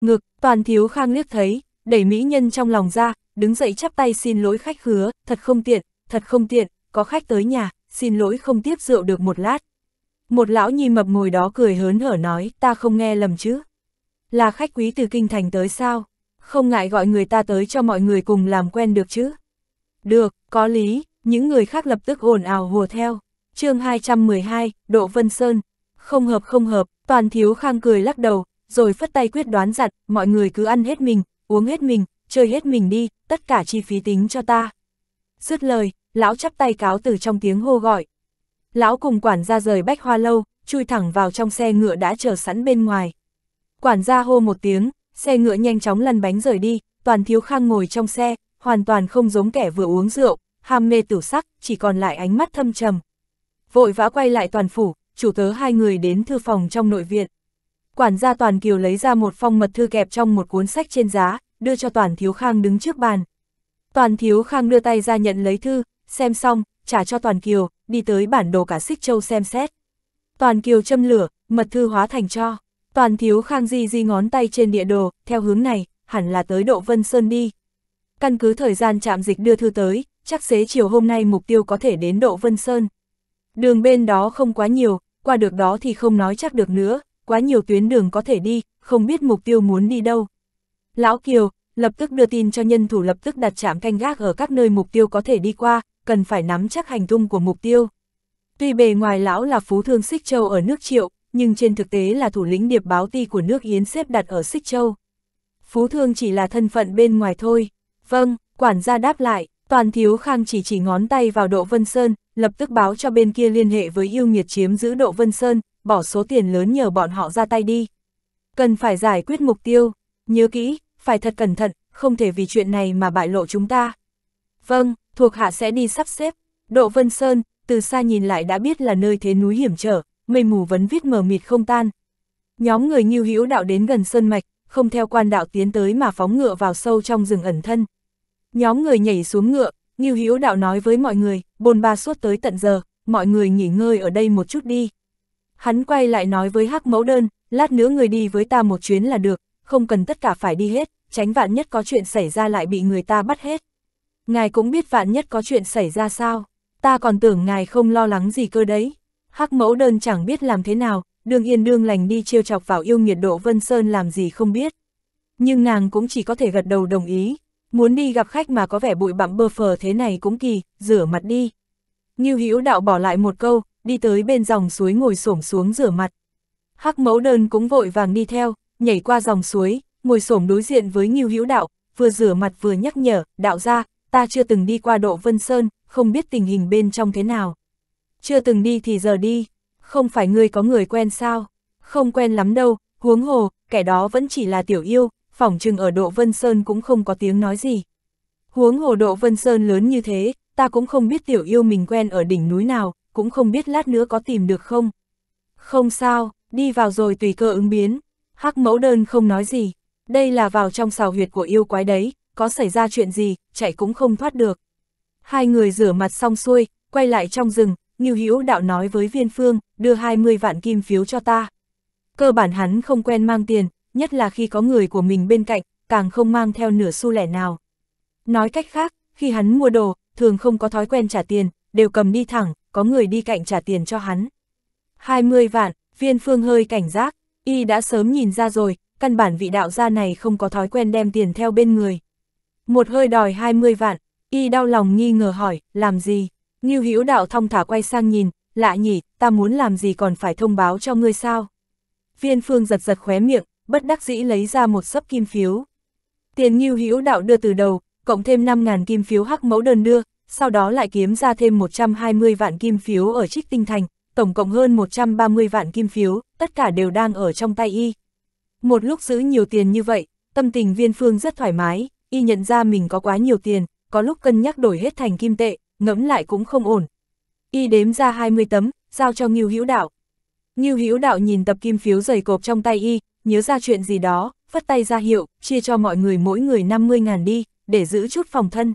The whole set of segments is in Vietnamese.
Ngực, toàn thiếu khang liếc thấy, đẩy mỹ nhân trong lòng ra, đứng dậy chắp tay xin lỗi khách hứa, thật không tiện, thật không tiện, có khách tới nhà, xin lỗi không tiếp rượu được một lát. Một lão nhi mập ngồi đó cười hớn hở nói, ta không nghe lầm chứ. Là khách quý từ kinh thành tới sao? Không ngại gọi người ta tới cho mọi người cùng làm quen được chứ? Được, có lý, những người khác lập tức ồn ào hùa theo. chương 212, Độ Vân Sơn. Không hợp không hợp, toàn thiếu khang cười lắc đầu, rồi phất tay quyết đoán giặt mọi người cứ ăn hết mình, uống hết mình, chơi hết mình đi, tất cả chi phí tính cho ta. Dứt lời, lão chắp tay cáo từ trong tiếng hô gọi. Lão cùng quản gia rời bách hoa lâu, chui thẳng vào trong xe ngựa đã chờ sẵn bên ngoài. Quản gia hô một tiếng, xe ngựa nhanh chóng lăn bánh rời đi, toàn thiếu khang ngồi trong xe, hoàn toàn không giống kẻ vừa uống rượu, ham mê tử sắc, chỉ còn lại ánh mắt thâm trầm. Vội vã quay lại toàn phủ, chủ tớ hai người đến thư phòng trong nội viện quản gia Toàn Kiều lấy ra một phong mật thư kẹp trong một cuốn sách trên giá, đưa cho Toàn Thiếu Khang đứng trước bàn. Toàn Thiếu Khang đưa tay ra nhận lấy thư, xem xong, trả cho Toàn Kiều, đi tới bản đồ cả xích châu xem xét. Toàn Kiều châm lửa, mật thư hóa thành cho. Toàn Thiếu Khang di di ngón tay trên địa đồ, theo hướng này, hẳn là tới Độ Vân Sơn đi. Căn cứ thời gian chạm dịch đưa thư tới, chắc xế chiều hôm nay mục tiêu có thể đến Độ Vân Sơn. Đường bên đó không quá nhiều, qua được đó thì không nói chắc được nữa, quá nhiều tuyến đường có thể đi, không biết mục tiêu muốn đi đâu. Lão Kiều, lập tức đưa tin cho nhân thủ lập tức đặt trạm canh gác ở các nơi mục tiêu có thể đi qua, cần phải nắm chắc hành tung của mục tiêu. Tuy bề ngoài lão là phú thương Xích Châu ở nước Triệu, nhưng trên thực tế là thủ lĩnh điệp báo ti của nước Yến xếp đặt ở Xích Châu. Phú thương chỉ là thân phận bên ngoài thôi. Vâng, quản gia đáp lại, toàn thiếu khang chỉ chỉ ngón tay vào độ Vân Sơn, lập tức báo cho bên kia liên hệ với yêu nghiệt chiếm giữ độ Vân Sơn, bỏ số tiền lớn nhờ bọn họ ra tay đi. Cần phải giải quyết mục tiêu, nhớ kỹ, phải thật cẩn thận, không thể vì chuyện này mà bại lộ chúng ta. Vâng, thuộc hạ sẽ đi sắp xếp. Độ Vân Sơn, từ xa nhìn lại đã biết là nơi thế núi hiểm trở, mây mù vấn viết mờ mịt không tan. Nhóm người nghiêu hữu đạo đến gần Sơn Mạch, không theo quan đạo tiến tới mà phóng ngựa vào sâu trong rừng ẩn thân. Nhóm người nhảy xuống ngựa, nghiêu hữu đạo nói với mọi người, bồn ba suốt tới tận giờ, mọi người nghỉ ngơi ở đây một chút đi. Hắn quay lại nói với hắc mẫu đơn, lát nữa người đi với ta một chuyến là được, không cần tất cả phải đi hết, tránh vạn nhất có chuyện xảy ra lại bị người ta bắt hết. Ngài cũng biết vạn nhất có chuyện xảy ra sao, ta còn tưởng ngài không lo lắng gì cơ đấy. Hắc mẫu đơn chẳng biết làm thế nào, đương yên đương lành đi trêu chọc vào yêu nghiệt độ Vân Sơn làm gì không biết. Nhưng nàng cũng chỉ có thể gật đầu đồng ý, muốn đi gặp khách mà có vẻ bụi bặm bơ phờ thế này cũng kỳ, rửa mặt đi. Như Hữu đạo bỏ lại một câu, đi tới bên dòng suối ngồi xổm xuống rửa mặt. Hắc mẫu đơn cũng vội vàng đi theo, nhảy qua dòng suối, ngồi xổm đối diện với Ngưu Hữu Đạo, vừa rửa mặt vừa nhắc nhở, đạo ra, ta chưa từng đi qua độ Vân Sơn, không biết tình hình bên trong thế nào. Chưa từng đi thì giờ đi, không phải ngươi có người quen sao? Không quen lắm đâu, huống hồ, kẻ đó vẫn chỉ là tiểu yêu, phỏng chừng ở độ Vân Sơn cũng không có tiếng nói gì. Huống hồ độ Vân Sơn lớn như thế, ta cũng không biết tiểu yêu mình quen ở đỉnh núi nào, cũng không biết lát nữa có tìm được không. Không sao, đi vào rồi tùy cơ ứng biến. Hắc mẫu đơn không nói gì, đây là vào trong xào huyệt của yêu quái đấy, có xảy ra chuyện gì, chạy cũng không thoát được. Hai người rửa mặt xong xuôi, quay lại trong rừng, Ngưu Hữu Đạo nói với Viên Phương, đưa 20 vạn kim phiếu cho ta. Cơ bản hắn không quen mang tiền, nhất là khi có người của mình bên cạnh, càng không mang theo nửa xu lẻ nào. Nói cách khác, khi hắn mua đồ, thường không có thói quen trả tiền, đều cầm đi thẳng, có người đi cạnh trả tiền cho hắn. 20 vạn, viên phương hơi cảnh giác, y đã sớm nhìn ra rồi, căn bản vị đạo gia này không có thói quen đem tiền theo bên người. Một hơi đòi 20 vạn, y đau lòng nghi ngờ hỏi, làm gì? Ngưu Hữu đạo thong thả quay sang nhìn, lạ nhỉ, ta muốn làm gì còn phải thông báo cho ngươi sao? Viên phương giật giật khóe miệng, bất đắc dĩ lấy ra một sấp kim phiếu. Tiền Ngưu Hữu đạo đưa từ đầu, cộng thêm 5.000 kim phiếu hắc mẫu đơn đưa, sau đó lại kiếm ra thêm 120 vạn kim phiếu ở trích tinh thành, tổng cộng hơn 130 vạn kim phiếu, tất cả đều đang ở trong tay y. Một lúc giữ nhiều tiền như vậy, tâm tình viên phương rất thoải mái, y nhận ra mình có quá nhiều tiền, có lúc cân nhắc đổi hết thành kim tệ, ngẫm lại cũng không ổn. Y đếm ra 20 tấm, giao cho Ngưu Hữu Đạo. Ngưu Hữu Đạo nhìn tập kim phiếu dày cộp trong tay y, nhớ ra chuyện gì đó, phất tay ra hiệu, chia cho mọi người mỗi người 50.000 đi, để giữ chút phòng thân.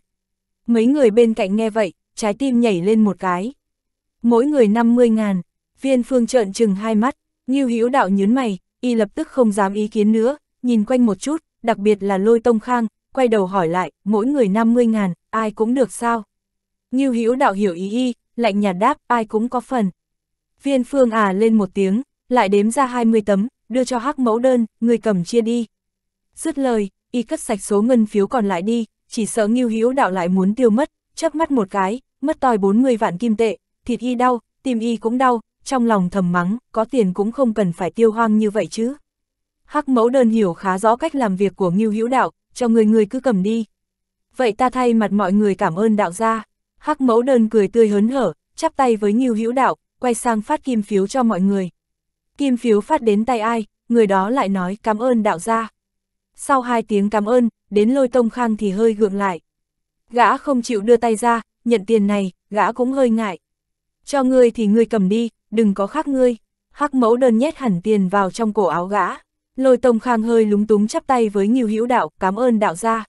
Mấy người bên cạnh nghe vậy, trái tim nhảy lên một cái. Mỗi người 50 ngàn, viên phương trợn chừng hai mắt, như hữu đạo nhớn mày, y lập tức không dám ý kiến nữa, nhìn quanh một chút, đặc biệt là lôi tông khang, quay đầu hỏi lại, mỗi người 50 ngàn, ai cũng được sao? Như hữu đạo hiểu ý y, lạnh nhạt đáp, ai cũng có phần. Viên phương à lên một tiếng, lại đếm ra 20 tấm, đưa cho hắc mẫu đơn, người cầm chia đi. Dứt lời, y cất sạch số ngân phiếu còn lại đi, chỉ sợ Ngưu Hữu đạo lại muốn tiêu mất, chớp mắt một cái, mất tòi 40 vạn kim tệ, thịt y đau, tim y cũng đau, trong lòng thầm mắng, có tiền cũng không cần phải tiêu hoang như vậy chứ. Hắc mẫu đơn hiểu khá rõ cách làm việc của Ngưu Hữu đạo, cho người người cứ cầm đi. Vậy ta thay mặt mọi người cảm ơn đạo gia. Hắc mẫu đơn cười tươi hớn hở, chắp tay với Ngưu Hữu đạo, quay sang phát kim phiếu cho mọi người. Kim phiếu phát đến tay ai, người đó lại nói cảm ơn đạo gia. Sau hai tiếng cảm ơn, đến lôi tông khang thì hơi gượng lại. Gã không chịu đưa tay ra, nhận tiền này, gã cũng hơi ngại. Cho ngươi thì ngươi cầm đi, đừng có khác ngươi. Hắc mẫu đơn nhét hẳn tiền vào trong cổ áo gã. Lôi tông khang hơi lúng túng chắp tay với Nghiêu Hữu Đạo, cảm ơn đạo gia.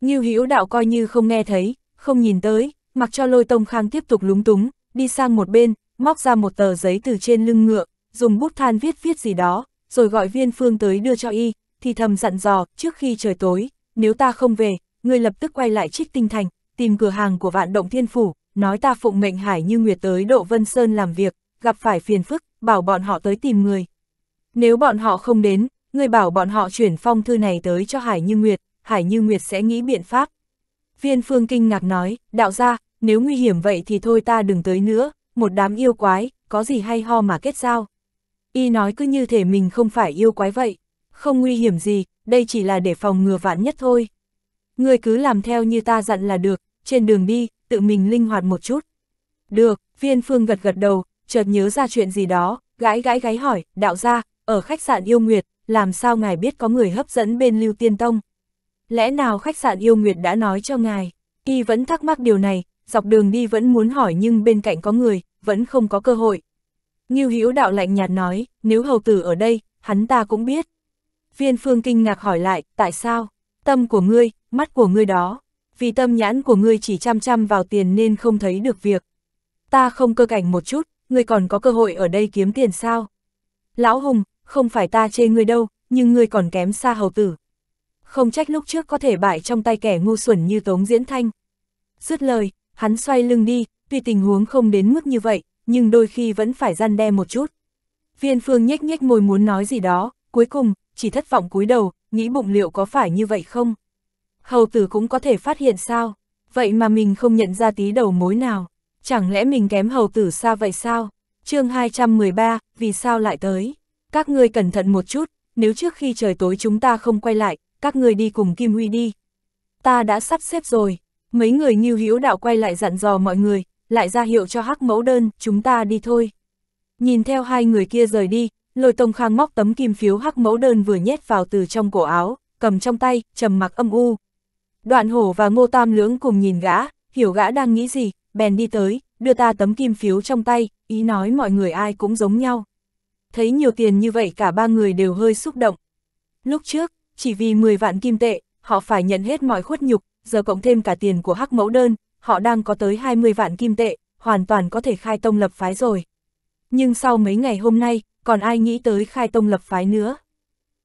Nghiêu Hữu Đạo coi như không nghe thấy, không nhìn tới, mặc cho lôi tông khang tiếp tục lúng túng, đi sang một bên, móc ra một tờ giấy từ trên lưng ngựa, dùng bút than viết viết gì đó, rồi gọi viên phương tới đưa cho y, thì thầm dặn dò, trước khi trời tối, nếu ta không về, ngươi lập tức quay lại trích tinh thành, tìm cửa hàng của vạn động thiên phủ, nói ta phụng mệnh hải như nguyệt tới độ Vân Sơn làm việc, gặp phải phiền phức, bảo bọn họ tới tìm người. Nếu bọn họ không đến, ngươi bảo bọn họ chuyển phong thư này tới cho Hải Như Nguyệt, Hải Như Nguyệt sẽ nghĩ biện pháp. Viên Phương kinh ngạc nói, đạo gia, nếu nguy hiểm vậy thì thôi ta đừng tới nữa, một đám yêu quái, có gì hay ho mà kết giao. Y nói cứ như thể mình không phải yêu quái vậy không nguy hiểm gì, đây chỉ là để phòng ngừa vạn nhất thôi. Người cứ làm theo như ta dặn là được, trên đường đi, tự mình linh hoạt một chút. Được, viên phương gật gật đầu, chợt nhớ ra chuyện gì đó, gãi gãi gáy hỏi, đạo gia. ở khách sạn yêu nguyệt, làm sao ngài biết có người hấp dẫn bên lưu tiên tông? Lẽ nào khách sạn yêu nguyệt đã nói cho ngài? Y vẫn thắc mắc điều này, dọc đường đi vẫn muốn hỏi nhưng bên cạnh có người, vẫn không có cơ hội. Nghiêu Hữu đạo lạnh nhạt nói, nếu hầu tử ở đây, hắn ta cũng biết. Viên phương kinh ngạc hỏi lại, tại sao? Tâm của ngươi, mắt của ngươi đó. Vì tâm nhãn của ngươi chỉ chăm chăm vào tiền nên không thấy được việc. Ta không cơ cảnh một chút, ngươi còn có cơ hội ở đây kiếm tiền sao? Lão Hùng, không phải ta chê ngươi đâu, nhưng ngươi còn kém xa hầu tử. Không trách lúc trước có thể bại trong tay kẻ ngu xuẩn như Tống Diễn Thanh. Dứt lời, hắn xoay lưng đi, tuy tình huống không đến mức như vậy, nhưng đôi khi vẫn phải gian đe một chút. Viên Phương nhếch nhếch môi muốn nói gì đó, cuối cùng, chỉ thất vọng cúi đầu, nghĩ bụng liệu có phải như vậy không? Hầu tử cũng có thể phát hiện sao? Vậy mà mình không nhận ra tí đầu mối nào. Chẳng lẽ mình kém hầu tử xa vậy sao? chương 213, vì sao lại tới? Các ngươi cẩn thận một chút, nếu trước khi trời tối chúng ta không quay lại, các ngươi đi cùng Kim Huy đi. Ta đã sắp xếp rồi, mấy người nghiêu hiếu đạo quay lại dặn dò mọi người, lại ra hiệu cho hắc mẫu đơn, chúng ta đi thôi. Nhìn theo hai người kia rời đi, Lôi Tông Khang móc tấm kim phiếu hắc mẫu đơn vừa nhét vào từ trong cổ áo, cầm trong tay, trầm mặc âm u. Đoạn hổ và ngô tam lưỡng cùng nhìn gã, hiểu gã đang nghĩ gì, bèn đi tới, đưa ta tấm kim phiếu trong tay, ý nói mọi người ai cũng giống nhau. Thấy nhiều tiền như vậy cả ba người đều hơi xúc động. Lúc trước, chỉ vì 10 vạn kim tệ, họ phải nhận hết mọi khuất nhục, giờ cộng thêm cả tiền của hắc mẫu đơn, họ đang có tới 20 vạn kim tệ, hoàn toàn có thể khai tông lập phái rồi nhưng sau mấy ngày hôm nay, còn ai nghĩ tới khai tông lập phái nữa.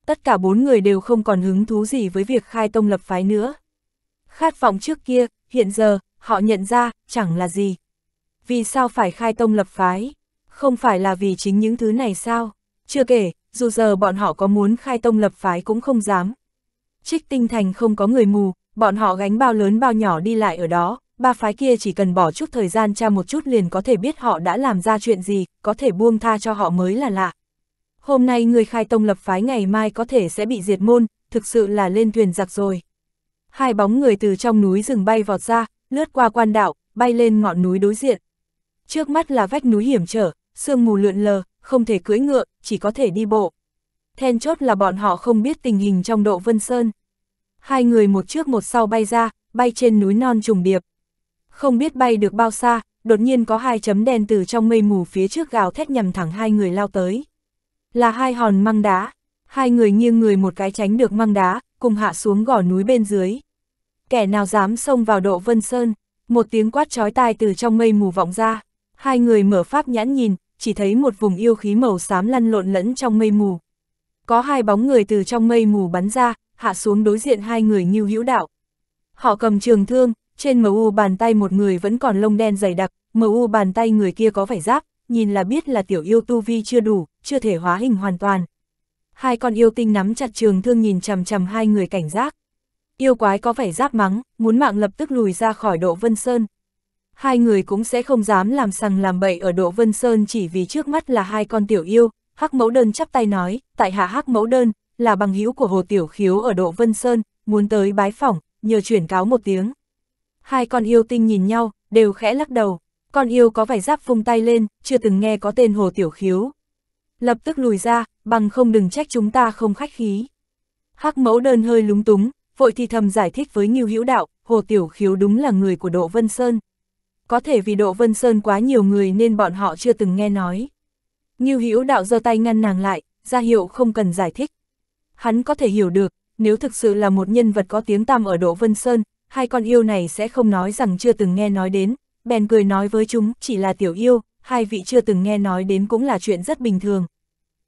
Tất cả bốn người đều không còn hứng thú gì với việc khai tông lập phái nữa. Khát vọng trước kia, hiện giờ, họ nhận ra, chẳng là gì. Vì sao phải khai tông lập phái? Không phải là vì chính những thứ này sao? Chưa kể, dù giờ bọn họ có muốn khai tông lập phái cũng không dám. Trích tinh thành không có người mù, bọn họ gánh bao lớn bao nhỏ đi lại ở đó, ba phái kia chỉ cần bỏ chút thời gian tra một chút liền có thể biết họ đã làm ra chuyện gì, có thể buông tha cho họ mới là lạ. Hôm nay người khai tông lập phái ngày mai có thể sẽ bị diệt môn, thực sự là lên thuyền giặc rồi. Hai bóng người từ trong núi rừng bay vọt ra, lướt qua quan đạo, bay lên ngọn núi đối diện. Trước mắt là vách núi hiểm trở, sương mù lượn lờ, không thể cưỡi ngựa, chỉ có thể đi bộ. Then chốt là bọn họ không biết tình hình trong độ Vân Sơn. Hai người một trước một sau bay ra, bay trên núi non trùng điệp, không biết bay được bao xa, đột nhiên có hai chấm đen từ trong mây mù phía trước gào thét nhằm thẳng hai người lao tới. Là hai hòn măng đá, hai người nghiêng người một cái tránh được măng đá, cùng hạ xuống gò núi bên dưới. Kẻ nào dám xông vào độ Vân Sơn, một tiếng quát chói tai từ trong mây mù vọng ra, hai người mở pháp nhãn nhìn, chỉ thấy một vùng yêu khí màu xám lăn lộn lẫn trong mây mù. Có hai bóng người từ trong mây mù bắn ra, hạ xuống đối diện hai người như hữu đạo. Họ cầm trường thương, trên MU bàn tay một người vẫn còn lông đen dày đặc, MU bàn tay người kia có vải giáp, nhìn là biết là tiểu yêu tu vi chưa đủ, chưa thể hóa hình hoàn toàn. Hai con yêu tinh nắm chặt trường thương nhìn chằm chằm hai người cảnh giác. Yêu quái có vẻ giáp mắng, muốn mạng lập tức lùi ra khỏi độ Vân Sơn. Hai người cũng sẽ không dám làm sằng làm bậy ở độ Vân Sơn chỉ vì trước mắt là hai con tiểu yêu. Hắc mẫu đơn chắp tay nói, tại hạ Hắc mẫu đơn, là bằng hữu của Hồ Tiểu Khiếu ở độ Vân Sơn, muốn tới bái phỏng, nhờ chuyển cáo một tiếng. Hai con yêu tinh nhìn nhau, đều khẽ lắc đầu. Con yêu có vải giáp vung tay lên, chưa từng nghe có tên Hồ Tiểu Khiếu. Lập tức lùi ra, bằng không đừng trách chúng ta không khách khí. Hắc mẫu đơn hơi lúng túng, vội thì thầm giải thích với Ngưu Hữu Đạo, Hồ Tiểu Khiếu đúng là người của Độ Vân Sơn. Có thể vì Độ Vân Sơn quá nhiều người nên bọn họ chưa từng nghe nói. Ngưu Hữu Đạo giơ tay ngăn nàng lại, ra hiệu không cần giải thích. Hắn có thể hiểu được, nếu thực sự là một nhân vật có tiếng tăm ở Độ Vân Sơn, hai con yêu này sẽ không nói rằng chưa từng nghe nói đến, bèn cười nói với chúng, chỉ là tiểu yêu, hai vị chưa từng nghe nói đến cũng là chuyện rất bình thường.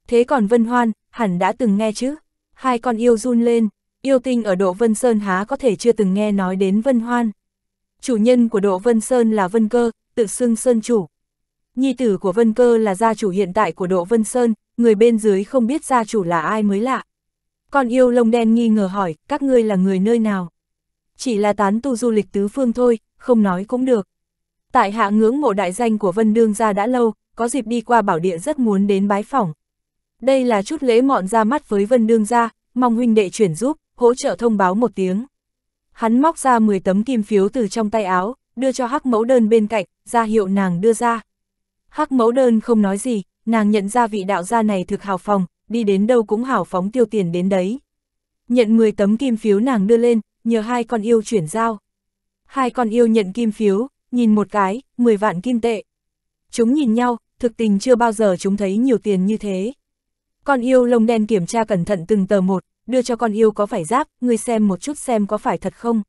Thế còn Vân Hoan, hẳn đã từng nghe chứ? Hai con yêu run lên, yêu tinh ở Độ Vân Sơn há có thể chưa từng nghe nói đến Vân Hoan. Chủ nhân của Độ Vân Sơn là Vân Cơ, tự xưng Sơn Chủ. Nhi tử của Vân Cơ là gia chủ hiện tại của Độ Vân Sơn, người bên dưới không biết gia chủ là ai mới lạ. Con yêu lông đen nghi ngờ hỏi, các ngươi là người nơi nào? chỉ là tán tu du lịch tứ phương thôi, không nói cũng được. Tại hạ ngưỡng mộ đại danh của Vân Đương gia đã lâu, có dịp đi qua bảo địa rất muốn đến bái phỏng. Đây là chút lễ mọn ra mắt với Vân Đương gia, mong huynh đệ chuyển giúp, hỗ trợ thông báo một tiếng. Hắn móc ra 10 tấm kim phiếu từ trong tay áo, đưa cho hắc mẫu đơn bên cạnh, ra hiệu nàng đưa ra. Hắc mẫu đơn không nói gì, nàng nhận ra vị đạo gia này thực hào phòng, đi đến đâu cũng hào phóng tiêu tiền đến đấy. Nhận 10 tấm kim phiếu nàng đưa lên, nhờ hai con yêu chuyển giao. Hai con yêu nhận kim phiếu, nhìn một cái, 10 vạn kim tệ. Chúng nhìn nhau, thực tình chưa bao giờ chúng thấy nhiều tiền như thế. Con yêu lông đen kiểm tra cẩn thận từng tờ một, đưa cho con yêu có phải giáp, người xem một chút xem có phải thật không.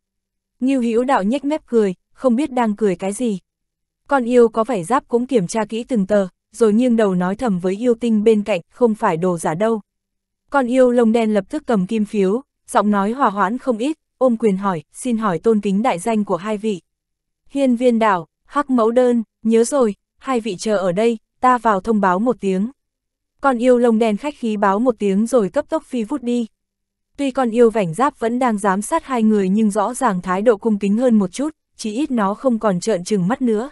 Nghiêu hữu đạo nhếch mép cười, không biết đang cười cái gì. Con yêu có vẻ giáp cũng kiểm tra kỹ từng tờ, rồi nghiêng đầu nói thầm với yêu tinh bên cạnh, không phải đồ giả đâu. Con yêu lông đen lập tức cầm kim phiếu, giọng nói hòa hoãn không ít, ôm quyền hỏi, xin hỏi tôn kính đại danh của hai vị. Hiên viên đảo, hắc mẫu đơn, nhớ rồi, hai vị chờ ở đây, ta vào thông báo một tiếng. Con yêu lông đen khách khí báo một tiếng rồi cấp tốc phi vút đi. Tuy con yêu vảnh giáp vẫn đang giám sát hai người nhưng rõ ràng thái độ cung kính hơn một chút, chỉ ít nó không còn trợn trừng mắt nữa.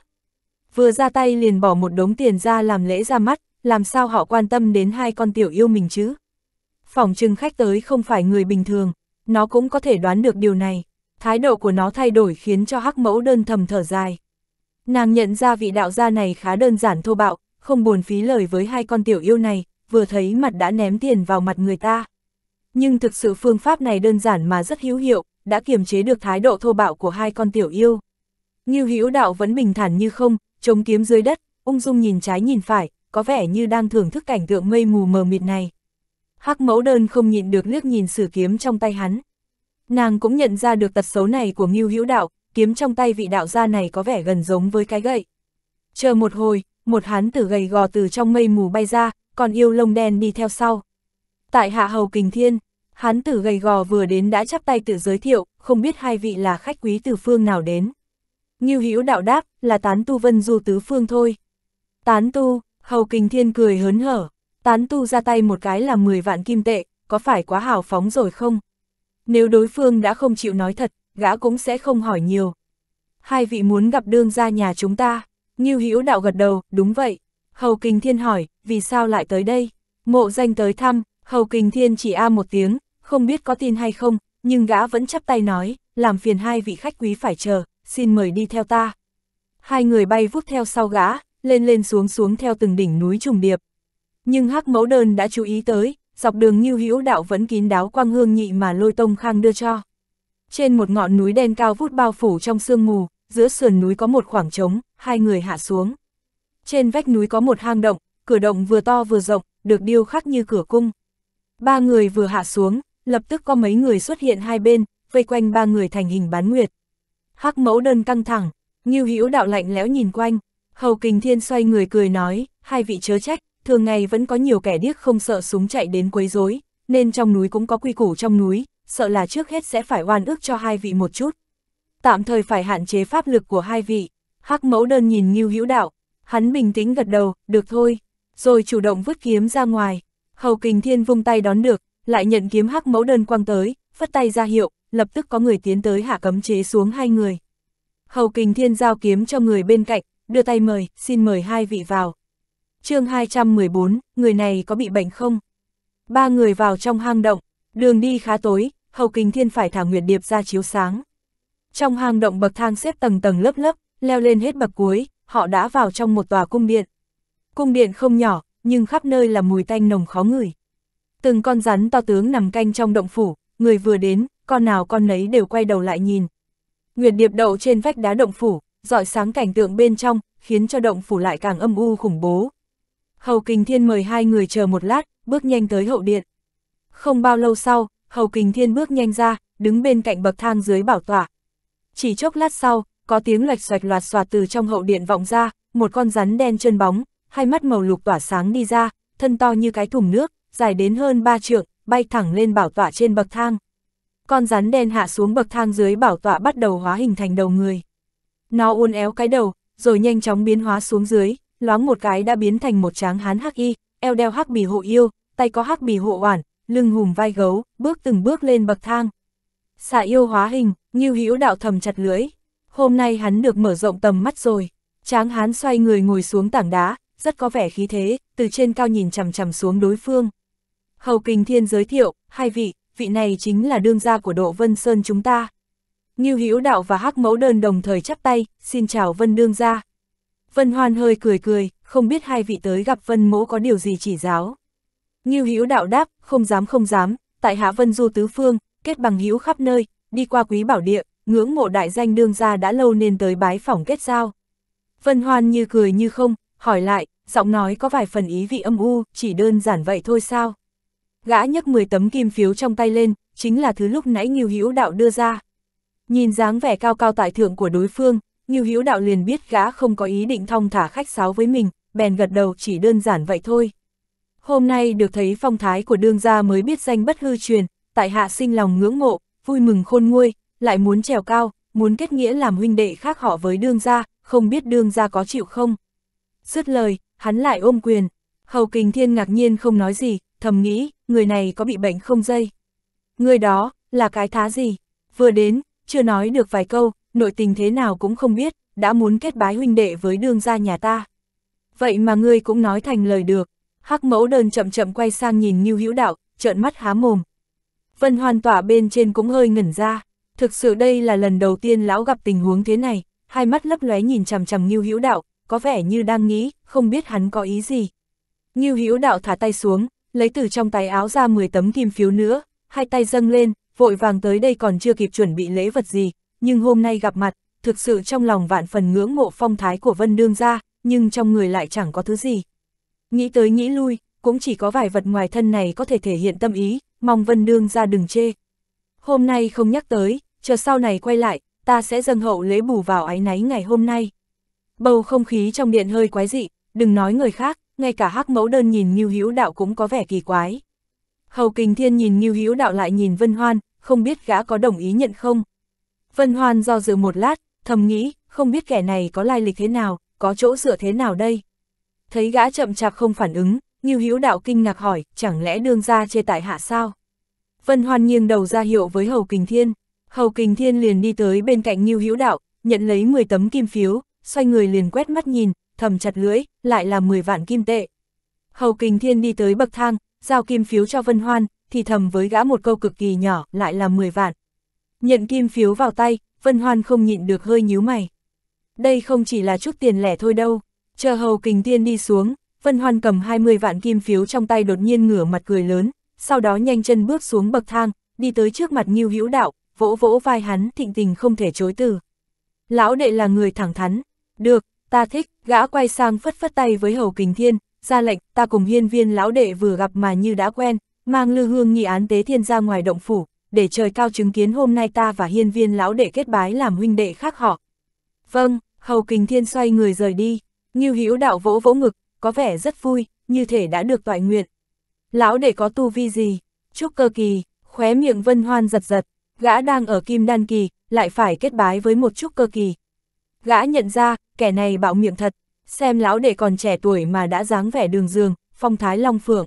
Vừa ra tay liền bỏ một đống tiền ra làm lễ ra mắt, làm sao họ quan tâm đến hai con tiểu yêu mình chứ? Phòng trừng khách tới không phải người bình thường, nó cũng có thể đoán được điều này. Thái độ của nó thay đổi khiến cho hắc mẫu đơn thầm thở dài. Nàng nhận ra vị đạo gia này khá đơn giản thô bạo, không buồn phí lời với hai con tiểu yêu này, vừa thấy mặt đã ném tiền vào mặt người ta. Nhưng thực sự phương pháp này đơn giản mà rất hữu hiệu, đã kiềm chế được thái độ thô bạo của hai con tiểu yêu. Ngưu hữu đạo vẫn bình thản như không, chống kiếm dưới đất, ung dung nhìn trái nhìn phải, có vẻ như đang thưởng thức cảnh tượng mây mù mờ mịt này. Hắc mẫu đơn không nhịn được liếc nhìn sử kiếm trong tay hắn. Nàng cũng nhận ra được tật xấu này của Ngưu Hữu Đạo, kiếm trong tay vị đạo gia này có vẻ gần giống với cái gậy. Chờ một hồi, một hán tử gầy gò từ trong mây mù bay ra, còn yêu lông đen đi theo sau. Tại hạ hầu kình thiên, hán tử gầy gò vừa đến đã chắp tay tự giới thiệu, không biết hai vị là khách quý từ phương nào đến. Ngưu Hữu Đạo đáp, là tán tu vân du tứ phương thôi. Tán tu, hầu kình thiên cười hớn hở, tán tu ra tay một cái là 10 vạn kim tệ, có phải quá hào phóng rồi không? Nếu đối phương đã không chịu nói thật, gã cũng sẽ không hỏi nhiều. Hai vị muốn gặp đương gia nhà chúng ta, như Hữu đạo gật đầu, đúng vậy. Hầu kinh Thiên hỏi, vì sao lại tới đây? Mộ danh tới thăm, Hầu kinh Thiên chỉ a một tiếng, không biết có tin hay không, nhưng gã vẫn chắp tay nói, làm phiền hai vị khách quý phải chờ, xin mời đi theo ta. Hai người bay vút theo sau gã, lên lên xuống xuống theo từng đỉnh núi trùng điệp. Nhưng Hắc Mẫu Đơn đã chú ý tới, dọc đường Ngưu Hữu Đạo vẫn kín đáo quang hương nhị mà Lôi Tông Khang đưa cho. Trên một ngọn núi đen cao vút bao phủ trong sương mù, giữa sườn núi có một khoảng trống, hai người hạ xuống. Trên vách núi có một hang động, cửa động vừa to vừa rộng, được điêu khắc như cửa cung. Ba người vừa hạ xuống, lập tức có mấy người xuất hiện hai bên, vây quanh ba người thành hình bán nguyệt. Hắc mẫu đơn căng thẳng, Ngưu Hữu đạo lạnh lẽo nhìn quanh, Hầu Kình Thiên xoay người cười nói, hai vị chớ trách, thường ngày vẫn có nhiều kẻ điếc không sợ súng chạy đến quấy rối, nên trong núi cũng có quy củ trong núi, sợ là trước hết sẽ phải oan ức cho hai vị một chút. Tạm thời phải hạn chế pháp lực của hai vị, hắc mẫu đơn nhìn Ngưu Hữu Đạo, hắn bình tĩnh gật đầu, được thôi, rồi chủ động vứt kiếm ra ngoài. Hầu Kình Thiên vung tay đón được, lại nhận kiếm hắc mẫu đơn quang tới, phất tay ra hiệu, lập tức có người tiến tới hạ cấm chế xuống hai người. Hầu Kình Thiên giao kiếm cho người bên cạnh, đưa tay mời, xin mời hai vị vào chương 214, người này có bị bệnh không? Ba người vào trong hang động, đường đi khá tối, hầu kình thiên phải thả nguyệt điệp ra chiếu sáng. Trong hang động bậc thang xếp tầng tầng lớp lớp, leo lên hết bậc cuối, họ đã vào trong một tòa cung điện. Cung điện không nhỏ, nhưng khắp nơi là mùi tanh nồng khó ngửi. Từng con rắn to tướng nằm canh trong động phủ, người vừa đến, con nào con nấy đều quay đầu lại nhìn. Nguyệt điệp đậu trên vách đá động phủ, dọi sáng cảnh tượng bên trong, khiến cho động phủ lại càng âm u khủng bố. Hầu Kình Thiên mời hai người chờ một lát, bước nhanh tới hậu điện. Không bao lâu sau, Hầu Kình Thiên bước nhanh ra, đứng bên cạnh bậc thang dưới bảo tỏa. Chỉ chốc lát sau, có tiếng lạch xoạch loạt xoạt từ trong hậu điện vọng ra, một con rắn đen chân bóng, hai mắt màu lục tỏa sáng đi ra, thân to như cái thùng nước, dài đến hơn ba trượng, bay thẳng lên bảo tỏa trên bậc thang. Con rắn đen hạ xuống bậc thang dưới bảo tỏa bắt đầu hóa hình thành đầu người. Nó uốn éo cái đầu, rồi nhanh chóng biến hóa xuống dưới, loáng một cái đã biến thành một tráng hán hắc y, eo đeo hắc bì hộ yêu, tay có hắc bì hộ oản, lưng hùm vai gấu, bước từng bước lên bậc thang. Xạ yêu hóa hình, như hữu đạo thầm chặt lưỡi. Hôm nay hắn được mở rộng tầm mắt rồi. Tráng hán xoay người ngồi xuống tảng đá, rất có vẻ khí thế, từ trên cao nhìn chằm chằm xuống đối phương. Hầu Kình Thiên giới thiệu, hai vị, vị này chính là đương gia của Độ Vân Sơn chúng ta. Như Hữu Đạo và Hắc Mẫu Đơn đồng thời chắp tay, xin chào Vân đương gia. Vân Hoan hơi cười cười, không biết hai vị tới gặp Vân Mỗ có điều gì chỉ giáo. Ngưu Hữu đạo đáp, không dám không dám, tại Hạ Vân Du tứ phương, kết bằng hữu khắp nơi, đi qua quý bảo địa, ngưỡng mộ đại danh đương gia đã lâu nên tới bái phỏng kết giao. Vân Hoan như cười như không, hỏi lại, giọng nói có vài phần ý vị âm u, chỉ đơn giản vậy thôi sao? Gã nhấc 10 tấm kim phiếu trong tay lên, chính là thứ lúc nãy Ngưu Hữu đạo đưa ra. Nhìn dáng vẻ cao cao tại thượng của đối phương, Ngưu Hữu Đạo liền biết gã không có ý định thong thả khách sáo với mình, bèn gật đầu chỉ đơn giản vậy thôi. Hôm nay được thấy phong thái của đương gia mới biết danh bất hư truyền, tại hạ sinh lòng ngưỡng mộ, vui mừng khôn nguôi, lại muốn trèo cao, muốn kết nghĩa làm huynh đệ khác họ với đương gia, không biết đương gia có chịu không. Dứt lời, hắn lại ôm quyền, Hầu Kình Thiên ngạc nhiên không nói gì, thầm nghĩ, người này có bị bệnh không dây. Người đó, là cái thá gì? Vừa đến, chưa nói được vài câu, nội tình thế nào cũng không biết, đã muốn kết bái huynh đệ với đương gia nhà ta. Vậy mà ngươi cũng nói thành lời được, hắc mẫu đơn chậm chậm quay sang nhìn Ngưu Hữu Đạo, trợn mắt há mồm. Vân hoàn tỏa bên trên cũng hơi ngẩn ra, thực sự đây là lần đầu tiên lão gặp tình huống thế này, hai mắt lấp lóe nhìn chằm chằm Ngưu Hữu Đạo, có vẻ như đang nghĩ, không biết hắn có ý gì. Ngưu Hữu Đạo thả tay xuống, lấy từ trong tay áo ra 10 tấm kim phiếu nữa, hai tay dâng lên, vội vàng tới đây còn chưa kịp chuẩn bị lễ vật gì, nhưng hôm nay gặp mặt, thực sự trong lòng vạn phần ngưỡng mộ phong thái của Vân Đương ra, nhưng trong người lại chẳng có thứ gì. Nghĩ tới nghĩ lui, cũng chỉ có vài vật ngoài thân này có thể thể hiện tâm ý, mong Vân Đương ra đừng chê. Hôm nay không nhắc tới, chờ sau này quay lại, ta sẽ dâng hậu lễ bù vào ái náy ngày hôm nay. Bầu không khí trong điện hơi quái dị, đừng nói người khác, ngay cả hắc mẫu đơn nhìn Ngưu Hữu Đạo cũng có vẻ kỳ quái. Hầu Kình Thiên nhìn Ngưu Hữu Đạo lại nhìn Vân Hoan, không biết gã có đồng ý nhận không. Vân Hoan do dự một lát, thầm nghĩ, không biết kẻ này có lai lịch thế nào, có chỗ dựa thế nào đây. Thấy gã chậm chạp không phản ứng, Ngưu Hiếu Đạo kinh ngạc hỏi, chẳng lẽ đương ra chê tại hạ sao? Vân Hoan nghiêng đầu ra hiệu với Hầu Kình Thiên, Hầu Kình Thiên liền đi tới bên cạnh Ngưu Hiếu Đạo, nhận lấy 10 tấm kim phiếu, xoay người liền quét mắt nhìn, thầm chặt lưỡi, lại là 10 vạn kim tệ. Hầu Kình Thiên đi tới bậc thang, giao kim phiếu cho Vân Hoan, thì thầm với gã một câu cực kỳ nhỏ, lại là 10 vạn. Nhận kim phiếu vào tay, Vân Hoan không nhịn được hơi nhíu mày. Đây không chỉ là chút tiền lẻ thôi đâu, chờ hầu kình tiên đi xuống, Vân Hoan cầm 20 vạn kim phiếu trong tay đột nhiên ngửa mặt cười lớn, sau đó nhanh chân bước xuống bậc thang, đi tới trước mặt Ngưu Hữu Đạo, vỗ vỗ vai hắn thịnh tình không thể chối từ. Lão đệ là người thẳng thắn, được, ta thích, gã quay sang phất phất tay với hầu kình thiên, ra lệnh, ta cùng hiên viên lão đệ vừa gặp mà như đã quen, mang lư hương nghị án tế thiên ra ngoài động phủ, để trời cao chứng kiến hôm nay ta và hiên viên lão đệ kết bái làm huynh đệ khác họ. Vâng, hầu kình thiên xoay người rời đi, như hữu đạo vỗ vỗ ngực, có vẻ rất vui, như thể đã được toại nguyện. Lão đệ có tu vi gì? Trúc cơ kỳ, khóe miệng vân hoan giật giật, gã đang ở kim đan kỳ, lại phải kết bái với một trúc cơ kỳ. Gã nhận ra, kẻ này bạo miệng thật, xem lão đệ còn trẻ tuổi mà đã dáng vẻ đường dương, phong thái long phượng.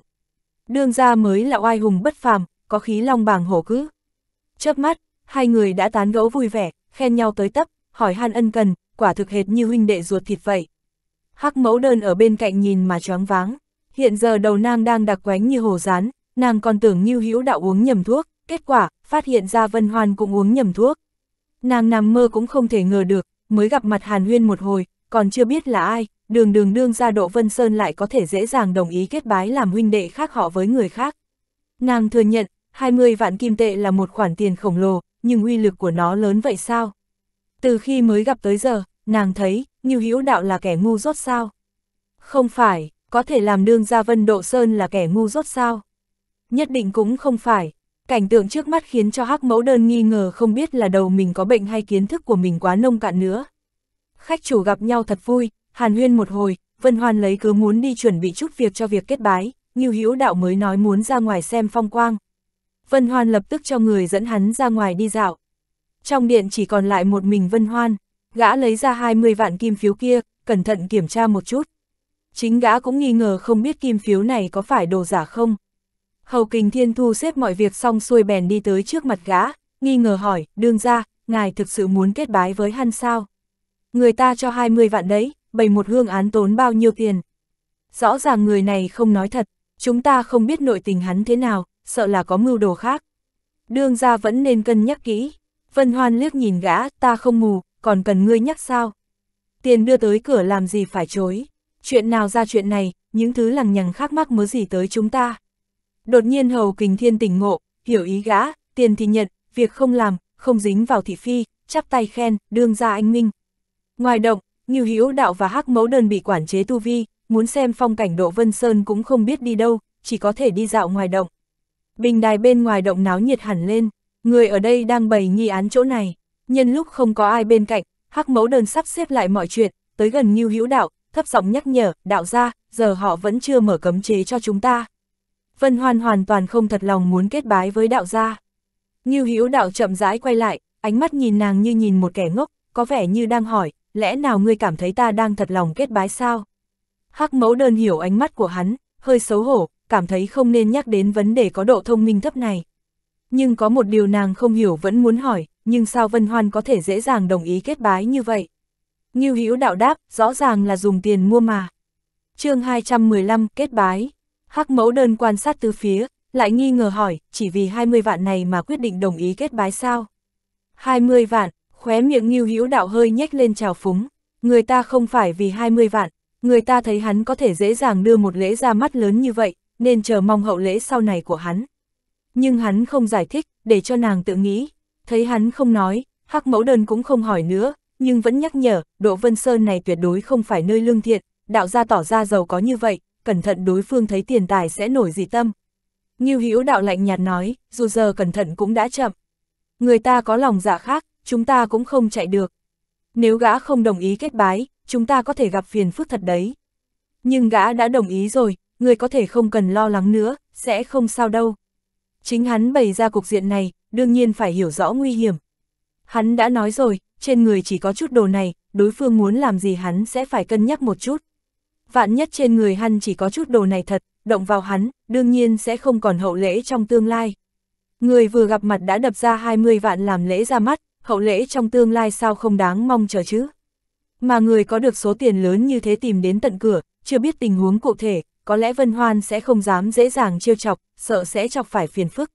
Đương gia mới là oai hùng bất phàm, có khí long bàng hổ cứ. Chớp mắt, hai người đã tán gẫu vui vẻ, khen nhau tới tấp, hỏi han ân cần, quả thực hệt như huynh đệ ruột thịt vậy. Hắc mẫu đơn ở bên cạnh nhìn mà choáng váng, hiện giờ đầu nàng đang đặc quánh như hồ rán, nàng còn tưởng như hữu đạo uống nhầm thuốc, kết quả, phát hiện ra Vân Hoan cũng uống nhầm thuốc. Nàng nằm mơ cũng không thể ngờ được, mới gặp mặt Hàn Huyên một hồi, còn chưa biết là ai, đường đường đương ra độ Vân Sơn lại có thể dễ dàng đồng ý kết bái làm huynh đệ khác họ với người khác. Nàng thừa nhận, 20 vạn kim tệ là một khoản tiền khổng lồ, nhưng uy lực của nó lớn vậy sao? Từ khi mới gặp tới giờ, nàng thấy, như hữu đạo là kẻ ngu rốt sao? Không phải, có thể làm đương gia Vân Độ Sơn là kẻ ngu rốt sao? Nhất định cũng không phải. Cảnh tượng trước mắt khiến cho hắc mẫu đơn nghi ngờ không biết là đầu mình có bệnh hay kiến thức của mình quá nông cạn nữa. Khách chủ gặp nhau thật vui, hàn huyên một hồi, Vân Hoan lấy cứ muốn đi chuẩn bị chút việc cho việc kết bái, như hữu đạo mới nói muốn ra ngoài xem phong quang. Vân Hoan lập tức cho người dẫn hắn ra ngoài đi dạo. Trong điện chỉ còn lại một mình Vân Hoan, gã lấy ra 20 vạn kim phiếu kia, cẩn thận kiểm tra một chút. Chính gã cũng nghi ngờ không biết kim phiếu này có phải đồ giả không. Hầu Kình Thiên Thu xếp mọi việc xong xuôi bèn đi tới trước mặt gã, nghi ngờ hỏi, đương ra, ngài thực sự muốn kết bái với hắn sao? Người ta cho 20 vạn đấy, bày một hương án tốn bao nhiêu tiền? Rõ ràng người này không nói thật, chúng ta không biết nội tình hắn thế nào, sợ là có mưu đồ khác. Đương ra vẫn nên cân nhắc kỹ. Vân Hoan liếc nhìn gã, ta không mù, còn cần ngươi nhắc sao? Tiền đưa tới cửa làm gì phải chối? Chuyện nào ra chuyện này, những thứ lằng nhằng khác mắc mớ gì tới chúng ta? Đột nhiên Hầu Kình Thiên tỉnh ngộ, hiểu ý gã, tiền thì nhận, việc không làm, không dính vào thị phi, chắp tay khen, đương ra anh Minh. Ngoài động, Nghiêu Hữu Đạo và Hắc Mẫu Đơn bị quản chế tu vi, muốn xem phong cảnh Độ Vân Sơn cũng không biết đi đâu, chỉ có thể đi dạo ngoài động. Bình đài bên ngoài động náo nhiệt hẳn lên, người ở đây đang bày nghi án chỗ này. Nhân lúc không có ai bên cạnh, hắc mẫu đơn sắp xếp lại mọi chuyện, tới gần Ngưu Hữu Đạo, thấp giọng nhắc nhở, đạo ra, giờ họ vẫn chưa mở cấm chế cho chúng ta. Vân Hoan hoàn toàn không thật lòng muốn kết bái với đạo gia. Ngưu Hữu Đạo chậm rãi quay lại, ánh mắt nhìn nàng như nhìn một kẻ ngốc, có vẻ như đang hỏi, lẽ nào ngươi cảm thấy ta đang thật lòng kết bái sao? Hắc mẫu đơn hiểu ánh mắt của hắn, hơi xấu hổ, cảm thấy không nên nhắc đến vấn đề có độ thông minh thấp này. Nhưng có một điều nàng không hiểu vẫn muốn hỏi, nhưng sao Vân Hoan có thể dễ dàng đồng ý kết bái như vậy? Ngưu Hữu đạo đáp, rõ ràng là dùng tiền mua mà. Chương 215 kết bái. Hắc Mẫu đơn quan sát tứ phía, lại nghi ngờ hỏi, chỉ vì 20 vạn này mà quyết định đồng ý kết bái sao? 20 vạn, khóe miệng Ngưu Hữu đạo hơi nhếch lên trào phúng, người ta không phải vì 20 vạn, người ta thấy hắn có thể dễ dàng đưa một lễ ra mắt lớn như vậy, nên chờ mong hậu lễ sau này của hắn. Nhưng hắn không giải thích, để cho nàng tự nghĩ. Thấy hắn không nói, Hắc Mẫu Đơn cũng không hỏi nữa, nhưng vẫn nhắc nhở, Đỗ Vân Sơn này tuyệt đối không phải nơi lương thiện, đạo gia tỏ ra giàu có như vậy, cẩn thận đối phương thấy tiền tài sẽ nổi dị tâm. Nghiêu Hữu đạo lạnh nhạt nói, dù giờ cẩn thận cũng đã chậm. Người ta có lòng dạ khác, chúng ta cũng không chạy được. Nếu gã không đồng ý kết bái, chúng ta có thể gặp phiền phức thật đấy. Nhưng gã đã đồng ý rồi, người có thể không cần lo lắng nữa, sẽ không sao đâu. Chính hắn bày ra cục diện này, đương nhiên phải hiểu rõ nguy hiểm. Hắn đã nói rồi, trên người chỉ có chút đồ này, đối phương muốn làm gì hắn sẽ phải cân nhắc một chút. Vạn nhất trên người hắn chỉ có chút đồ này thật, động vào hắn, đương nhiên sẽ không còn hậu lễ trong tương lai. Người vừa gặp mặt đã đập ra 20 vạn làm lễ ra mắt, hậu lễ trong tương lai sao không đáng mong chờ chứ. Mà người có được số tiền lớn như thế tìm đến tận cửa, chưa biết tình huống cụ thể, có lẽ Vân Hoan sẽ không dám dễ dàng chiêu chọc, sợ sẽ chọc phải phiền phức.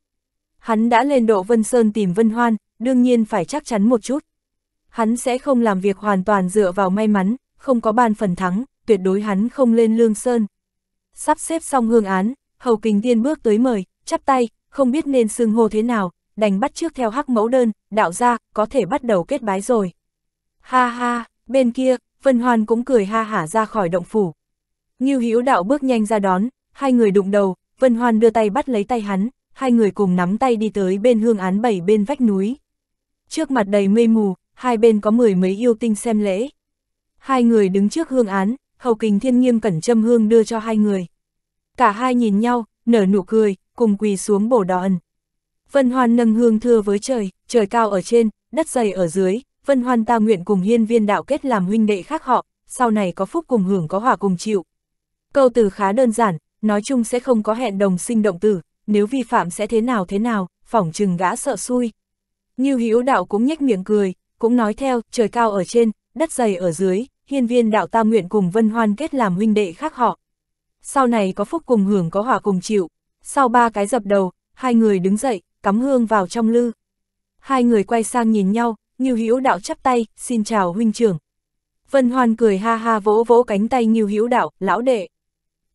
Hắn đã lên độ Vân Sơn tìm Vân Hoan, đương nhiên phải chắc chắn một chút. Hắn sẽ không làm việc hoàn toàn dựa vào may mắn, không có ban phần thắng, tuyệt đối hắn không lên Lương Sơn. Sắp xếp xong hương án, Hầu Kình Tiên bước tới mời, chắp tay, không biết nên xưng hô thế nào, đành bắt trước theo hắc mẫu đơn, đạo ra, có thể bắt đầu kết bái rồi. Ha ha, bên kia, Vân Hoan cũng cười ha hả ra khỏi động phủ, Ngưu Hữu Đạo bước nhanh ra đón, hai người đụng đầu, Vân Hoan đưa tay bắt lấy tay hắn, hai người cùng nắm tay đi tới bên hương án bảy bên vách núi. Trước mặt đầy mây mù, hai bên có mười mấy yêu tinh xem lễ. Hai người đứng trước hương án, hầu kình thiên nghiêm cẩn châm hương đưa cho hai người. Cả hai nhìn nhau, nở nụ cười, cùng quỳ xuống bổ đòn. Vân Hoan nâng hương thưa với trời, trời cao ở trên, đất dày ở dưới, Vân Hoan ta nguyện cùng hiên viên đạo kết làm huynh đệ khác họ, sau này có phúc cùng hưởng có hòa cùng chịu, Câu từ khá đơn giản, nói chung sẽ không có hẹn đồng sinh động tử, nếu vi phạm sẽ thế nào thế nào, phỏng chừng gã sợ xui. Như Hữu đạo cũng nhếch miệng cười, cũng nói theo, trời cao ở trên, đất dày ở dưới, hiên viên đạo ta nguyện cùng Vân Hoan kết làm huynh đệ khác họ. Sau này có phúc cùng hưởng có hòa cùng chịu. Sau ba cái dập đầu, hai người đứng dậy, cắm hương vào trong lư. Hai người quay sang nhìn nhau, Nghiêu Hữu Đạo chắp tay, xin chào huynh trưởng. Vân Hoan cười ha ha vỗ vỗ cánh tay Nghiêu Hữu Đạo, lão đệ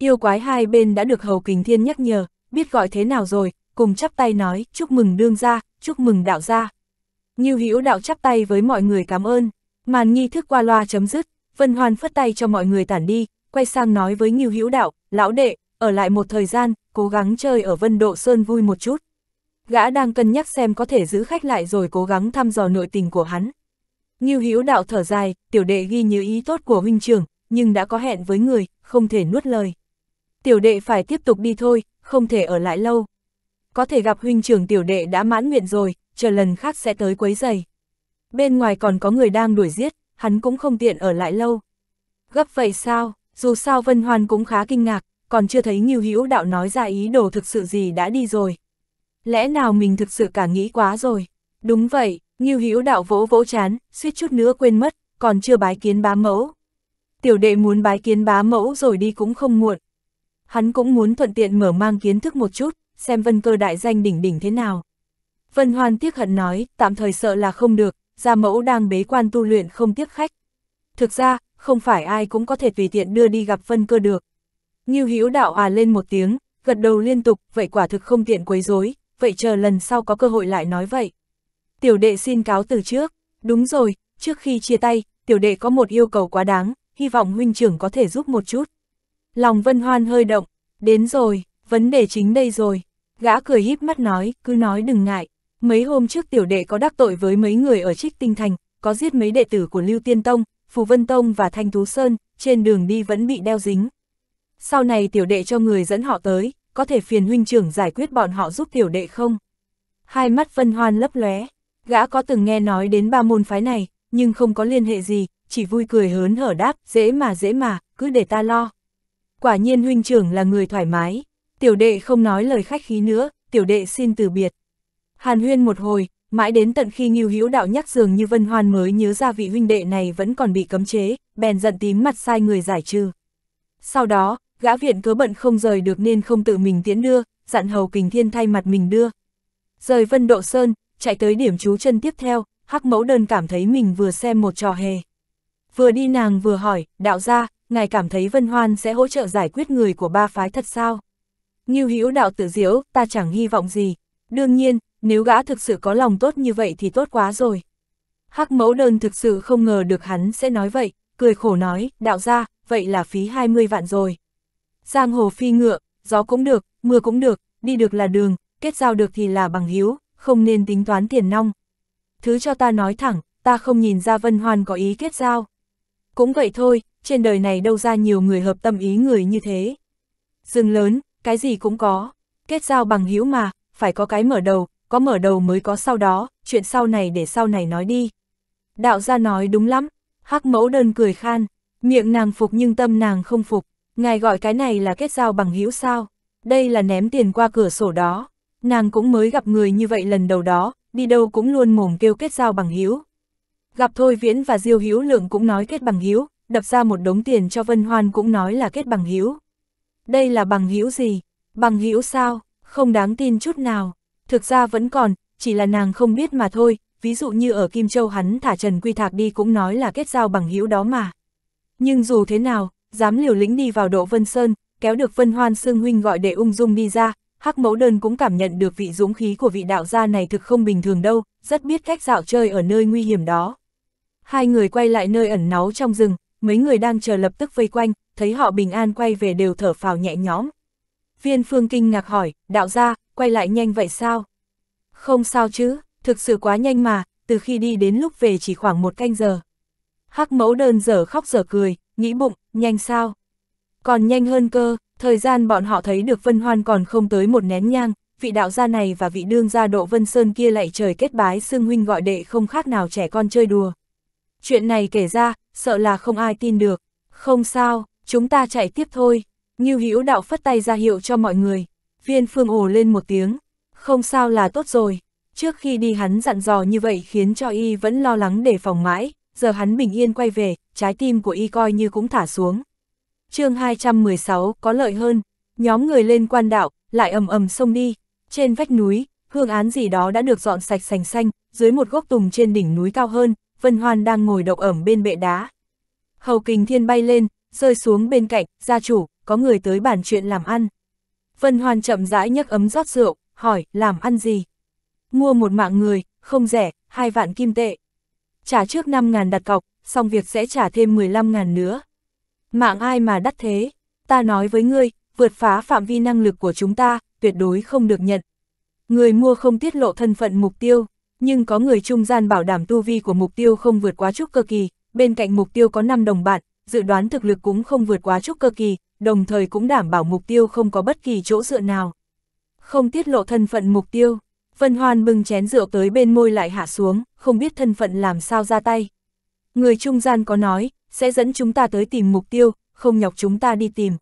yêu quái hai bên đã được Hầu Kình Thiên nhắc nhở, biết gọi thế nào rồi, cùng chắp tay nói, chúc mừng đương gia, chúc mừng đạo gia. Như Hữu đạo chắp tay với mọi người cảm ơn, màn nghi thức qua loa chấm dứt, Vân Hoan phất tay cho mọi người tản đi, quay sang nói với Ngưu Hữu đạo, lão đệ, ở lại một thời gian, cố gắng chơi ở Vân Độ Sơn vui một chút. Gã đang cân nhắc xem có thể giữ khách lại rồi cố gắng thăm dò nội tình của hắn. Ngưu Hữu đạo thở dài, tiểu đệ ghi nhớ ý tốt của huynh trưởng, nhưng đã có hẹn với người, không thể nuốt lời tiểu đệ phải tiếp tục đi thôi, không thể ở lại lâu. Có thể gặp huynh trưởng tiểu đệ đã mãn nguyện rồi, chờ lần khác sẽ tới quấy giày. Bên ngoài còn có người đang đuổi giết, hắn cũng không tiện ở lại lâu. Gấp vậy sao, dù sao Vân Hoan cũng khá kinh ngạc, còn chưa thấy Nghiêu Hữu Đạo nói ra ý đồ thực sự gì đã đi rồi. Lẽ nào mình thực sự cả nghĩ quá rồi? Đúng vậy, Nghiêu Hữu Đạo vỗ vỗ chán, suýt chút nữa quên mất, còn chưa bái kiến bá mẫu. Tiểu đệ muốn bái kiến bá mẫu rồi đi cũng không muộn hắn cũng muốn thuận tiện mở mang kiến thức một chút, xem vân cơ đại danh đỉnh đỉnh thế nào. Vân Hoan tiếc hận nói, tạm thời sợ là không được, gia mẫu đang bế quan tu luyện không tiếp khách. Thực ra, không phải ai cũng có thể tùy tiện đưa đi gặp vân cơ được. Như hữu đạo à lên một tiếng, gật đầu liên tục, vậy quả thực không tiện quấy rối, vậy chờ lần sau có cơ hội lại nói vậy. Tiểu đệ xin cáo từ trước, đúng rồi, trước khi chia tay, tiểu đệ có một yêu cầu quá đáng, hy vọng huynh trưởng có thể giúp một chút. Lòng Vân Hoan hơi động, đến rồi, vấn đề chính đây rồi. Gã cười híp mắt nói, cứ nói đừng ngại. Mấy hôm trước tiểu đệ có đắc tội với mấy người ở Trích Tinh Thành, có giết mấy đệ tử của Lưu Tiên Tông, Phù Vân Tông và Thanh Tú Sơn, trên đường đi vẫn bị đeo dính. Sau này tiểu đệ cho người dẫn họ tới, có thể phiền huynh trưởng giải quyết bọn họ giúp tiểu đệ không? Hai mắt Vân Hoan lấp lóe, gã có từng nghe nói đến ba môn phái này, nhưng không có liên hệ gì, chỉ vui cười hớn hở đáp, dễ mà dễ mà, cứ để ta lo quả nhiên huynh trưởng là người thoải mái, tiểu đệ không nói lời khách khí nữa, tiểu đệ xin từ biệt. Hàn huyên một hồi, mãi đến tận khi Ngưu Hữu Đạo nhắc dường như Vân Hoan mới nhớ ra vị huynh đệ này vẫn còn bị cấm chế, bèn giận tím mặt sai người giải trừ. Sau đó, gã viện cớ bận không rời được nên không tự mình tiễn đưa, dặn hầu kình thiên thay mặt mình đưa. Rời Vân Độ Sơn, chạy tới điểm chú chân tiếp theo, hắc mẫu đơn cảm thấy mình vừa xem một trò hề. Vừa đi nàng vừa hỏi, đạo gia ngài cảm thấy Vân Hoan sẽ hỗ trợ giải quyết người của ba phái thật sao? Như hữu đạo tự diễu, ta chẳng hy vọng gì. Đương nhiên, nếu gã thực sự có lòng tốt như vậy thì tốt quá rồi. Hắc mẫu đơn thực sự không ngờ được hắn sẽ nói vậy, cười khổ nói, đạo ra, vậy là phí 20 vạn rồi. Giang hồ phi ngựa, gió cũng được, mưa cũng được, đi được là đường, kết giao được thì là bằng hữu không nên tính toán tiền nong. Thứ cho ta nói thẳng, ta không nhìn ra Vân Hoan có ý kết giao. Cũng vậy thôi, trên đời này đâu ra nhiều người hợp tâm ý người như thế. Rừng lớn, cái gì cũng có, kết giao bằng hữu mà, phải có cái mở đầu, có mở đầu mới có sau đó, chuyện sau này để sau này nói đi. Đạo gia nói đúng lắm, hắc mẫu đơn cười khan, miệng nàng phục nhưng tâm nàng không phục, ngài gọi cái này là kết giao bằng hữu sao, đây là ném tiền qua cửa sổ đó, nàng cũng mới gặp người như vậy lần đầu đó, đi đâu cũng luôn mồm kêu kết giao bằng hữu. Gặp Thôi Viễn và Diêu Hữu Lượng cũng nói kết bằng hữu, đập ra một đống tiền cho Vân Hoan cũng nói là kết bằng hữu. Đây là bằng hữu gì? Bằng hữu sao? Không đáng tin chút nào. Thực ra vẫn còn, chỉ là nàng không biết mà thôi, ví dụ như ở Kim Châu hắn thả Trần Quy Thạc đi cũng nói là kết giao bằng hữu đó mà. Nhưng dù thế nào, dám liều lĩnh đi vào độ Vân Sơn, kéo được Vân Hoan Sương Huynh gọi để ung dung đi ra, Hắc Mẫu Đơn cũng cảm nhận được vị dũng khí của vị đạo gia này thực không bình thường đâu, rất biết cách dạo chơi ở nơi nguy hiểm đó. Hai người quay lại nơi ẩn náu trong rừng, mấy người đang chờ lập tức vây quanh, thấy họ bình an quay về đều thở phào nhẹ nhõm. Viên phương kinh ngạc hỏi, đạo gia, quay lại nhanh vậy sao? Không sao chứ, thực sự quá nhanh mà, từ khi đi đến lúc về chỉ khoảng một canh giờ. Hắc mẫu đơn giờ khóc giờ cười, nghĩ bụng, nhanh sao? Còn nhanh hơn cơ, thời gian bọn họ thấy được vân hoan còn không tới một nén nhang, vị đạo gia này và vị đương gia độ vân sơn kia lại trời kết bái xương huynh gọi đệ không khác nào trẻ con chơi đùa. Chuyện này kể ra, sợ là không ai tin được. Không sao, chúng ta chạy tiếp thôi. Như hữu đạo phất tay ra hiệu cho mọi người. Viên phương ồ lên một tiếng. Không sao là tốt rồi. Trước khi đi hắn dặn dò như vậy khiến cho y vẫn lo lắng để phòng mãi. Giờ hắn bình yên quay về, trái tim của y coi như cũng thả xuống. chương 216 có lợi hơn. Nhóm người lên quan đạo, lại ầm ầm sông đi. Trên vách núi, hương án gì đó đã được dọn sạch sành xanh, dưới một gốc tùng trên đỉnh núi cao hơn, Vân Hoan đang ngồi độc ẩm bên bệ đá. Hầu kình thiên bay lên, rơi xuống bên cạnh, gia chủ, có người tới bàn chuyện làm ăn. Vân Hoan chậm rãi nhấc ấm rót rượu, hỏi, làm ăn gì? Mua một mạng người, không rẻ, hai vạn kim tệ. Trả trước 5.000 đặt cọc, xong việc sẽ trả thêm 15.000 nữa. Mạng ai mà đắt thế? Ta nói với ngươi, vượt phá phạm vi năng lực của chúng ta, tuyệt đối không được nhận. Người mua không tiết lộ thân phận mục tiêu nhưng có người trung gian bảo đảm tu vi của mục tiêu không vượt quá trúc cơ kỳ, bên cạnh mục tiêu có 5 đồng bạn, dự đoán thực lực cũng không vượt quá trúc cơ kỳ, đồng thời cũng đảm bảo mục tiêu không có bất kỳ chỗ dựa nào. Không tiết lộ thân phận mục tiêu, Vân Hoan bưng chén rượu tới bên môi lại hạ xuống, không biết thân phận làm sao ra tay. Người trung gian có nói, sẽ dẫn chúng ta tới tìm mục tiêu, không nhọc chúng ta đi tìm.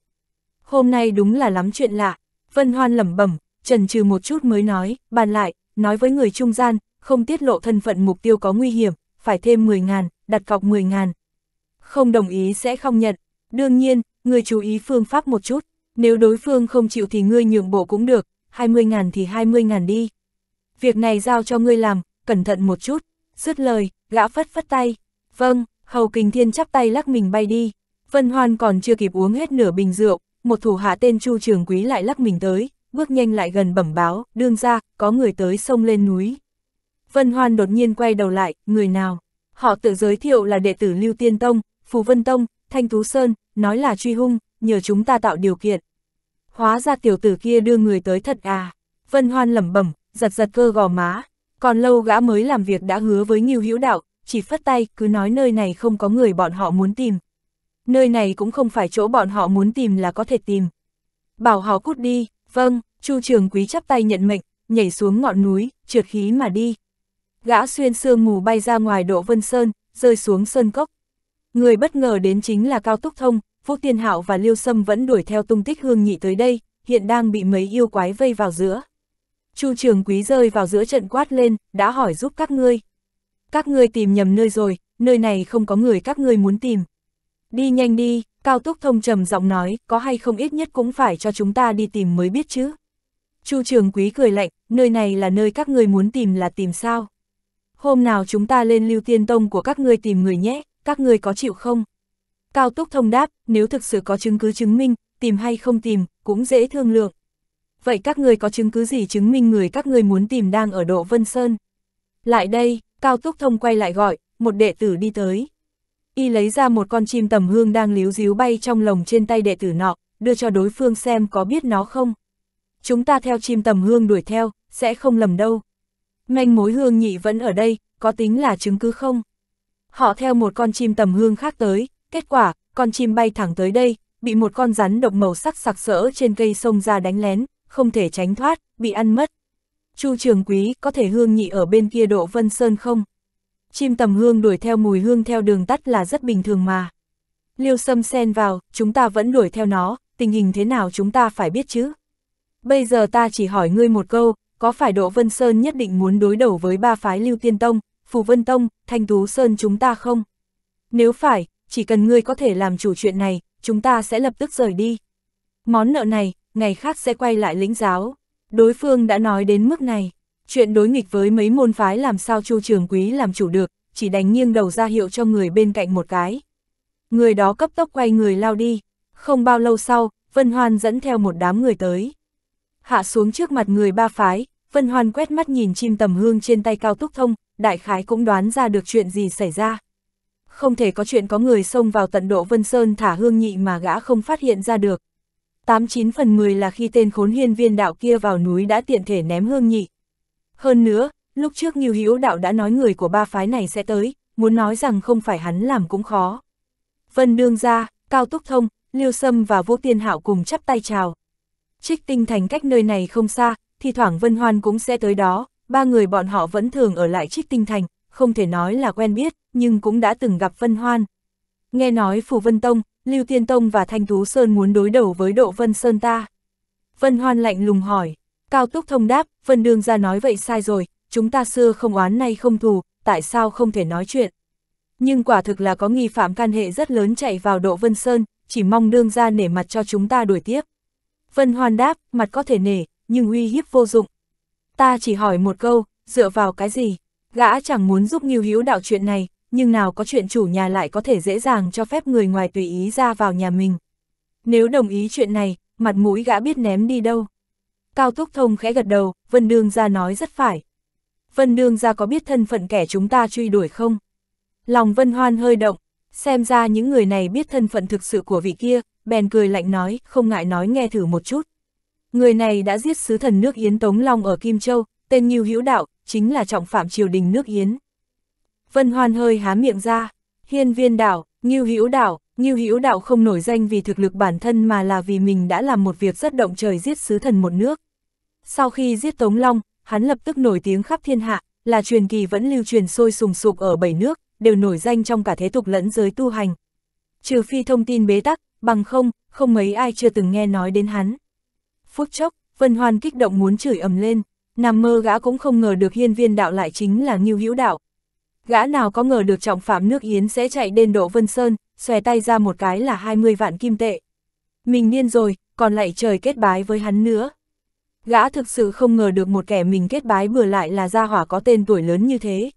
Hôm nay đúng là lắm chuyện lạ, Vân Hoan lẩm bẩm, trần trừ một chút mới nói, bàn lại, nói với người trung gian, không tiết lộ thân phận mục tiêu có nguy hiểm, phải thêm 10 ngàn, đặt cọc 10 ngàn. Không đồng ý sẽ không nhận. Đương nhiên, người chú ý phương pháp một chút, nếu đối phương không chịu thì ngươi nhượng bộ cũng được, 20 ngàn thì 20 ngàn đi. Việc này giao cho ngươi làm, cẩn thận một chút. Dứt lời, gã phất phất tay. Vâng, Hầu Kình Thiên chắp tay lắc mình bay đi. Vân Hoan còn chưa kịp uống hết nửa bình rượu, một thủ hạ tên Chu Trường Quý lại lắc mình tới, bước nhanh lại gần bẩm báo, đương ra, có người tới sông lên núi. Vân Hoan đột nhiên quay đầu lại, người nào? Họ tự giới thiệu là đệ tử Lưu Tiên Tông, Phù Vân Tông, Thanh Thú Sơn, nói là truy hung, nhờ chúng ta tạo điều kiện. Hóa ra tiểu tử kia đưa người tới thật à. Vân Hoan lẩm bẩm, giật giật cơ gò má. Còn lâu gã mới làm việc đã hứa với Nghiêu Hữu Đạo, chỉ phất tay, cứ nói nơi này không có người bọn họ muốn tìm. Nơi này cũng không phải chỗ bọn họ muốn tìm là có thể tìm. Bảo họ cút đi, vâng, Chu Trường Quý chắp tay nhận mệnh, nhảy xuống ngọn núi, trượt khí mà đi. Gã xuyên sương mù bay ra ngoài độ vân sơn, rơi xuống sơn cốc. Người bất ngờ đến chính là Cao Túc Thông, Vũ Tiên Hạo và Liêu Sâm vẫn đuổi theo tung tích hương nhị tới đây, hiện đang bị mấy yêu quái vây vào giữa. Chu Trường Quý rơi vào giữa trận quát lên, đã hỏi giúp các ngươi. Các ngươi tìm nhầm nơi rồi, nơi này không có người các ngươi muốn tìm. Đi nhanh đi, Cao Túc Thông trầm giọng nói, có hay không ít nhất cũng phải cho chúng ta đi tìm mới biết chứ. Chu Trường Quý cười lạnh, nơi này là nơi các ngươi muốn tìm là tìm sao? hôm nào chúng ta lên lưu tiên tông của các ngươi tìm người nhé, các ngươi có chịu không? Cao Túc Thông đáp, nếu thực sự có chứng cứ chứng minh, tìm hay không tìm, cũng dễ thương lượng. Vậy các ngươi có chứng cứ gì chứng minh người các ngươi muốn tìm đang ở Độ Vân Sơn? Lại đây, Cao Túc Thông quay lại gọi, một đệ tử đi tới. Y lấy ra một con chim tầm hương đang líu díu bay trong lồng trên tay đệ tử nọ, đưa cho đối phương xem có biết nó không. Chúng ta theo chim tầm hương đuổi theo, sẽ không lầm đâu. Nganh mối hương nhị vẫn ở đây, có tính là chứng cứ không? Họ theo một con chim tầm hương khác tới, kết quả, con chim bay thẳng tới đây, bị một con rắn độc màu sắc sặc sỡ trên cây sông ra đánh lén, không thể tránh thoát, bị ăn mất. Chu Trường Quý có thể hương nhị ở bên kia độ Vân Sơn không? Chim tầm hương đuổi theo mùi hương theo đường tắt là rất bình thường mà. Liêu sâm sen vào, chúng ta vẫn đuổi theo nó, tình hình thế nào chúng ta phải biết chứ? Bây giờ ta chỉ hỏi ngươi một câu, có phải Đỗ Vân Sơn nhất định muốn đối đầu với ba phái Lưu Tiên Tông, Phù Vân Tông, Thanh Tú Sơn chúng ta không? Nếu phải, chỉ cần ngươi có thể làm chủ chuyện này, chúng ta sẽ lập tức rời đi. Món nợ này, ngày khác sẽ quay lại lĩnh giáo. Đối phương đã nói đến mức này, chuyện đối nghịch với mấy môn phái làm sao Chu Trường Quý làm chủ được, chỉ đánh nghiêng đầu ra hiệu cho người bên cạnh một cái. Người đó cấp tốc quay người lao đi, không bao lâu sau, Vân Hoan dẫn theo một đám người tới. Hạ xuống trước mặt người ba phái, Vân Hoan quét mắt nhìn chim tầm hương trên tay Cao Túc Thông, đại khái cũng đoán ra được chuyện gì xảy ra. Không thể có chuyện có người xông vào tận độ Vân Sơn thả hương nhị mà gã không phát hiện ra được. 89 phần 10 là khi tên khốn hiên viên đạo kia vào núi đã tiện thể ném hương nhị. Hơn nữa, lúc trước Nghiêu Hữu đạo đã nói người của ba phái này sẽ tới, muốn nói rằng không phải hắn làm cũng khó. Vân Đương ra, Cao Túc Thông, Liêu Sâm và Vũ Tiên Hạo cùng chắp tay chào. Trích tinh thành cách nơi này không xa, thì thoảng Vân Hoan cũng sẽ tới đó, ba người bọn họ vẫn thường ở lại trích tinh thành, không thể nói là quen biết, nhưng cũng đã từng gặp Vân Hoan. Nghe nói Phù Vân Tông, Lưu Tiên Tông và Thanh Tú Sơn muốn đối đầu với Độ Vân Sơn ta. Vân Hoan lạnh lùng hỏi, Cao Túc Thông đáp, Vân Đương ra nói vậy sai rồi, chúng ta xưa không oán nay không thù, tại sao không thể nói chuyện. Nhưng quả thực là có nghi phạm can hệ rất lớn chạy vào Độ Vân Sơn, chỉ mong Đương ra nể mặt cho chúng ta đuổi tiếp. Vân Hoan đáp, mặt có thể nể, nhưng uy hiếp vô dụng. Ta chỉ hỏi một câu, dựa vào cái gì? Gã chẳng muốn giúp Ngưu Hữu đạo chuyện này, nhưng nào có chuyện chủ nhà lại có thể dễ dàng cho phép người ngoài tùy ý ra vào nhà mình. Nếu đồng ý chuyện này, mặt mũi gã biết ném đi đâu. Cao Túc Thông khẽ gật đầu, Vân Đương ra nói rất phải. Vân Đương ra có biết thân phận kẻ chúng ta truy đuổi không? Lòng Vân Hoan hơi động, xem ra những người này biết thân phận thực sự của vị kia, bèn cười lạnh nói, không ngại nói nghe thử một chút. Người này đã giết sứ thần nước Yến Tống Long ở Kim Châu, tên Nhiêu Hữu Đạo, chính là trọng phạm triều đình nước Yến. Vân Hoan hơi há miệng ra, hiên viên đảo, Nhiêu Hữu Đạo, Nhiêu Hữu Đạo không nổi danh vì thực lực bản thân mà là vì mình đã làm một việc rất động trời giết sứ thần một nước. Sau khi giết Tống Long, hắn lập tức nổi tiếng khắp thiên hạ, là truyền kỳ vẫn lưu truyền sôi sùng sục ở bảy nước, đều nổi danh trong cả thế tục lẫn giới tu hành. Trừ phi thông tin bế tắc, bằng không, không mấy ai chưa từng nghe nói đến hắn phút chốc, Vân Hoan kích động muốn chửi ầm lên, nằm mơ gã cũng không ngờ được hiên viên đạo lại chính là Ngưu Hữu Đạo. Gã nào có ngờ được trọng phạm nước Yến sẽ chạy đến độ Vân Sơn, xòe tay ra một cái là 20 vạn kim tệ. Mình niên rồi, còn lại trời kết bái với hắn nữa. Gã thực sự không ngờ được một kẻ mình kết bái bừa lại là gia hỏa có tên tuổi lớn như thế.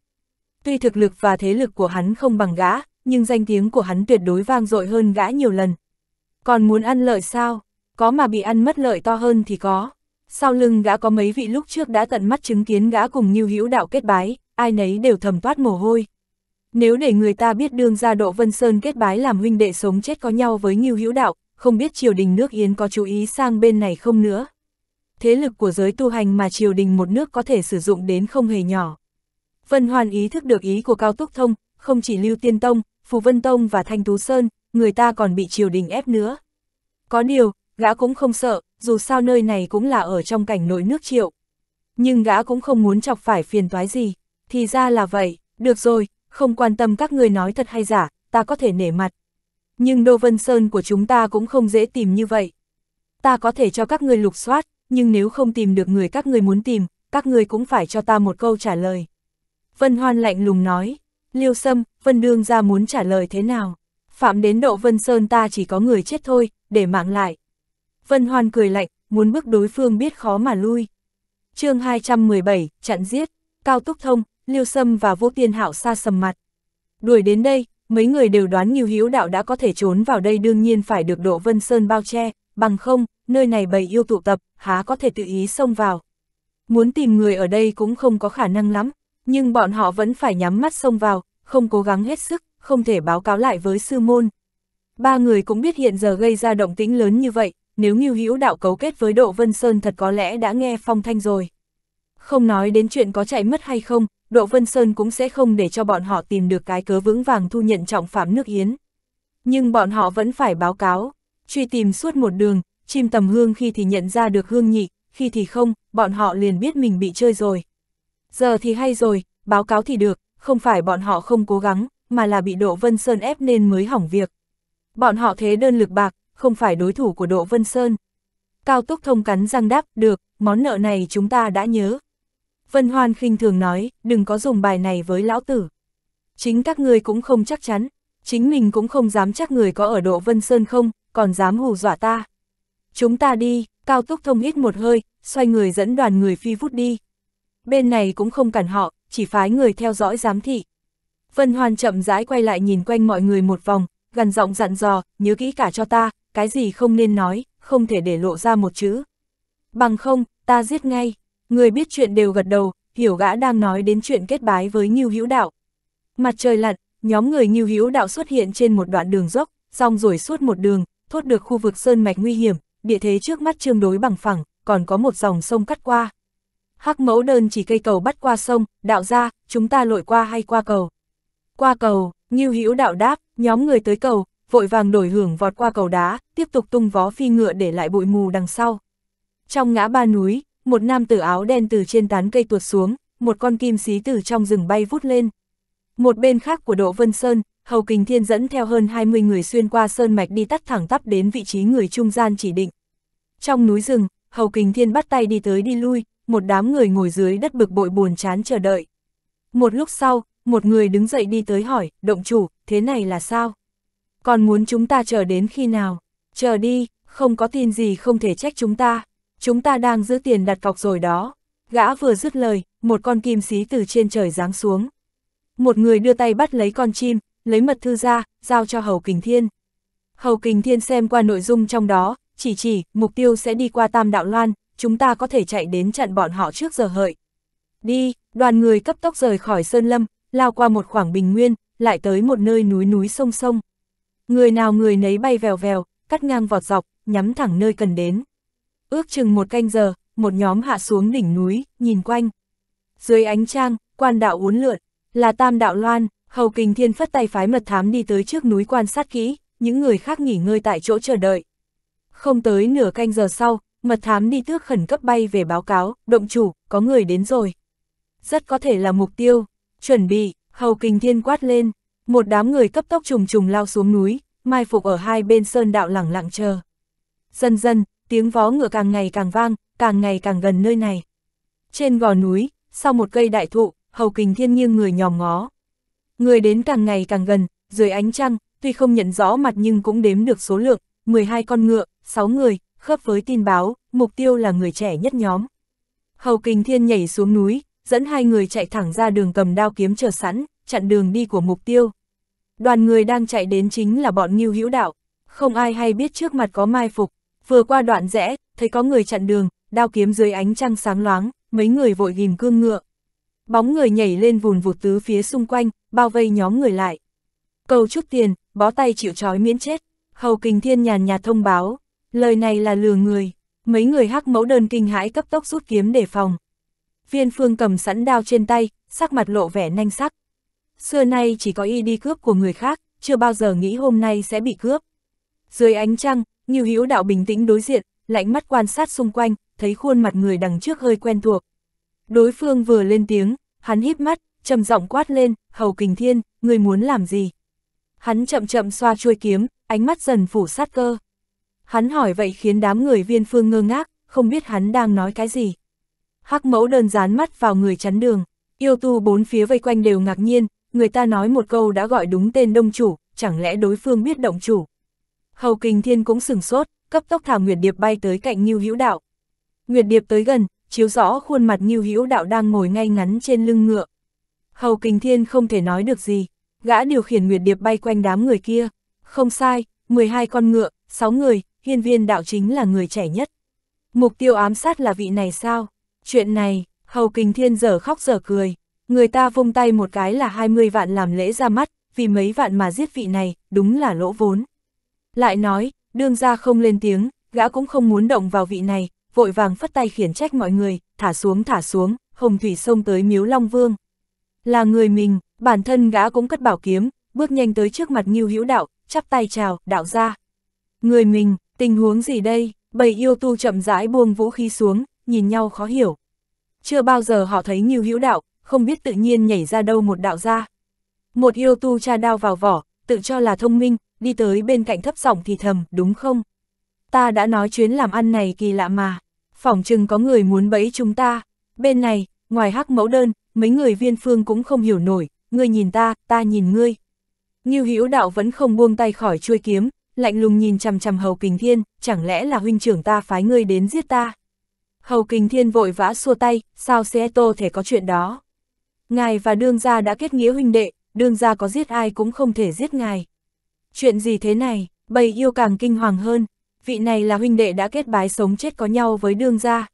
Tuy thực lực và thế lực của hắn không bằng gã, nhưng danh tiếng của hắn tuyệt đối vang dội hơn gã nhiều lần. Còn muốn ăn lợi sao? có mà bị ăn mất lợi to hơn thì có. Sau lưng gã có mấy vị lúc trước đã tận mắt chứng kiến gã cùng Nhiêu Hữu Đạo kết bái, ai nấy đều thầm toát mồ hôi. Nếu để người ta biết đương gia Độ Vân Sơn kết bái làm huynh đệ sống chết có nhau với Nhiêu Hữu Đạo, không biết triều đình nước Yến có chú ý sang bên này không nữa. Thế lực của giới tu hành mà triều đình một nước có thể sử dụng đến không hề nhỏ. Vân Hoàn ý thức được ý của Cao Túc Thông, không chỉ Lưu Tiên Tông, Phù Vân Tông và Thanh Tú Sơn, người ta còn bị triều đình ép nữa. Có điều, gã cũng không sợ, dù sao nơi này cũng là ở trong cảnh nội nước triệu. Nhưng gã cũng không muốn chọc phải phiền toái gì, thì ra là vậy, được rồi, không quan tâm các người nói thật hay giả, ta có thể nể mặt. Nhưng Đô Vân Sơn của chúng ta cũng không dễ tìm như vậy. Ta có thể cho các người lục soát, nhưng nếu không tìm được người các người muốn tìm, các người cũng phải cho ta một câu trả lời. Vân Hoan lạnh lùng nói, Liêu Sâm, Vân Đương ra muốn trả lời thế nào? Phạm đến độ Vân Sơn ta chỉ có người chết thôi, để mạng lại. Vân Hoan cười lạnh, muốn bước đối phương biết khó mà lui. chương 217, chặn giết, Cao Túc Thông, Liêu Sâm và Vô Tiên Hạo xa sầm mặt. Đuổi đến đây, mấy người đều đoán nhiều hiếu đạo đã có thể trốn vào đây đương nhiên phải được độ Vân Sơn bao che, bằng không, nơi này bầy yêu tụ tập, há có thể tự ý xông vào. Muốn tìm người ở đây cũng không có khả năng lắm, nhưng bọn họ vẫn phải nhắm mắt xông vào, không cố gắng hết sức, không thể báo cáo lại với sư môn. Ba người cũng biết hiện giờ gây ra động tĩnh lớn như vậy, nếu Ngưu Hữu Đạo cấu kết với Độ Vân Sơn thật có lẽ đã nghe phong thanh rồi. Không nói đến chuyện có chạy mất hay không, Độ Vân Sơn cũng sẽ không để cho bọn họ tìm được cái cớ vững vàng thu nhận trọng phạm nước Yến. Nhưng bọn họ vẫn phải báo cáo, truy tìm suốt một đường, chim tầm hương khi thì nhận ra được hương nhị, khi thì không, bọn họ liền biết mình bị chơi rồi. Giờ thì hay rồi, báo cáo thì được, không phải bọn họ không cố gắng, mà là bị Độ Vân Sơn ép nên mới hỏng việc. Bọn họ thế đơn lực bạc, không phải đối thủ của Độ Vân Sơn. Cao Túc Thông cắn răng đáp, được, món nợ này chúng ta đã nhớ. Vân Hoan khinh thường nói, đừng có dùng bài này với lão tử. Chính các ngươi cũng không chắc chắn, chính mình cũng không dám chắc người có ở Độ Vân Sơn không, còn dám hù dọa ta. Chúng ta đi, Cao Túc Thông hít một hơi, xoay người dẫn đoàn người phi vút đi. Bên này cũng không cản họ, chỉ phái người theo dõi giám thị. Vân Hoan chậm rãi quay lại nhìn quanh mọi người một vòng, gần giọng dặn dò, nhớ kỹ cả cho ta, cái gì không nên nói, không thể để lộ ra một chữ. Bằng không, ta giết ngay, người biết chuyện đều gật đầu, hiểu gã đang nói đến chuyện kết bái với Ngưu Hữu Đạo. Mặt trời lặn, nhóm người Ngưu Hữu Đạo xuất hiện trên một đoạn đường dốc, xong rồi suốt một đường, thốt được khu vực sơn mạch nguy hiểm, địa thế trước mắt trương đối bằng phẳng, còn có một dòng sông cắt qua. Hắc mẫu đơn chỉ cây cầu bắt qua sông, đạo ra, chúng ta lội qua hay qua cầu. Qua cầu, Ngưu Hữu Đạo đáp, Nhóm người tới cầu, vội vàng đổi hưởng vọt qua cầu đá, tiếp tục tung vó phi ngựa để lại bụi mù đằng sau. Trong ngã ba núi, một nam tử áo đen từ trên tán cây tuột xuống, một con kim xí từ trong rừng bay vút lên. Một bên khác của độ Vân Sơn, Hầu Kình Thiên dẫn theo hơn 20 người xuyên qua sơn mạch đi tắt thẳng tắp đến vị trí người trung gian chỉ định. Trong núi rừng, Hầu Kình Thiên bắt tay đi tới đi lui, một đám người ngồi dưới đất bực bội buồn chán chờ đợi. Một lúc sau, một người đứng dậy đi tới hỏi, động chủ, thế này là sao? Còn muốn chúng ta chờ đến khi nào? Chờ đi, không có tin gì không thể trách chúng ta. Chúng ta đang giữ tiền đặt cọc rồi đó. Gã vừa dứt lời, một con kim xí từ trên trời giáng xuống. Một người đưa tay bắt lấy con chim, lấy mật thư ra, giao cho Hầu Kình Thiên. Hầu Kình Thiên xem qua nội dung trong đó, chỉ chỉ, mục tiêu sẽ đi qua Tam Đạo Loan, chúng ta có thể chạy đến chặn bọn họ trước giờ hợi. Đi, đoàn người cấp tốc rời khỏi Sơn Lâm, lao qua một khoảng bình nguyên, lại tới một nơi núi núi sông sông. Người nào người nấy bay vèo vèo, cắt ngang vọt dọc, nhắm thẳng nơi cần đến. Ước chừng một canh giờ, một nhóm hạ xuống đỉnh núi, nhìn quanh. Dưới ánh trang, quan đạo uốn lượn, là tam đạo loan, hầu kình thiên phất tay phái mật thám đi tới trước núi quan sát kỹ, những người khác nghỉ ngơi tại chỗ chờ đợi. Không tới nửa canh giờ sau, mật thám đi tước khẩn cấp bay về báo cáo, động chủ, có người đến rồi. Rất có thể là mục tiêu, chuẩn bị, Hầu kình thiên quát lên, một đám người cấp tốc trùng trùng lao xuống núi, mai phục ở hai bên sơn đạo lẳng lặng chờ. Dần dần, tiếng vó ngựa càng ngày càng vang, càng ngày càng gần nơi này. Trên gò núi, sau một cây đại thụ, hầu kình thiên nghiêng người nhòm ngó. Người đến càng ngày càng gần, dưới ánh trăng, tuy không nhận rõ mặt nhưng cũng đếm được số lượng, 12 con ngựa, 6 người, khớp với tin báo, mục tiêu là người trẻ nhất nhóm. Hầu kình thiên nhảy xuống núi, dẫn hai người chạy thẳng ra đường cầm đao kiếm chờ sẵn, chặn đường đi của mục tiêu. Đoàn người đang chạy đến chính là bọn nghiêu hữu đạo, không ai hay biết trước mặt có mai phục, vừa qua đoạn rẽ, thấy có người chặn đường, đao kiếm dưới ánh trăng sáng loáng, mấy người vội ghim cương ngựa. Bóng người nhảy lên vùn vụt tứ phía xung quanh, bao vây nhóm người lại. Cầu chút tiền, bó tay chịu trói miễn chết, hầu kình thiên nhàn nhạt thông báo, lời này là lừa người, mấy người hắc mẫu đơn kinh hãi cấp tốc rút kiếm để phòng. Viên phương cầm sẵn đao trên tay, sắc mặt lộ vẻ nanh sắc. Xưa nay chỉ có y đi cướp của người khác, chưa bao giờ nghĩ hôm nay sẽ bị cướp. Dưới ánh trăng, Như Hữu Đạo bình tĩnh đối diện, lạnh mắt quan sát xung quanh, thấy khuôn mặt người đằng trước hơi quen thuộc. Đối phương vừa lên tiếng, hắn híp mắt, trầm giọng quát lên, "Hầu Kình Thiên, người muốn làm gì?" Hắn chậm chậm xoa chuôi kiếm, ánh mắt dần phủ sát cơ. Hắn hỏi vậy khiến đám người viên phương ngơ ngác, không biết hắn đang nói cái gì. Hắc mẫu đơn dán mắt vào người chắn đường, yêu tu bốn phía vây quanh đều ngạc nhiên, người ta nói một câu đã gọi đúng tên đông chủ, chẳng lẽ đối phương biết động chủ. Hầu kinh thiên cũng sừng sốt, cấp tốc thả Nguyệt Điệp bay tới cạnh Nhiêu Hữu Đạo. Nguyệt Điệp tới gần, chiếu rõ khuôn mặt Nhiêu Hữu Đạo đang ngồi ngay ngắn trên lưng ngựa. Hầu kinh thiên không thể nói được gì, gã điều khiển Nguyệt Điệp bay quanh đám người kia. Không sai, 12 con ngựa, 6 người, hiên viên đạo chính là người trẻ nhất. Mục tiêu ám sát là vị này sao? Chuyện này, Hầu Kình Thiên giờ khóc giờ cười, người ta vung tay một cái là 20 vạn làm lễ ra mắt, vì mấy vạn mà giết vị này, đúng là lỗ vốn. Lại nói, đương ra không lên tiếng, gã cũng không muốn động vào vị này, vội vàng phất tay khiển trách mọi người, thả xuống thả xuống, hồng thủy sông tới miếu Long Vương. Là người mình, bản thân gã cũng cất bảo kiếm, bước nhanh tới trước mặt Ngưu Hữu Đạo, chắp tay chào, đạo ra. Người mình, tình huống gì đây? Bầy yêu tu chậm rãi buông vũ khí xuống, nhìn nhau khó hiểu. Chưa bao giờ họ thấy Ngưu Hữu Đạo, không biết tự nhiên nhảy ra đâu một đạo ra. Một yêu tu cha đao vào vỏ, tự cho là thông minh, đi tới bên cạnh thấp giọng thì thầm, đúng không? Ta đã nói chuyến làm ăn này kỳ lạ mà, phỏng chừng có người muốn bẫy chúng ta. Bên này, ngoài hắc mẫu đơn, mấy người viên phương cũng không hiểu nổi, ngươi nhìn ta, ta nhìn ngươi. Ngưu Hữu Đạo vẫn không buông tay khỏi chuôi kiếm, lạnh lùng nhìn chằm chằm Hầu Kình Thiên, chẳng lẽ là huynh trưởng ta phái ngươi đến giết ta? Hầu Kình Thiên vội vã xua tay, sao Seto thể có chuyện đó. Ngài và đương gia đã kết nghĩa huynh đệ, đương gia có giết ai cũng không thể giết ngài. Chuyện gì thế này, bầy yêu càng kinh hoàng hơn, vị này là huynh đệ đã kết bái sống chết có nhau với đương gia.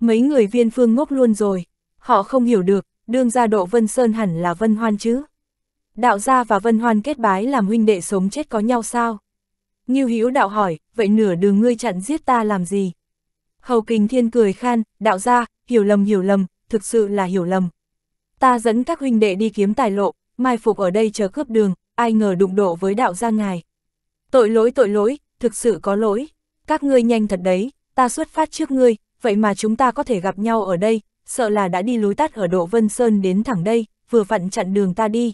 Mấy người viên phương ngốc luôn rồi, họ không hiểu được, đương gia độ Vân Sơn hẳn là Vân Hoan chứ. Đạo gia và Vân Hoan kết bái làm huynh đệ sống chết có nhau sao? Nghiêu Hữu đạo hỏi, vậy nửa đường ngươi chặn giết ta làm gì? Hầu Kình Thiên cười khan, đạo gia hiểu lầm hiểu lầm, thực sự là hiểu lầm. Ta dẫn các huynh đệ đi kiếm tài lộ, mai phục ở đây chờ cướp đường, ai ngờ đụng độ với đạo gia ngài. Tội lỗi tội lỗi, thực sự có lỗi. Các ngươi nhanh thật đấy, ta xuất phát trước ngươi, vậy mà chúng ta có thể gặp nhau ở đây, sợ là đã đi lối tắt ở Độ Vân Sơn đến thẳng đây, vừa vặn chặn đường ta đi.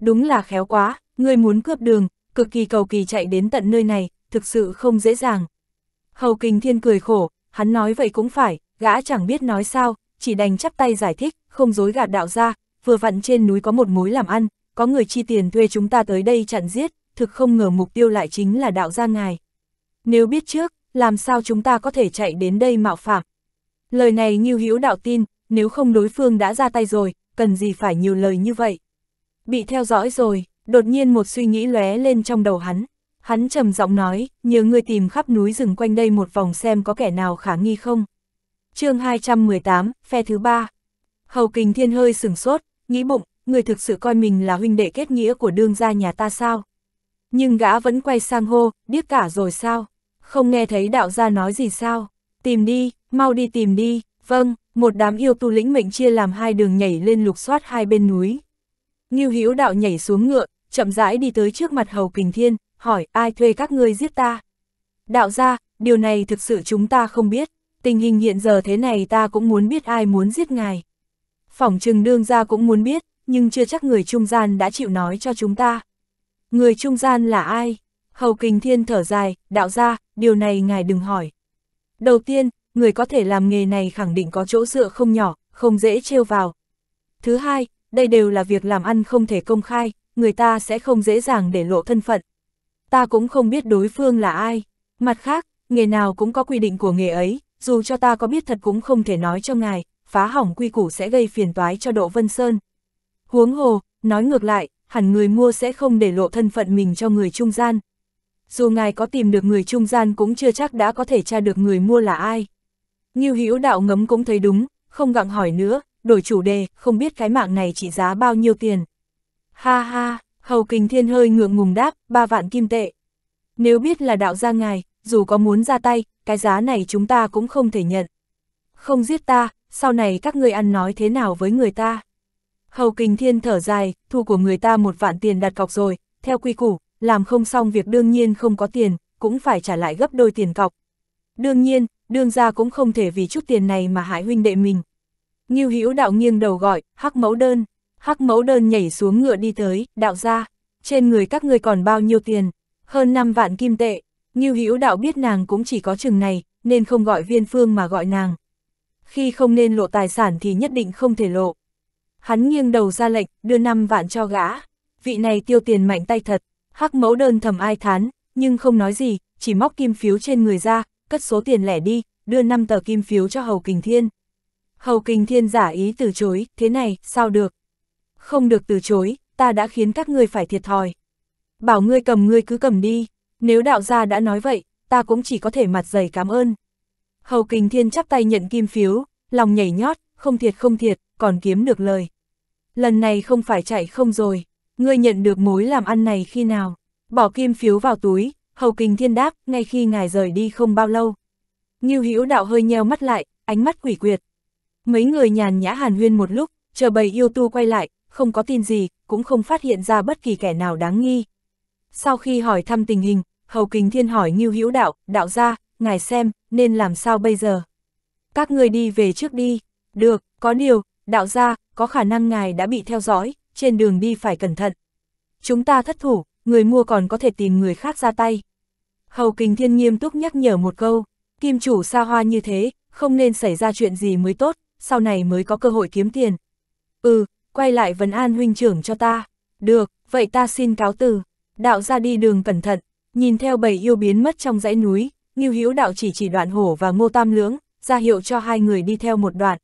Đúng là khéo quá, ngươi muốn cướp đường, cực kỳ cầu kỳ chạy đến tận nơi này, thực sự không dễ dàng. Hầu Kình Thiên cười khổ, hắn nói vậy cũng phải, gã chẳng biết nói sao, chỉ đành chắp tay giải thích, không dối gạt đạo ra, vừa vặn trên núi có một mối làm ăn, có người chi tiền thuê chúng ta tới đây chặn giết, thực không ngờ mục tiêu lại chính là đạo gia ngài. Nếu biết trước, làm sao chúng ta có thể chạy đến đây mạo phạm? Lời này như hữu đạo tin, nếu không đối phương đã ra tay rồi, cần gì phải nhiều lời như vậy? Bị theo dõi rồi, đột nhiên một suy nghĩ lóe lên trong đầu hắn. Hắn trầm giọng nói, nhớ người tìm khắp núi rừng quanh đây một vòng xem có kẻ nào khả nghi không. chương 218, phe thứ ba. Hầu kình thiên hơi sửng sốt, nghĩ bụng, người thực sự coi mình là huynh đệ kết nghĩa của đương gia nhà ta sao? Nhưng gã vẫn quay sang hô, điếc cả rồi sao? Không nghe thấy đạo gia nói gì sao? Tìm đi, mau đi tìm đi, vâng, một đám yêu tu lĩnh mệnh chia làm hai đường nhảy lên lục soát hai bên núi. Ngưu Hữu đạo nhảy xuống ngựa, chậm rãi đi tới trước mặt Hầu Kình Thiên, hỏi ai thuê các ngươi giết ta. Đạo gia điều này thực sự chúng ta không biết, tình hình hiện giờ thế này ta cũng muốn biết ai muốn giết ngài. Phỏng trừng đương gia cũng muốn biết, nhưng chưa chắc người trung gian đã chịu nói cho chúng ta. Người trung gian là ai? Hầu kình thiên thở dài, đạo gia điều này ngài đừng hỏi. Đầu tiên, người có thể làm nghề này khẳng định có chỗ dựa không nhỏ, không dễ trêu vào. Thứ hai, đây đều là việc làm ăn không thể công khai, người ta sẽ không dễ dàng để lộ thân phận, ta cũng không biết đối phương là ai. Mặt khác, nghề nào cũng có quy định của nghề ấy, dù cho ta có biết thật cũng không thể nói cho ngài, phá hỏng quy củ sẽ gây phiền toái cho Độ Vân Sơn. Huống hồ, nói ngược lại, hẳn người mua sẽ không để lộ thân phận mình cho người trung gian. Dù ngài có tìm được người trung gian cũng chưa chắc đã có thể tra được người mua là ai. Nghiêu hữu đạo ngấm cũng thấy đúng, không gặng hỏi nữa, đổi chủ đề, không biết cái mạng này trị giá bao nhiêu tiền. Ha ha, Hầu kình thiên hơi ngượng ngùng đáp, ba vạn kim tệ. Nếu biết là đạo gia ngài, dù có muốn ra tay, cái giá này chúng ta cũng không thể nhận. Không giết ta, sau này các ngươi ăn nói thế nào với người ta? Hầu kình thiên thở dài, thu của người ta một vạn tiền đặt cọc rồi, theo quy củ, làm không xong việc đương nhiên không có tiền, cũng phải trả lại gấp đôi tiền cọc. Đương nhiên, đương gia cũng không thể vì chút tiền này mà hại huynh đệ mình. Ngưu Hữu đạo nghiêng đầu gọi, hắc mẫu đơn. Hắc mẫu đơn nhảy xuống ngựa đi tới, đạo ra, trên người các ngươi còn bao nhiêu tiền, hơn 5 vạn kim tệ, Như Hữu đạo biết nàng cũng chỉ có chừng này, nên không gọi viên phương mà gọi nàng. Khi không nên lộ tài sản thì nhất định không thể lộ. Hắn nghiêng đầu ra lệnh, đưa 5 vạn cho gã, vị này tiêu tiền mạnh tay thật, hắc mẫu đơn thầm ai thán, nhưng không nói gì, chỉ móc kim phiếu trên người ra, cất số tiền lẻ đi, đưa 5 tờ kim phiếu cho Hầu Kình Thiên. Hầu Kình Thiên giả ý từ chối, thế này, sao được, không được từ chối, ta đã khiến các ngươi phải thiệt thòi. Bảo ngươi cầm ngươi cứ cầm đi, nếu đạo gia đã nói vậy, ta cũng chỉ có thể mặt dày cảm ơn. Hầu Kình Thiên chắp tay nhận kim phiếu, lòng nhảy nhót, không thiệt không thiệt, còn kiếm được lời. Lần này không phải chạy không rồi, ngươi nhận được mối làm ăn này khi nào? Bỏ kim phiếu vào túi, Hầu Kình Thiên đáp, ngay khi ngài rời đi không bao lâu. Ngưu Hữu Đạo hơi nheo mắt lại, ánh mắt quỷ quyệt. Mấy người nhàn nhã hàn huyên một lúc, chờ bầy yêu tu quay lại, không có tin gì, cũng không phát hiện ra bất kỳ kẻ nào đáng nghi. Sau khi hỏi thăm tình hình, Hầu Kình Thiên hỏi Ngưu Hữu Đạo, đạo gia ngài xem, nên làm sao bây giờ? Các người đi về trước đi. Được, có điều, đạo gia có khả năng ngài đã bị theo dõi, trên đường đi phải cẩn thận. Chúng ta thất thủ, người mua còn có thể tìm người khác ra tay. Hầu Kình Thiên nghiêm túc nhắc nhở một câu, kim chủ xa hoa như thế, không nên xảy ra chuyện gì mới tốt, sau này mới có cơ hội kiếm tiền. Ừ, quay lại vấn an huynh trưởng cho ta. Được, vậy ta xin cáo từ. Đạo ra đi đường cẩn thận, nhìn theo bầy yêu biến mất trong dãy núi, Ngưu Hữu đạo chỉ chỉ đoạn hổ và ngô tam lưỡng, ra hiệu cho hai người đi theo một đoạn.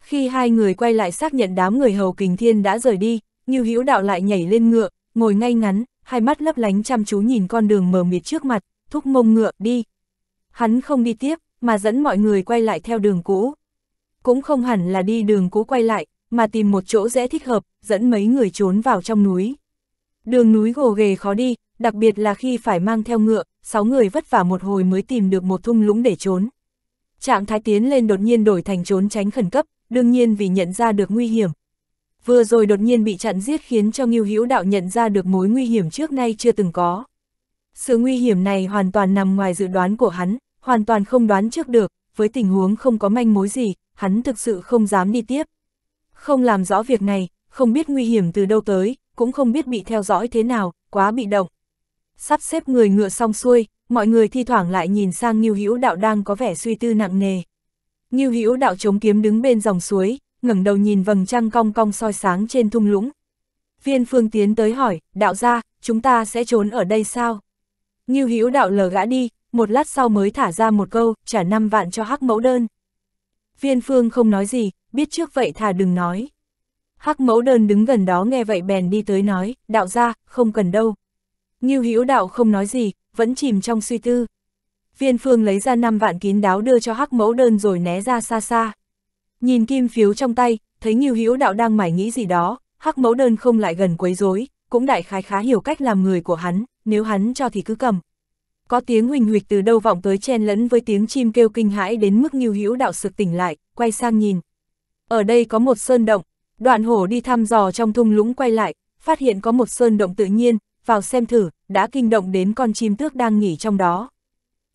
Khi hai người quay lại xác nhận đám người hầu kình thiên đã rời đi, Ngưu Hữu đạo lại nhảy lên ngựa, ngồi ngay ngắn, hai mắt lấp lánh chăm chú nhìn con đường mờ mịt trước mặt, thúc mông ngựa đi. Hắn không đi tiếp, mà dẫn mọi người quay lại theo đường cũ. Cũng không hẳn là đi đường cũ quay lại, mà tìm một chỗ dễ thích hợp, dẫn mấy người trốn vào trong núi. Đường núi gồ ghề khó đi, đặc biệt là khi phải mang theo ngựa, sáu người vất vả một hồi mới tìm được một thung lũng để trốn. Trạng thái tiến lên đột nhiên đổi thành trốn tránh khẩn cấp, đương nhiên vì nhận ra được nguy hiểm. Vừa rồi đột nhiên bị chặn giết khiến cho Ngưu Hữu Đạo nhận ra được mối nguy hiểm trước nay chưa từng có. Sự nguy hiểm này hoàn toàn nằm ngoài dự đoán của hắn, hoàn toàn không đoán trước được, với tình huống không có manh mối gì, hắn thực sự không dám đi tiếp. Không làm rõ việc này, không biết nguy hiểm từ đâu tới, cũng không biết bị theo dõi thế nào, quá bị động. Sắp xếp người ngựa xong xuôi, mọi người thi thoảng lại nhìn sang Nghiêu Hữu Đạo đang có vẻ suy tư nặng nề. Nghiêu Hữu Đạo chống kiếm đứng bên dòng suối, ngẩng đầu nhìn vầng trăng cong cong soi sáng trên thung lũng. Viên Phương tiến tới hỏi, "Đạo gia, chúng ta sẽ trốn ở đây sao?" Nghiêu Hữu Đạo lờ gã đi, một lát sau mới thả ra một câu, "Trả năm vạn cho Hắc Mẫu Đơn." Viên Phương không nói gì, biết trước vậy thà đừng nói. Hắc mẫu đơn đứng gần đó nghe vậy bèn đi tới nói, đạo ra, không cần đâu. Nghiêu hữu đạo không nói gì, vẫn chìm trong suy tư. Viên phương lấy ra 5 vạn kín đáo đưa cho hắc mẫu đơn rồi né ra xa xa. Nhìn kim phiếu trong tay, thấy nghiêu hữu đạo đang mải nghĩ gì đó, hắc mẫu đơn không lại gần quấy rối cũng đại khái khá hiểu cách làm người của hắn, nếu hắn cho thì cứ cầm. Có tiếng huỳnh huịch từ đâu vọng tới chen lẫn với tiếng chim kêu kinh hãi đến mức nghiêu hữu đạo sực tỉnh lại, quay sang nhìn, ở đây có một sơn động, đoạn hổ đi thăm dò trong thung lũng quay lại, phát hiện có một sơn động tự nhiên, vào xem thử, đã kinh động đến con chim tước đang nghỉ trong đó.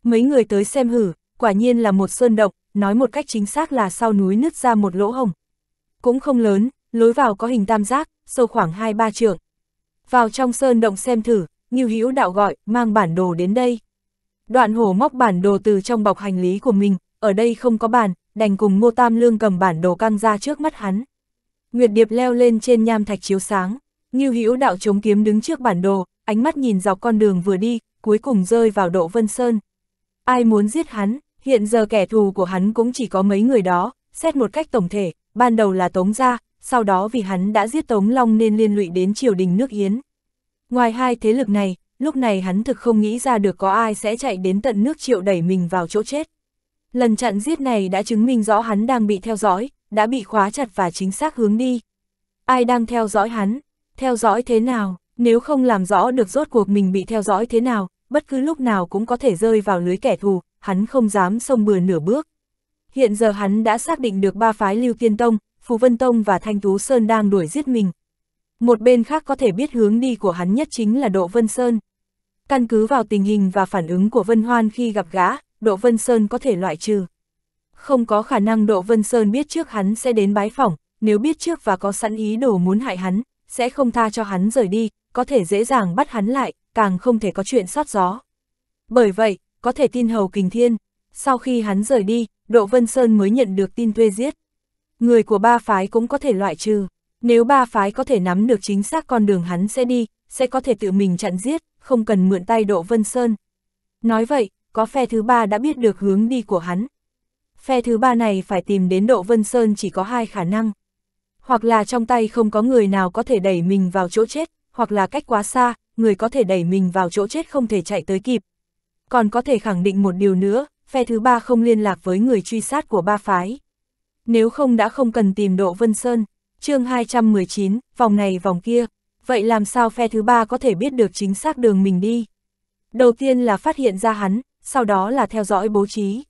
Mấy người tới xem hử, quả nhiên là một sơn động, nói một cách chính xác là sau núi nứt ra một lỗ hồng. Cũng không lớn, lối vào có hình tam giác, sâu khoảng 2-3 trượng. Vào trong sơn động xem thử, Ngưu Hữu đạo gọi, mang bản đồ đến đây. Đoạn hổ móc bản đồ từ trong bọc hành lý của mình, ở đây không có bàn, đành cùng Ngô Tam Lương cầm bản đồ căng ra trước mắt hắn. Nguyệt Điệp leo lên trên nham thạch chiếu sáng, Ngưu Hữu Đạo chống kiếm đứng trước bản đồ, ánh mắt nhìn dọc con đường vừa đi, cuối cùng rơi vào Độ Vân Sơn. Ai muốn giết hắn, hiện giờ kẻ thù của hắn cũng chỉ có mấy người đó, xét một cách tổng thể, ban đầu là Tống gia, sau đó vì hắn đã giết Tống Long nên liên lụy đến triều đình nước Yến. Ngoài hai thế lực này, lúc này hắn thực không nghĩ ra được có ai sẽ chạy đến tận nước triệu đẩy mình vào chỗ chết. Lần chặn giết này đã chứng minh rõ hắn đang bị theo dõi, đã bị khóa chặt và chính xác hướng đi. Ai đang theo dõi hắn? Theo dõi thế nào? Nếu không làm rõ được rốt cuộc mình bị theo dõi thế nào, bất cứ lúc nào cũng có thể rơi vào lưới kẻ thù, hắn không dám xông bừa nửa bước. Hiện giờ hắn đã xác định được ba phái Lưu Tiên Tông, Phù Vân Tông và Thanh Tú Sơn đang đuổi giết mình. Một bên khác có thể biết hướng đi của hắn nhất chính là Độ Vân Sơn. Căn cứ vào tình hình và phản ứng của Vân Hoan khi gặp gã, Độ Vân Sơn có thể loại trừ. Không có khả năng Độ Vân Sơn biết trước hắn sẽ đến bái phỏng, nếu biết trước và có sẵn ý đồ muốn hại hắn, sẽ không tha cho hắn rời đi, có thể dễ dàng bắt hắn lại, càng không thể có chuyện sót gió. Bởi vậy, có thể tin Hầu Kình Thiên, sau khi hắn rời đi, Độ Vân Sơn mới nhận được tin thuê giết. Người của ba phái cũng có thể loại trừ, nếu ba phái có thể nắm được chính xác con đường hắn sẽ đi, sẽ có thể tự mình chặn giết, không cần mượn tay Độ Vân Sơn. Nói vậy, có phe thứ ba đã biết được hướng đi của hắn. Phe thứ ba này phải tìm đến Độ Vân Sơn chỉ có hai khả năng. Hoặc là trong tay không có người nào có thể đẩy mình vào chỗ chết, hoặc là cách quá xa, người có thể đẩy mình vào chỗ chết không thể chạy tới kịp. Còn có thể khẳng định một điều nữa, phe thứ ba không liên lạc với người truy sát của ba phái. Nếu không đã không cần tìm Độ Vân Sơn, chương 219, vòng này vòng kia, vậy làm sao phe thứ ba có thể biết được chính xác đường mình đi? Đầu tiên là phát hiện ra hắn, sau đó là theo dõi bố trí.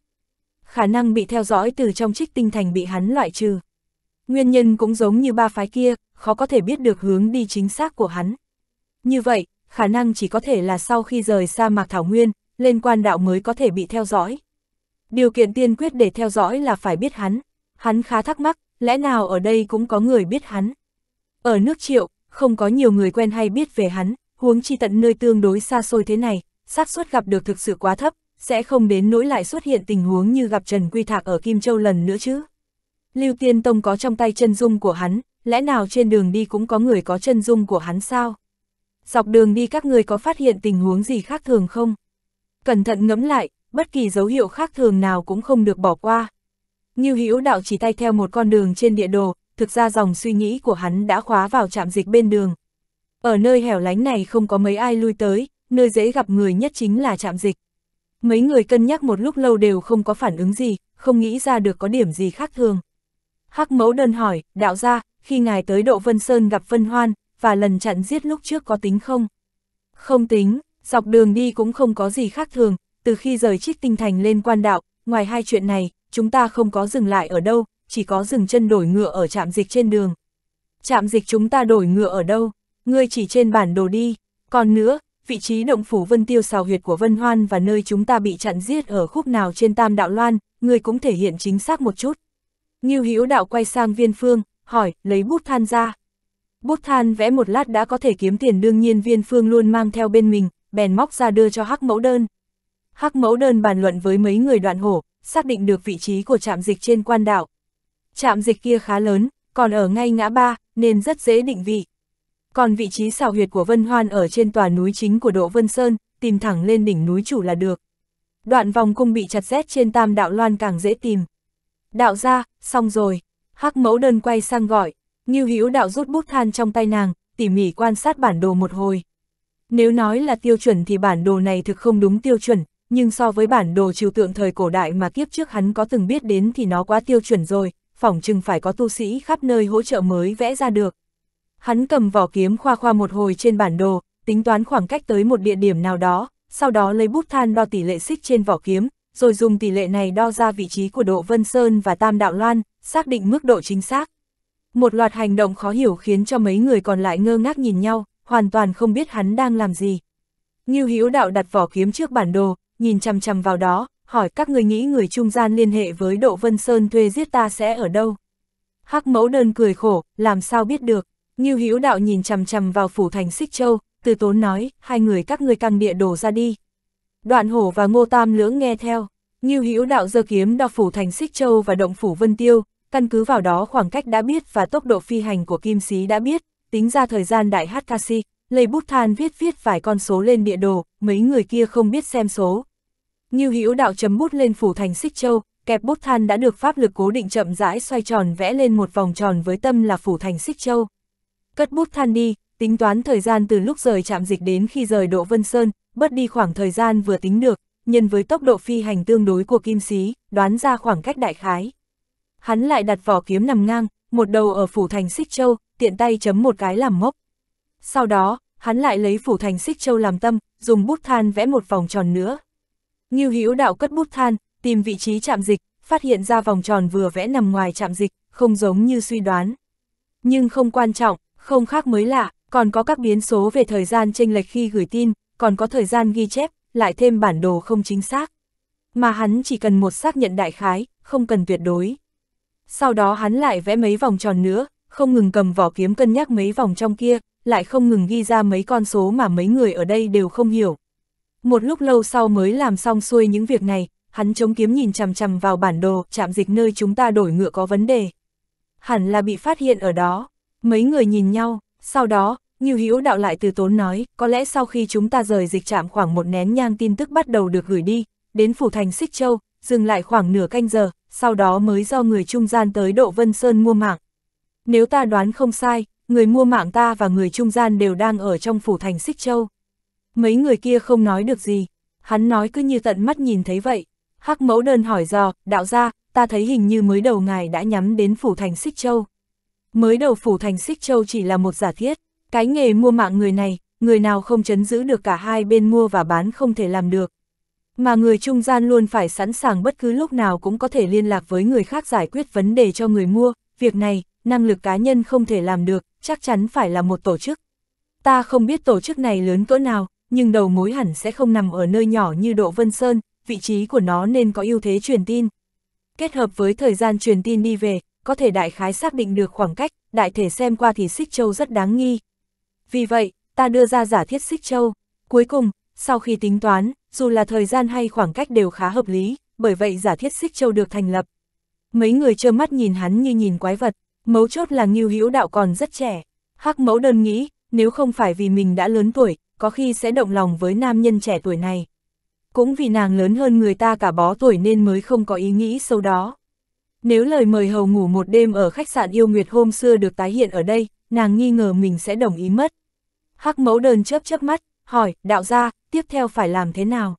Khả năng bị theo dõi từ trong trích tinh thành bị hắn loại trừ. Nguyên nhân cũng giống như ba phái kia, khó có thể biết được hướng đi chính xác của hắn. Như vậy, khả năng chỉ có thể là sau khi rời sa mạc Thảo Nguyên, lên quan đạo mới có thể bị theo dõi. Điều kiện tiên quyết để theo dõi là phải biết hắn. Hắn khá thắc mắc, lẽ nào ở đây cũng có người biết hắn. Ở nước triệu, không có nhiều người quen hay biết về hắn, huống chi tận nơi tương đối xa xôi thế này, xác suất gặp được thực sự quá thấp sẽ không đến nỗi lại xuất hiện tình huống như gặp Trần Quy Thạc ở Kim Châu lần nữa chứ. Lưu Tiên Tông có trong tay chân dung của hắn, lẽ nào trên đường đi cũng có người có chân dung của hắn sao? Dọc đường đi các người có phát hiện tình huống gì khác thường không? Cẩn thận ngẫm lại, bất kỳ dấu hiệu khác thường nào cũng không được bỏ qua. Như Hữu đạo chỉ tay theo một con đường trên địa đồ, thực ra dòng suy nghĩ của hắn đã khóa vào trạm dịch bên đường. Ở nơi hẻo lánh này không có mấy ai lui tới, nơi dễ gặp người nhất chính là trạm dịch. Mấy người cân nhắc một lúc lâu đều không có phản ứng gì, không nghĩ ra được có điểm gì khác thường. Hắc mẫu đơn hỏi, đạo gia: khi ngài tới Độ Vân Sơn gặp Vân Hoan, và lần chặn giết lúc trước có tính không? Không tính, dọc đường đi cũng không có gì khác thường, từ khi rời trích tinh thành lên quan đạo, ngoài hai chuyện này, chúng ta không có dừng lại ở đâu, chỉ có dừng chân đổi ngựa ở trạm dịch trên đường. Trạm dịch chúng ta đổi ngựa ở đâu? Ngươi chỉ trên bản đồ đi. Còn nữa, vị trí động phủ vân tiêu xào huyệt của Vân Hoan và nơi chúng ta bị chặn giết ở khúc nào trên Tam Đạo Loan, người cũng thể hiện chính xác một chút. Ngưu Hữu Đạo quay sang Viên Phương, hỏi, lấy bút than ra. Bút than vẽ một lát đã có thể kiếm tiền đương nhiên Viên Phương luôn mang theo bên mình, bèn móc ra đưa cho Hắc Mẫu Đơn. Hắc Mẫu Đơn bàn luận với mấy người đoạn hổ, xác định được vị trí của trạm dịch trên quan đảo. Trạm dịch kia khá lớn, còn ở ngay ngã ba, nên rất dễ định vị. Còn vị trí xào huyệt của Vân Hoan ở trên tòa núi chính của độ Vân Sơn, tìm thẳng lên đỉnh núi chủ là được. Đoạn vòng cung bị chặt rét trên tam đạo loan càng dễ tìm. Đạo ra, xong rồi. Hắc mẫu đơn quay sang gọi, Ngưu Hữu đạo rút bút than trong tay nàng, tỉ mỉ quan sát bản đồ một hồi. Nếu nói là tiêu chuẩn thì bản đồ này thực không đúng tiêu chuẩn, nhưng so với bản đồ trừu tượng thời cổ đại mà kiếp trước hắn có từng biết đến thì nó quá tiêu chuẩn rồi, phỏng chừng phải có tu sĩ khắp nơi hỗ trợ mới vẽ ra được. Hắn cầm vỏ kiếm khoa khoa một hồi trên bản đồ, tính toán khoảng cách tới một địa điểm nào đó, sau đó lấy bút than đo tỷ lệ xích trên vỏ kiếm, rồi dùng tỷ lệ này đo ra vị trí của Độ Vân Sơn và Tam Đạo Loan, xác định mức độ chính xác. Một loạt hành động khó hiểu khiến cho mấy người còn lại ngơ ngác nhìn nhau, hoàn toàn không biết hắn đang làm gì. Ngưu Hữu Đạo đặt vỏ kiếm trước bản đồ, nhìn chằm chằm vào đó, hỏi các người nghĩ người trung gian liên hệ với Độ Vân Sơn thuê giết ta sẽ ở đâu. Hắc mẫu đơn cười khổ, làm sao biết được. Ngưu Hữu Đạo nhìn chằm chằm vào phủ thành Xích Châu, từ tốn nói, hai người các ngươi căng địa đổ ra đi. Đoạn hổ và ngô tam lưỡng nghe theo, Ngưu Hữu Đạo giơ kiếm đo phủ thành Xích Châu và động phủ Vân Tiêu, căn cứ vào đó khoảng cách đã biết và tốc độ phi hành của kim sĩ đã biết, tính ra thời gian đại hát ca si, lấy bút than viết viết vài con số lên địa đồ, mấy người kia không biết xem số. Ngưu Hữu Đạo chấm bút lên phủ thành Xích Châu, kẹp bút than đã được pháp lực cố định chậm rãi xoay tròn vẽ lên một vòng tròn với tâm là phủ thành Xích Châu. Cất bút than đi, tính toán thời gian từ lúc rời trạm dịch đến khi rời Độ Vân Sơn, bớt đi khoảng thời gian vừa tính được, nhân với tốc độ phi hành tương đối của kim sĩ, đoán ra khoảng cách đại khái. Hắn lại đặt vỏ kiếm nằm ngang, một đầu ở phủ thành Xích Châu, tiện tay chấm một cái làm mốc. Sau đó, hắn lại lấy phủ thành Xích Châu làm tâm, dùng bút than vẽ một vòng tròn nữa. Ngưu Hữu Đạo cất bút than, tìm vị trí chạm dịch, phát hiện ra vòng tròn vừa vẽ nằm ngoài chạm dịch, không giống như suy đoán. Nhưng không quan trọng, không khác mới lạ, còn có các biến số về thời gian chênh lệch khi gửi tin, còn có thời gian ghi chép, lại thêm bản đồ không chính xác. Mà hắn chỉ cần một xác nhận đại khái, không cần tuyệt đối. Sau đó hắn lại vẽ mấy vòng tròn nữa, không ngừng cầm vỏ kiếm cân nhắc mấy vòng trong kia, lại không ngừng ghi ra mấy con số mà mấy người ở đây đều không hiểu. Một lúc lâu sau mới làm xong xuôi những việc này, hắn chống kiếm nhìn chằm chằm vào bản đồ, chạm dịch nơi chúng ta đổi ngựa có vấn đề. Hẳn là bị phát hiện ở đó. Mấy người nhìn nhau, sau đó, Ngưu Hữu đạo lại từ tốn nói, có lẽ sau khi chúng ta rời dịch trạm khoảng một nén nhang tin tức bắt đầu được gửi đi, đến phủ thành Xích Châu, dừng lại khoảng nửa canh giờ, sau đó mới do người trung gian tới Độ Vân Sơn mua mạng. Nếu ta đoán không sai, người mua mạng ta và người trung gian đều đang ở trong phủ thành Xích Châu. Mấy người kia không nói được gì, hắn nói cứ như tận mắt nhìn thấy vậy. Hắc mẫu đơn hỏi dò, đạo ra, ta thấy hình như mới đầu ngài đã nhắm đến phủ thành Xích Châu. Mới đầu phủ thành xích châu chỉ là một giả thiết, cái nghề mua mạng người này, người nào không chấn giữ được cả hai bên mua và bán không thể làm được. Mà người trung gian luôn phải sẵn sàng bất cứ lúc nào cũng có thể liên lạc với người khác giải quyết vấn đề cho người mua, việc này, năng lực cá nhân không thể làm được, chắc chắn phải là một tổ chức. Ta không biết tổ chức này lớn cỡ nào, nhưng đầu mối hẳn sẽ không nằm ở nơi nhỏ như Độ Vân Sơn, vị trí của nó nên có ưu thế truyền tin. Kết hợp với thời gian truyền tin đi về, có thể đại khái xác định được khoảng cách, đại thể xem qua thì xích châu rất đáng nghi. Vì vậy, ta đưa ra giả thiết xích châu. Cuối cùng, sau khi tính toán, dù là thời gian hay khoảng cách đều khá hợp lý, bởi vậy giả thiết xích châu được thành lập. Mấy người trơ mắt nhìn hắn như nhìn quái vật, mấu chốt là Ngưu Hữu Đạo còn rất trẻ. Hắc mẫu đơn nghĩ, nếu không phải vì mình đã lớn tuổi, có khi sẽ động lòng với nam nhân trẻ tuổi này. Cũng vì nàng lớn hơn người ta cả bó tuổi nên mới không có ý nghĩ sâu đó. Nếu lời mời hầu ngủ một đêm ở khách sạn yêu nguyệt hôm xưa được tái hiện ở đây, nàng nghi ngờ mình sẽ đồng ý mất. Hắc mẫu đơn chớp chớp mắt, hỏi, đạo gia, tiếp theo phải làm thế nào?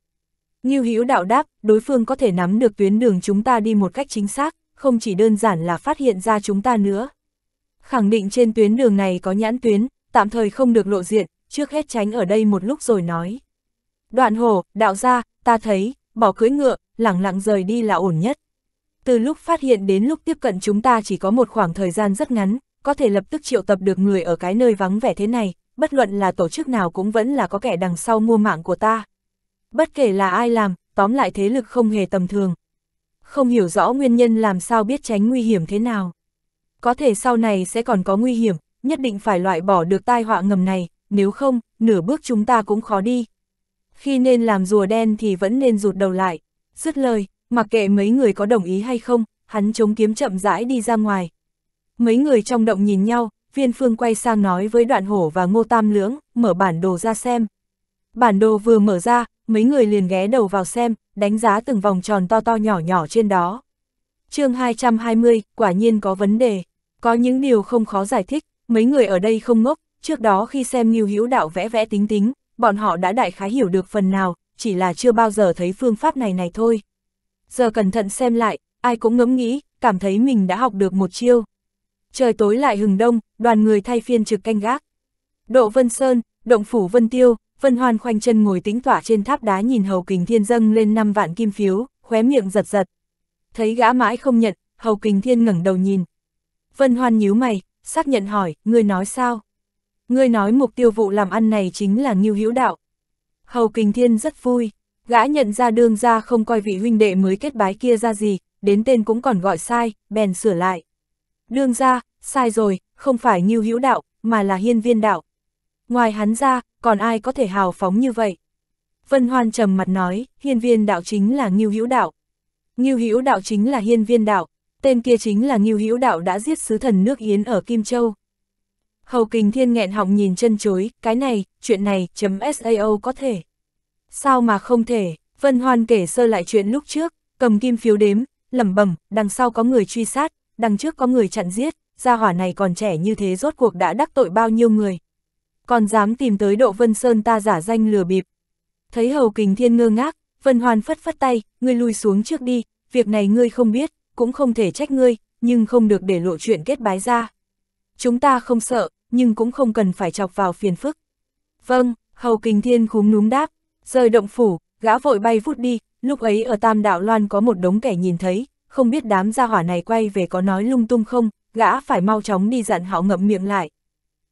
như Hữu đạo đáp, đối phương có thể nắm được tuyến đường chúng ta đi một cách chính xác, không chỉ đơn giản là phát hiện ra chúng ta nữa. Khẳng định trên tuyến đường này có nhãn tuyến, tạm thời không được lộ diện, trước hết tránh ở đây một lúc rồi nói. Đoạn hồ, đạo gia, ta thấy, bỏ cưỡi ngựa, lẳng lặng rời đi là ổn nhất từ lúc phát hiện đến lúc tiếp cận chúng ta chỉ có một khoảng thời gian rất ngắn, có thể lập tức triệu tập được người ở cái nơi vắng vẻ thế này, bất luận là tổ chức nào cũng vẫn là có kẻ đằng sau mua mạng của ta. Bất kể là ai làm, tóm lại thế lực không hề tầm thường. Không hiểu rõ nguyên nhân làm sao biết tránh nguy hiểm thế nào. Có thể sau này sẽ còn có nguy hiểm, nhất định phải loại bỏ được tai họa ngầm này, nếu không, nửa bước chúng ta cũng khó đi. Khi nên làm rùa đen thì vẫn nên rụt đầu lại. Dứt lời, Mặc kệ mấy người có đồng ý hay không, hắn chống kiếm chậm rãi đi ra ngoài. Mấy người trong động nhìn nhau, viên phương quay sang nói với đoạn hổ và ngô tam lưỡng, mở bản đồ ra xem. Bản đồ vừa mở ra, mấy người liền ghé đầu vào xem, đánh giá từng vòng tròn to to nhỏ nhỏ trên đó. chương 220, quả nhiên có vấn đề. Có những điều không khó giải thích, mấy người ở đây không ngốc, trước đó khi xem Ngưu Hữu Đạo vẽ vẽ tính tính, bọn họ đã đại khái hiểu được phần nào, chỉ là chưa bao giờ thấy phương pháp này này thôi giờ cẩn thận xem lại, ai cũng ngẫm nghĩ, cảm thấy mình đã học được một chiêu. Trời tối lại hừng đông, đoàn người thay phiên trực canh gác. Độ Vân Sơn, Động Phủ Vân Tiêu, Vân Hoan khoanh chân ngồi tĩnh tỏa trên tháp đá nhìn Hầu Kình Thiên dâng lên 5 vạn kim phiếu, khóe miệng giật giật. Thấy gã mãi không nhận, Hầu Kình Thiên ngẩng đầu nhìn. Vân Hoan nhíu mày, xác nhận hỏi, ngươi nói sao? Ngươi nói mục tiêu vụ làm ăn này chính là Ngưu Hữu Đạo. Hầu Kình Thiên rất vui, Gã nhận ra đương ra không coi vị huynh đệ mới kết bái kia ra gì, đến tên cũng còn gọi sai, bèn sửa lại. Đương ra, sai rồi, không phải nghiêu hữu đạo, mà là hiên viên đạo. Ngoài hắn ra, còn ai có thể hào phóng như vậy? Vân Hoan trầm mặt nói, hiên viên đạo chính là nghiêu hữu đạo. Nghiêu hữu đạo chính là hiên viên đạo, tên kia chính là nghiêu hữu đạo đã giết sứ thần nước Yến ở Kim Châu. Hầu Kình Thiên nghẹn họng nhìn chân chối, cái này, chuyện này, chấm SAO có thể. Sao mà không thể, Vân Hoan kể sơ lại chuyện lúc trước, cầm kim phiếu đếm, lẩm bẩm, đằng sau có người truy sát, đằng trước có người chặn giết, gia hỏa này còn trẻ như thế rốt cuộc đã đắc tội bao nhiêu người. Còn dám tìm tới Độ Vân Sơn ta giả danh lừa bịp. Thấy Hầu Kình Thiên ngơ ngác, Vân Hoan phất phất tay, ngươi lui xuống trước đi, việc này ngươi không biết, cũng không thể trách ngươi, nhưng không được để lộ chuyện kết bái ra. Chúng ta không sợ, nhưng cũng không cần phải chọc vào phiền phức. Vâng, Hầu Kình Thiên khúm núm đáp, Rời động phủ, gã vội bay vút đi, lúc ấy ở Tam Đạo Loan có một đống kẻ nhìn thấy, không biết đám gia hỏa này quay về có nói lung tung không, gã phải mau chóng đi dặn họ ngậm miệng lại.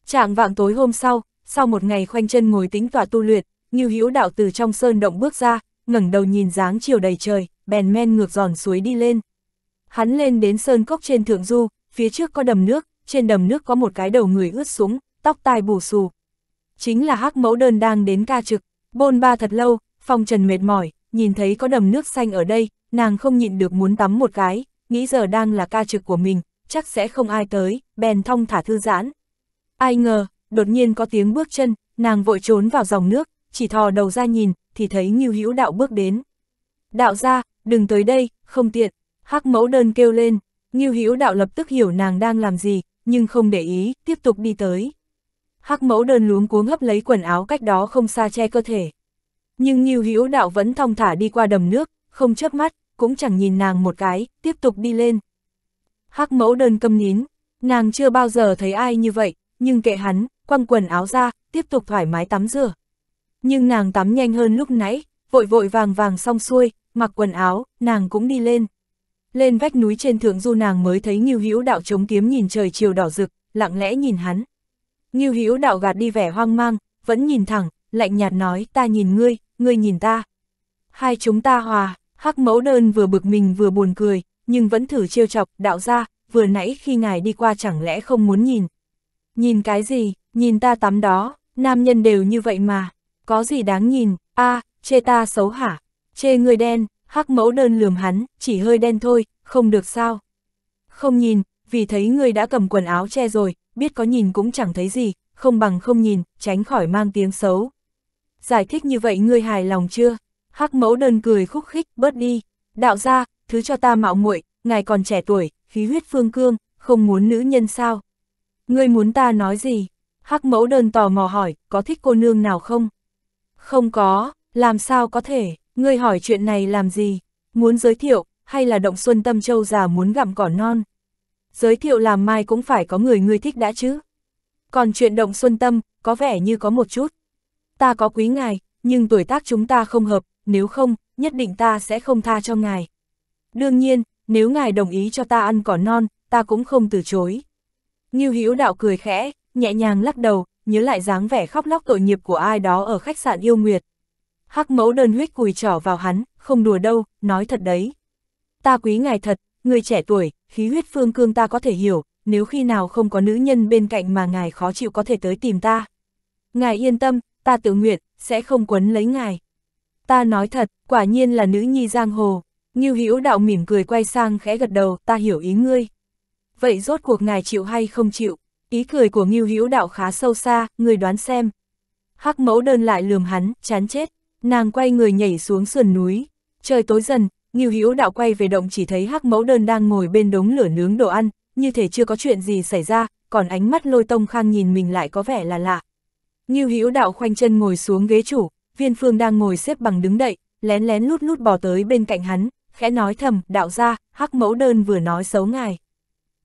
Trạng vạng tối hôm sau, sau một ngày khoanh chân ngồi tính tọa tu luyện, Ngưu Hữu Đạo từ trong sơn động bước ra, ngẩng đầu nhìn dáng chiều đầy trời, bèn men ngược giòn suối đi lên. Hắn lên đến sơn cốc trên thượng du, phía trước có đầm nước, trên đầm nước có một cái đầu người ướt sũng, tóc tai bù xù. Chính là hắc mẫu đơn đang đến ca trực. Bôn ba thật lâu, phong trần mệt mỏi, nhìn thấy có đầm nước xanh ở đây, nàng không nhịn được muốn tắm một cái, nghĩ giờ đang là ca trực của mình, chắc sẽ không ai tới, bèn thong thả thư giãn. Ai ngờ, đột nhiên có tiếng bước chân, nàng vội trốn vào dòng nước, chỉ thò đầu ra nhìn, thì thấy Ngưu Hữu Đạo bước đến. Đạo ra, đừng tới đây, không tiện, hắc mẫu đơn kêu lên, Ngưu Hữu Đạo lập tức hiểu nàng đang làm gì, nhưng không để ý, tiếp tục đi tới hắc mẫu đơn luống cuống hấp lấy quần áo cách đó không xa che cơ thể. Nhưng Nhiêu Hữu Đạo vẫn thong thả đi qua đầm nước, không chớp mắt, cũng chẳng nhìn nàng một cái, tiếp tục đi lên. Hắc mẫu đơn câm nín, nàng chưa bao giờ thấy ai như vậy, nhưng kệ hắn, quăng quần áo ra, tiếp tục thoải mái tắm rửa. Nhưng nàng tắm nhanh hơn lúc nãy, vội vội vàng vàng xong xuôi, mặc quần áo, nàng cũng đi lên. Lên vách núi trên thượng du nàng mới thấy Nghiêu Hữu Đạo chống kiếm nhìn trời chiều đỏ rực, lặng lẽ nhìn hắn. Ngưu Hữu đạo gạt đi vẻ hoang mang, vẫn nhìn thẳng, lạnh nhạt nói, ta nhìn ngươi, ngươi nhìn ta. Hai chúng ta hòa, hắc mẫu đơn vừa bực mình vừa buồn cười, nhưng vẫn thử trêu chọc, đạo ra, vừa nãy khi ngài đi qua chẳng lẽ không muốn nhìn. Nhìn cái gì, nhìn ta tắm đó, nam nhân đều như vậy mà, có gì đáng nhìn, a à, chê ta xấu hả, chê ngươi đen, hắc mẫu đơn lườm hắn, chỉ hơi đen thôi, không được sao. Không nhìn, vì thấy ngươi đã cầm quần áo che rồi, biết có nhìn cũng chẳng thấy gì, không bằng không nhìn, tránh khỏi mang tiếng xấu. Giải thích như vậy ngươi hài lòng chưa? Hắc mẫu đơn cười khúc khích, bớt đi. Đạo gia, thứ cho ta mạo muội ngài còn trẻ tuổi, khí huyết phương cương, không muốn nữ nhân sao? Ngươi muốn ta nói gì? Hắc mẫu đơn tò mò hỏi, có thích cô nương nào không? Không có, làm sao có thể, ngươi hỏi chuyện này làm gì? Muốn giới thiệu, hay là động xuân tâm châu già muốn gặm cỏ non? giới thiệu làm mai cũng phải có người ngươi thích đã chứ. Còn chuyện động xuân tâm, có vẻ như có một chút. Ta có quý ngài, nhưng tuổi tác chúng ta không hợp, nếu không, nhất định ta sẽ không tha cho ngài. Đương nhiên, nếu ngài đồng ý cho ta ăn cỏ non, ta cũng không từ chối. Ngưu Hữu Đạo cười khẽ, nhẹ nhàng lắc đầu, nhớ lại dáng vẻ khóc lóc tội nghiệp của ai đó ở khách sạn Yêu Nguyệt. Hắc mẫu đơn huyết cùi trỏ vào hắn, không đùa đâu, nói thật đấy. Ta quý ngài thật, người trẻ tuổi, khí huyết phương cương ta có thể hiểu, nếu khi nào không có nữ nhân bên cạnh mà ngài khó chịu có thể tới tìm ta. Ngài yên tâm, ta tự nguyện, sẽ không quấn lấy ngài. Ta nói thật, quả nhiên là nữ nhi giang hồ. Như hữu đạo mỉm cười quay sang khẽ gật đầu, ta hiểu ý ngươi. Vậy rốt cuộc ngài chịu hay không chịu? Ý cười của Ngưu Hữu Đạo khá sâu xa, người đoán xem. Hắc mẫu đơn lại lườm hắn, chán chết. Nàng quay người nhảy xuống sườn núi. Trời tối dần, Ngưu Hữu Đạo quay về động chỉ thấy Hắc Mẫu Đơn đang ngồi bên đống lửa nướng đồ ăn, như thể chưa có chuyện gì xảy ra, còn ánh mắt Lôi Tông Khang nhìn mình lại có vẻ là lạ. Ngưu Hữu Đạo khoanh chân ngồi xuống ghế chủ, Viên Phương đang ngồi xếp bằng đứng đậy, lén lén lút lút bò tới bên cạnh hắn, khẽ nói thầm, "Đạo gia, Hắc Mẫu Đơn vừa nói xấu ngài."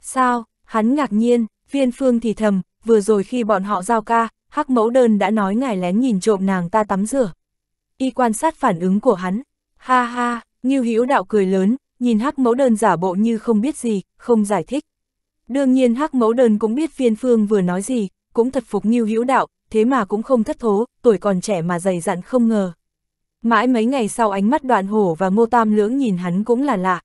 "Sao?" Hắn ngạc nhiên, Viên Phương thì thầm, "Vừa rồi khi bọn họ giao ca, Hắc Mẫu Đơn đã nói ngài lén nhìn trộm nàng ta tắm rửa." Y quan sát phản ứng của hắn, "Ha ha, Ngưu Hữu Đạo cười lớn, nhìn Hắc Mẫu Đơn giả bộ như không biết gì, không giải thích. Đương nhiên Hắc Mẫu Đơn cũng biết Phiên Phương vừa nói gì, cũng thật phục Ngưu Hữu Đạo, thế mà cũng không thất thố, tuổi còn trẻ mà dày dặn không ngờ. Mãi mấy ngày sau ánh mắt Đoạn Hổ và Ngô Tam Lưỡng nhìn hắn cũng là lạ.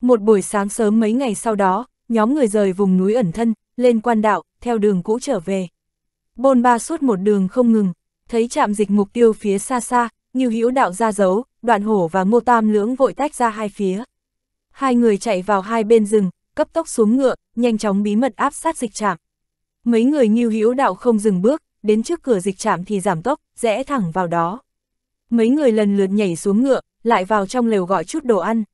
Một buổi sáng sớm mấy ngày sau đó, nhóm người rời vùng núi ẩn thân, lên quan đạo, theo đường cũ trở về. Bôn ba suốt một đường không ngừng, thấy chạm dịch mục tiêu phía xa xa, Ngưu Hữu đạo ra dấu, đoạn hổ và ngô tam lưỡng vội tách ra hai phía. Hai người chạy vào hai bên rừng, cấp tốc xuống ngựa, nhanh chóng bí mật áp sát dịch trạm. Mấy người Ngưu Hữu Đạo không dừng bước, đến trước cửa dịch trạm thì giảm tốc, rẽ thẳng vào đó. Mấy người lần lượt nhảy xuống ngựa, lại vào trong lều gọi chút đồ ăn.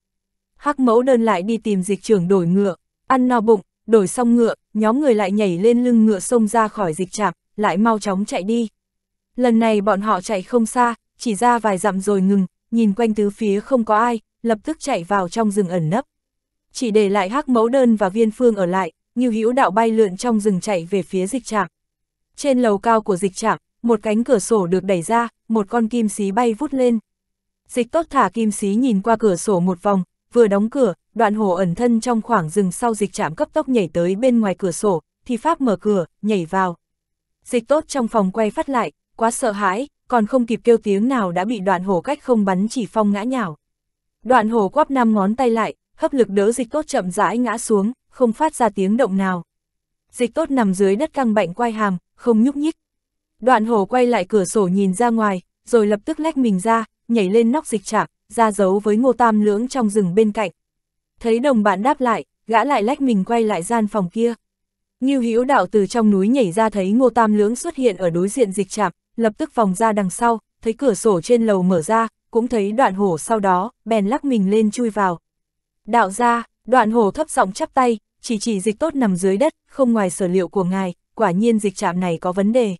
Hắc Mẫu đơn lại đi tìm dịch trưởng đổi ngựa, ăn no bụng, đổi xong ngựa, nhóm người lại nhảy lên lưng ngựa xông ra khỏi dịch trạm, lại mau chóng chạy đi. Lần này bọn họ chạy không xa, chỉ ra vài dặm rồi ngừng, nhìn quanh tứ phía không có ai, lập tức chạy vào trong rừng ẩn nấp. Chỉ để lại hắc mẫu đơn và viên phương ở lại, như hữu đạo bay lượn trong rừng chạy về phía dịch trạng Trên lầu cao của dịch trạng một cánh cửa sổ được đẩy ra, một con kim xí bay vút lên. Dịch tốt thả kim xí nhìn qua cửa sổ một vòng, vừa đóng cửa, đoạn hồ ẩn thân trong khoảng rừng sau dịch trạm cấp tốc nhảy tới bên ngoài cửa sổ, thì pháp mở cửa, nhảy vào. Dịch tốt trong phòng quay phát lại, quá sợ hãi, còn không kịp kêu tiếng nào đã bị đoạn hổ cách không bắn chỉ phong ngã nhào. Đoạn hổ quắp năm ngón tay lại, hấp lực đỡ dịch tốt chậm rãi ngã xuống, không phát ra tiếng động nào. Dịch tốt nằm dưới đất căng bệnh quay hàm, không nhúc nhích. Đoạn hổ quay lại cửa sổ nhìn ra ngoài, rồi lập tức lách mình ra, nhảy lên nóc dịch trạc, ra giấu với ngô tam lưỡng trong rừng bên cạnh. Thấy đồng bạn đáp lại, gã lại lách mình quay lại gian phòng kia. Như hữu đạo từ trong núi nhảy ra thấy ngô tam lưỡng xuất hiện ở đối diện dịch trạc, lập tức vòng ra đằng sau, thấy cửa sổ trên lầu mở ra, cũng thấy đoạn hổ sau đó, bèn lắc mình lên chui vào. Đạo ra, đoạn hổ thấp giọng chắp tay, chỉ chỉ dịch tốt nằm dưới đất, không ngoài sở liệu của ngài, quả nhiên dịch trạm này có vấn đề.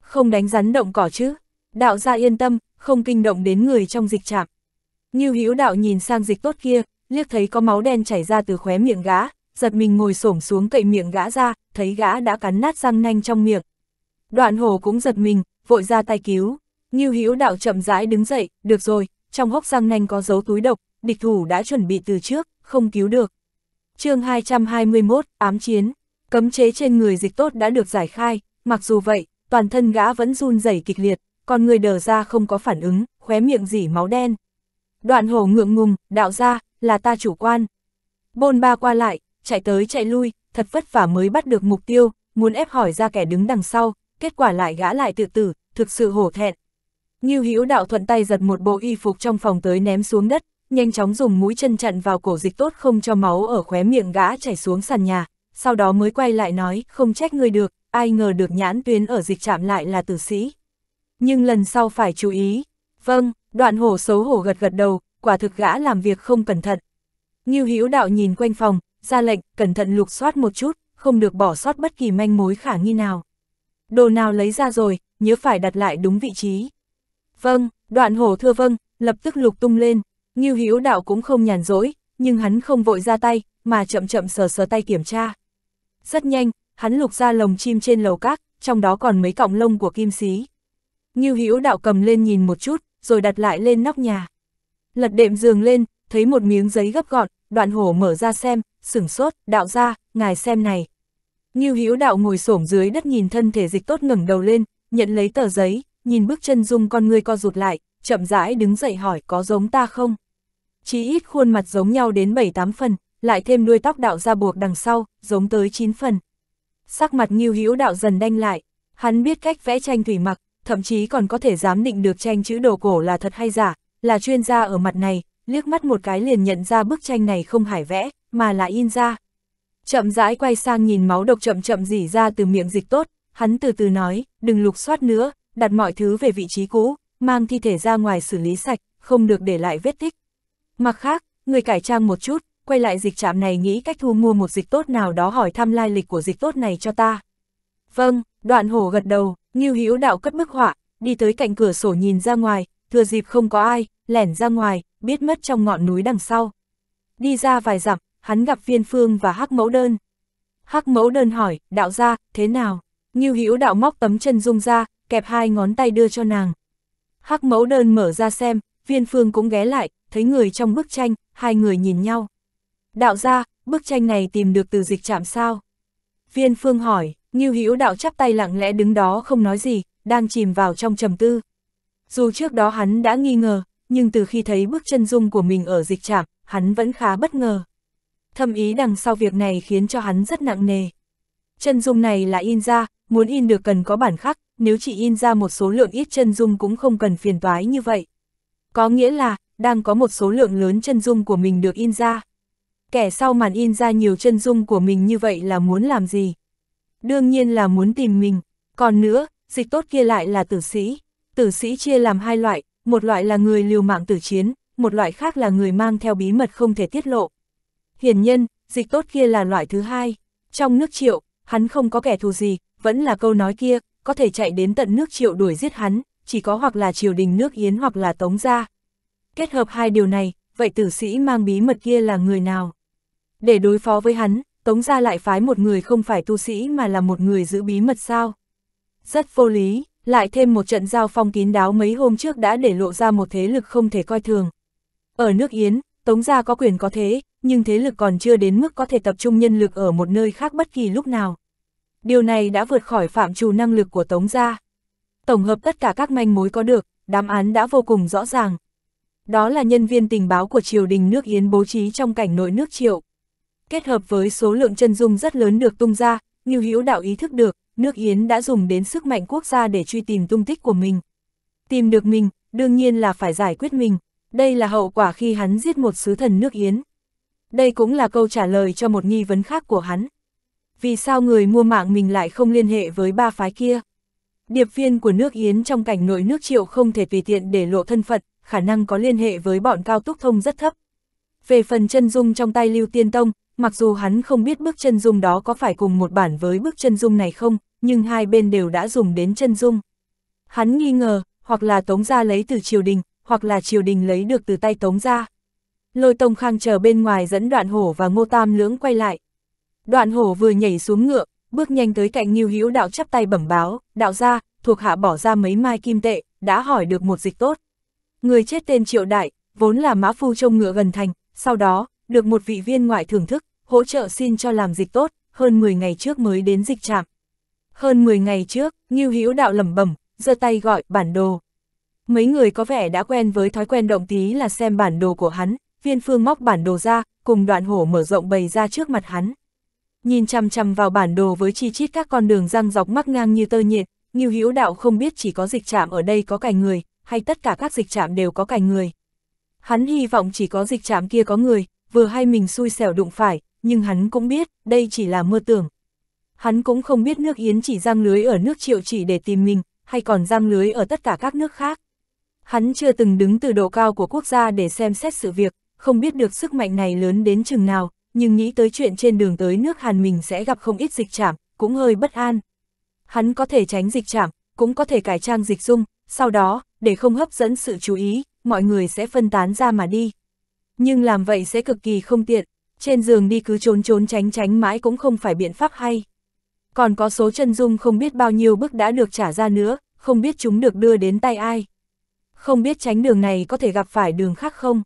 Không đánh rắn động cỏ chứ, đạo ra yên tâm, không kinh động đến người trong dịch trạm. Như hữu đạo nhìn sang dịch tốt kia, liếc thấy có máu đen chảy ra từ khóe miệng gã, giật mình ngồi xổm xuống cậy miệng gã ra, thấy gã đã cắn nát răng nanh trong miệng. Đoạn hồ cũng giật mình, vội ra tay cứu. Ngưu Hữu Đạo chậm rãi đứng dậy, được rồi, trong hốc răng nanh có dấu túi độc, địch thủ đã chuẩn bị từ trước, không cứu được. chương 221, ám chiến, cấm chế trên người dịch tốt đã được giải khai, mặc dù vậy, toàn thân gã vẫn run rẩy kịch liệt, còn người đờ ra không có phản ứng, khóe miệng dỉ máu đen. Đoạn hổ ngượng ngùng, đạo gia, là ta chủ quan. Bôn ba qua lại, chạy tới chạy lui, thật vất vả mới bắt được mục tiêu, muốn ép hỏi ra kẻ đứng đằng sau, kết quả lại gã lại tự tử, thực sự hổ thẹn. Ngưu Hữu đạo thuận tay giật một bộ y phục trong phòng tới ném xuống đất, nhanh chóng dùng mũi chân chặn vào cổ dịch tốt không cho máu ở khóe miệng gã chảy xuống sàn nhà, sau đó mới quay lại nói, không trách người được, ai ngờ được nhãn tuyến ở dịch chạm lại là tử sĩ. Nhưng lần sau phải chú ý. Vâng, đoạn hổ xấu hổ gật gật đầu, quả thực gã làm việc không cẩn thận. Ngưu Hữu đạo nhìn quanh phòng, ra lệnh, cẩn thận lục soát một chút, không được bỏ sót bất kỳ manh mối khả nghi nào. Đồ nào lấy ra rồi, nhớ phải đặt lại đúng vị trí. Vâng, đoạn hổ thưa vâng, lập tức lục tung lên, Ngưu Hữu Đạo cũng không nhàn rỗi, nhưng hắn không vội ra tay, mà chậm chậm sờ sờ tay kiểm tra. Rất nhanh, hắn lục ra lồng chim trên lầu cát, trong đó còn mấy cọng lông của kim xí. Ngưu Hữu Đạo cầm lên nhìn một chút, rồi đặt lại lên nóc nhà. Lật đệm giường lên, thấy một miếng giấy gấp gọn, đoạn hổ mở ra xem, sửng sốt, đạo ra, ngài xem này. Ngưu Hữu Đạo ngồi xổm dưới đất nhìn thân thể dịch tốt ngẩng đầu lên, nhận lấy tờ giấy, nhìn bước chân dung con người co rụt lại, chậm rãi đứng dậy hỏi có giống ta không? chí ít khuôn mặt giống nhau đến 7-8 phần, lại thêm đuôi tóc đạo ra buộc đằng sau, giống tới 9 phần. Sắc mặt nghiêu hữu đạo dần đanh lại, hắn biết cách vẽ tranh thủy mặc, thậm chí còn có thể giám định được tranh chữ đồ cổ là thật hay giả, là chuyên gia ở mặt này, liếc mắt một cái liền nhận ra bức tranh này không hải vẽ, mà là in ra. Chậm rãi quay sang nhìn máu độc chậm chậm dỉ ra từ miệng dịch tốt, hắn từ từ nói, đừng lục soát nữa, đặt mọi thứ về vị trí cũ, mang thi thể ra ngoài xử lý sạch, không được để lại vết tích. Mặt khác, người cải trang một chút, quay lại dịch trạm này nghĩ cách thu mua một dịch tốt nào đó hỏi thăm lai lịch của dịch tốt này cho ta. Vâng, đoạn hổ gật đầu, Ngưu Hữu đạo cất bức họa, đi tới cạnh cửa sổ nhìn ra ngoài, thừa dịp không có ai, lẻn ra ngoài, biết mất trong ngọn núi đằng sau. Đi ra vài dặm, hắn gặp viên phương và hắc mẫu đơn. Hắc mẫu đơn hỏi, đạo gia, thế nào? Ngưu Hữu Đạo móc tấm chân dung ra, kẹp hai ngón tay đưa cho nàng. Hắc mẫu đơn mở ra xem, viên phương cũng ghé lại, thấy người trong bức tranh, hai người nhìn nhau. Đạo gia, bức tranh này tìm được từ dịch trạm sao? Viên phương hỏi, Ngưu Hữu Đạo chắp tay lặng lẽ đứng đó không nói gì, đang chìm vào trong trầm tư. Dù trước đó hắn đã nghi ngờ, nhưng từ khi thấy bức chân dung của mình ở dịch trạm, hắn vẫn khá bất ngờ. Thâm ý đằng sau việc này khiến cho hắn rất nặng nề. Chân dung này là in ra, muốn in được cần có bản khắc, nếu chị in ra một số lượng ít chân dung cũng không cần phiền toái như vậy. Có nghĩa là, đang có một số lượng lớn chân dung của mình được in ra. Kẻ sau màn in ra nhiều chân dung của mình như vậy là muốn làm gì? Đương nhiên là muốn tìm mình. Còn nữa, dịch tốt kia lại là tử sĩ. Tử sĩ chia làm hai loại, một loại là người liều mạng tử chiến, một loại khác là người mang theo bí mật không thể tiết lộ. Hiển nhân, dịch tốt kia là loại thứ hai. Trong nước triệu, hắn không có kẻ thù gì, vẫn là câu nói kia, có thể chạy đến tận nước triệu đuổi giết hắn, chỉ có hoặc là triều đình nước Yến hoặc là Tống gia. Kết hợp hai điều này, vậy tử sĩ mang bí mật kia là người nào? Để đối phó với hắn, Tống gia lại phái một người không phải tu sĩ mà là một người giữ bí mật sao? Rất vô lý, lại thêm một trận giao phong kín đáo mấy hôm trước đã để lộ ra một thế lực không thể coi thường. Ở nước Yến, Tống gia có quyền có thế, nhưng thế lực còn chưa đến mức có thể tập trung nhân lực ở một nơi khác bất kỳ lúc nào điều này đã vượt khỏi phạm trù năng lực của Tống gia. Tổng hợp tất cả các manh mối có được, đám án đã vô cùng rõ ràng. Đó là nhân viên tình báo của triều đình nước Yến bố trí trong cảnh nội nước triệu. Kết hợp với số lượng chân dung rất lớn được tung ra, Ngưu Hữu đạo ý thức được, nước Yến đã dùng đến sức mạnh quốc gia để truy tìm tung tích của mình. Tìm được mình, đương nhiên là phải giải quyết mình, đây là hậu quả khi hắn giết một sứ thần nước Yến. Đây cũng là câu trả lời cho một nghi vấn khác của hắn vì sao người mua mạng mình lại không liên hệ với ba phái kia. Điệp viên của nước Yến trong cảnh nội nước triệu không thể vì tiện để lộ thân phận, khả năng có liên hệ với bọn cao túc thông rất thấp. Về phần chân dung trong tay Lưu Tiên Tông, mặc dù hắn không biết bước chân dung đó có phải cùng một bản với bước chân dung này không, nhưng hai bên đều đã dùng đến chân dung. Hắn nghi ngờ, hoặc là Tống Gia lấy từ triều đình, hoặc là triều đình lấy được từ tay Tống Gia. Lôi Tông Khang chờ bên ngoài dẫn đoạn hổ và Ngô Tam lưỡng quay lại, Đoạn hổ vừa nhảy xuống ngựa, bước nhanh tới cạnh Ngưu Hữu đạo chắp tay bẩm báo, đạo gia thuộc hạ bỏ ra mấy mai kim tệ, đã hỏi được một dịch tốt. Người chết tên Triệu Đại, vốn là mã phu trông ngựa gần thành, sau đó, được một vị viên ngoại thưởng thức, hỗ trợ xin cho làm dịch tốt, hơn 10 ngày trước mới đến dịch trạm. Hơn 10 ngày trước, Ngưu Hữu đạo lẩm bẩm, giơ tay gọi bản đồ. Mấy người có vẻ đã quen với thói quen động tí là xem bản đồ của hắn, viên phương móc bản đồ ra, cùng đoạn hổ mở rộng bày ra trước mặt hắn nhìn chằm chằm vào bản đồ với chi chít các con đường răng dọc mắc ngang như tơ nhện, Ngưu Hữu Đạo không biết chỉ có dịch trạm ở đây có cài người, hay tất cả các dịch trạm đều có cài người. Hắn hy vọng chỉ có dịch trạm kia có người, vừa hay mình xui xẻo đụng phải, nhưng hắn cũng biết, đây chỉ là mơ tưởng. Hắn cũng không biết nước Yến chỉ giang lưới ở nước Triệu chỉ để tìm mình, hay còn giang lưới ở tất cả các nước khác. Hắn chưa từng đứng từ độ cao của quốc gia để xem xét sự việc, không biết được sức mạnh này lớn đến chừng nào, nhưng nghĩ tới chuyện trên đường tới nước Hàn mình sẽ gặp không ít dịch chạm, cũng hơi bất an. Hắn có thể tránh dịch chạm, cũng có thể cải trang dịch dung, sau đó, để không hấp dẫn sự chú ý, mọi người sẽ phân tán ra mà đi. Nhưng làm vậy sẽ cực kỳ không tiện, trên giường đi cứ trốn trốn tránh tránh mãi cũng không phải biện pháp hay. Còn có số chân dung không biết bao nhiêu bức đã được trả ra nữa, không biết chúng được đưa đến tay ai. Không biết tránh đường này có thể gặp phải đường khác không.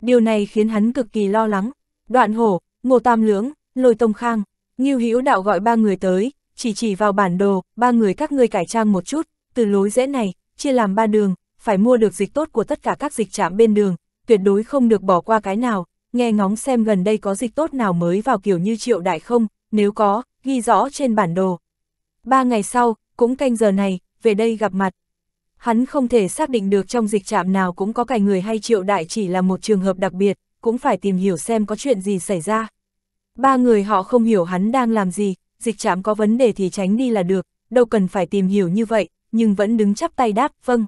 Điều này khiến hắn cực kỳ lo lắng, Đoạn hổ, ngô tam lưỡng, lôi tông khang, Ngưu Hữu đạo gọi ba người tới, chỉ chỉ vào bản đồ, ba người các ngươi cải trang một chút, từ lối rẽ này, chia làm ba đường, phải mua được dịch tốt của tất cả các dịch trạm bên đường, tuyệt đối không được bỏ qua cái nào, nghe ngóng xem gần đây có dịch tốt nào mới vào kiểu như triệu đại không, nếu có, ghi rõ trên bản đồ. Ba ngày sau, cũng canh giờ này, về đây gặp mặt. Hắn không thể xác định được trong dịch trạm nào cũng có cải người hay triệu đại chỉ là một trường hợp đặc biệt, cũng phải tìm hiểu xem có chuyện gì xảy ra. Ba người họ không hiểu hắn đang làm gì, dịch trạm có vấn đề thì tránh đi là được, đâu cần phải tìm hiểu như vậy, nhưng vẫn đứng chắp tay đáp, vâng.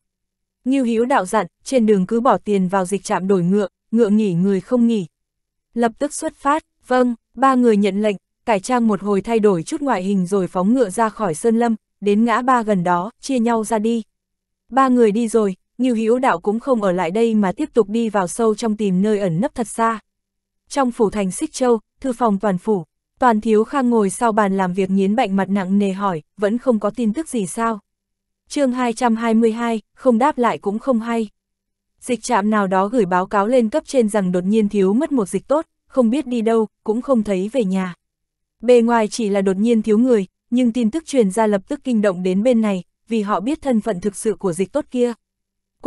như Hữu đạo dặn, trên đường cứ bỏ tiền vào dịch trạm đổi ngựa, ngựa nghỉ người không nghỉ. Lập tức xuất phát, vâng, ba người nhận lệnh, cải trang một hồi thay đổi chút ngoại hình rồi phóng ngựa ra khỏi sơn lâm, đến ngã ba gần đó, chia nhau ra đi. Ba người đi rồi, như Hữu Đạo cũng không ở lại đây mà tiếp tục đi vào sâu trong tìm nơi ẩn nấp thật xa. Trong phủ thành Xích Châu, thư phòng toàn phủ, toàn thiếu khang ngồi sau bàn làm việc nghiến bệnh mặt nặng nề hỏi, vẫn không có tin tức gì sao. chương 222, không đáp lại cũng không hay. Dịch trạm nào đó gửi báo cáo lên cấp trên rằng đột nhiên thiếu mất một dịch tốt, không biết đi đâu, cũng không thấy về nhà. Bề ngoài chỉ là đột nhiên thiếu người, nhưng tin tức truyền ra lập tức kinh động đến bên này, vì họ biết thân phận thực sự của dịch tốt kia.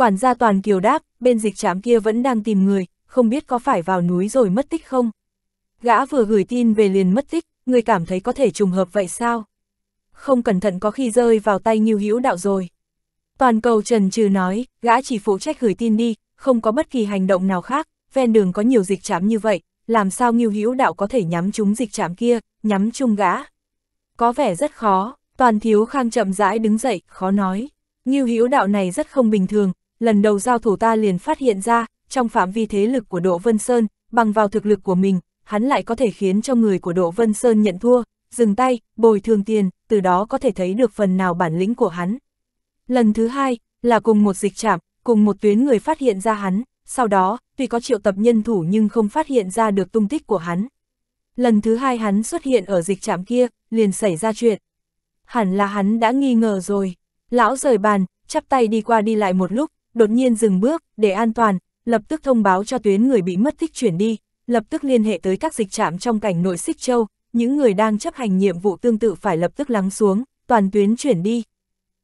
Quản gia toàn kiều đáp, bên dịch trạm kia vẫn đang tìm người, không biết có phải vào núi rồi mất tích không? Gã vừa gửi tin về liền mất tích, người cảm thấy có thể trùng hợp vậy sao? Không cẩn thận có khi rơi vào tay nghiêu hữu đạo rồi. Toàn cầu trần trừ nói, gã chỉ phụ trách gửi tin đi, không có bất kỳ hành động nào khác, ven đường có nhiều dịch trạm như vậy, làm sao nghiêu hữu đạo có thể nhắm chúng dịch trạm kia, nhắm chung gã. Có vẻ rất khó, toàn thiếu khang chậm rãi đứng dậy, khó nói. Nghiêu hữu đạo này rất không bình thường, lần đầu giao thủ ta liền phát hiện ra, trong phạm vi thế lực của Độ Vân Sơn, bằng vào thực lực của mình, hắn lại có thể khiến cho người của Độ Vân Sơn nhận thua, dừng tay, bồi thường tiền, từ đó có thể thấy được phần nào bản lĩnh của hắn. Lần thứ hai, là cùng một dịch trạm, cùng một tuyến người phát hiện ra hắn, sau đó, tuy có triệu tập nhân thủ nhưng không phát hiện ra được tung tích của hắn. Lần thứ hai hắn xuất hiện ở dịch trạm kia, liền xảy ra chuyện. Hẳn là hắn đã nghi ngờ rồi. Lão rời bàn, chắp tay đi qua đi lại một lúc, đột nhiên dừng bước, để an toàn, lập tức thông báo cho tuyến người bị mất tích chuyển đi, lập tức liên hệ tới các dịch trạm trong cảnh nội Xích Châu, những người đang chấp hành nhiệm vụ tương tự phải lập tức lắng xuống, toàn tuyến chuyển đi.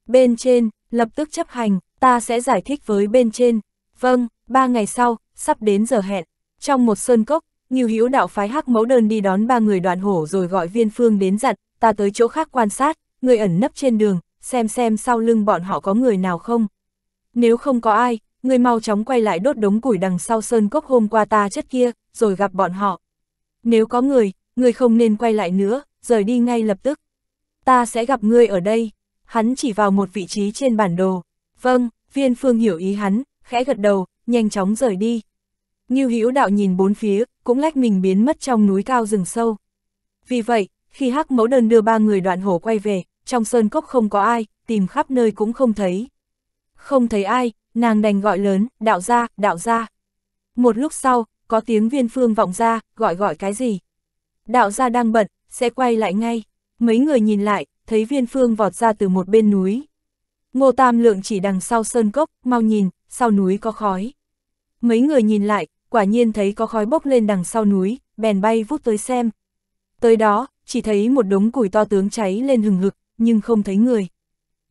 Bên trên, lập tức chấp hành, ta sẽ giải thích với bên trên. Vâng, ba ngày sau, sắp đến giờ hẹn. Trong một sơn cốc, nhiều Hữu đạo phái hắc mẫu đơn đi đón ba người đoàn hổ rồi gọi viên phương đến dặn, ta tới chỗ khác quan sát, người ẩn nấp trên đường, xem xem sau lưng bọn họ có người nào không. Nếu không có ai, người mau chóng quay lại đốt đống củi đằng sau sơn cốc hôm qua ta chất kia, rồi gặp bọn họ. Nếu có người, người không nên quay lại nữa, rời đi ngay lập tức. Ta sẽ gặp ngươi ở đây. Hắn chỉ vào một vị trí trên bản đồ. Vâng, viên phương hiểu ý hắn, khẽ gật đầu, nhanh chóng rời đi. Như hữu đạo nhìn bốn phía, cũng lách mình biến mất trong núi cao rừng sâu. Vì vậy, khi hắc mẫu đơn đưa ba người đoạn hổ quay về, trong sơn cốc không có ai, tìm khắp nơi cũng không thấy không thấy ai, nàng đành gọi lớn, đạo ra, đạo ra. Một lúc sau, có tiếng viên phương vọng ra, gọi gọi cái gì. Đạo ra đang bận, sẽ quay lại ngay. Mấy người nhìn lại, thấy viên phương vọt ra từ một bên núi. Ngô Tam Lượng chỉ đằng sau sơn cốc, mau nhìn, sau núi có khói. Mấy người nhìn lại, quả nhiên thấy có khói bốc lên đằng sau núi, bèn bay vút tới xem. Tới đó, chỉ thấy một đống củi to tướng cháy lên hừng hực, nhưng không thấy người.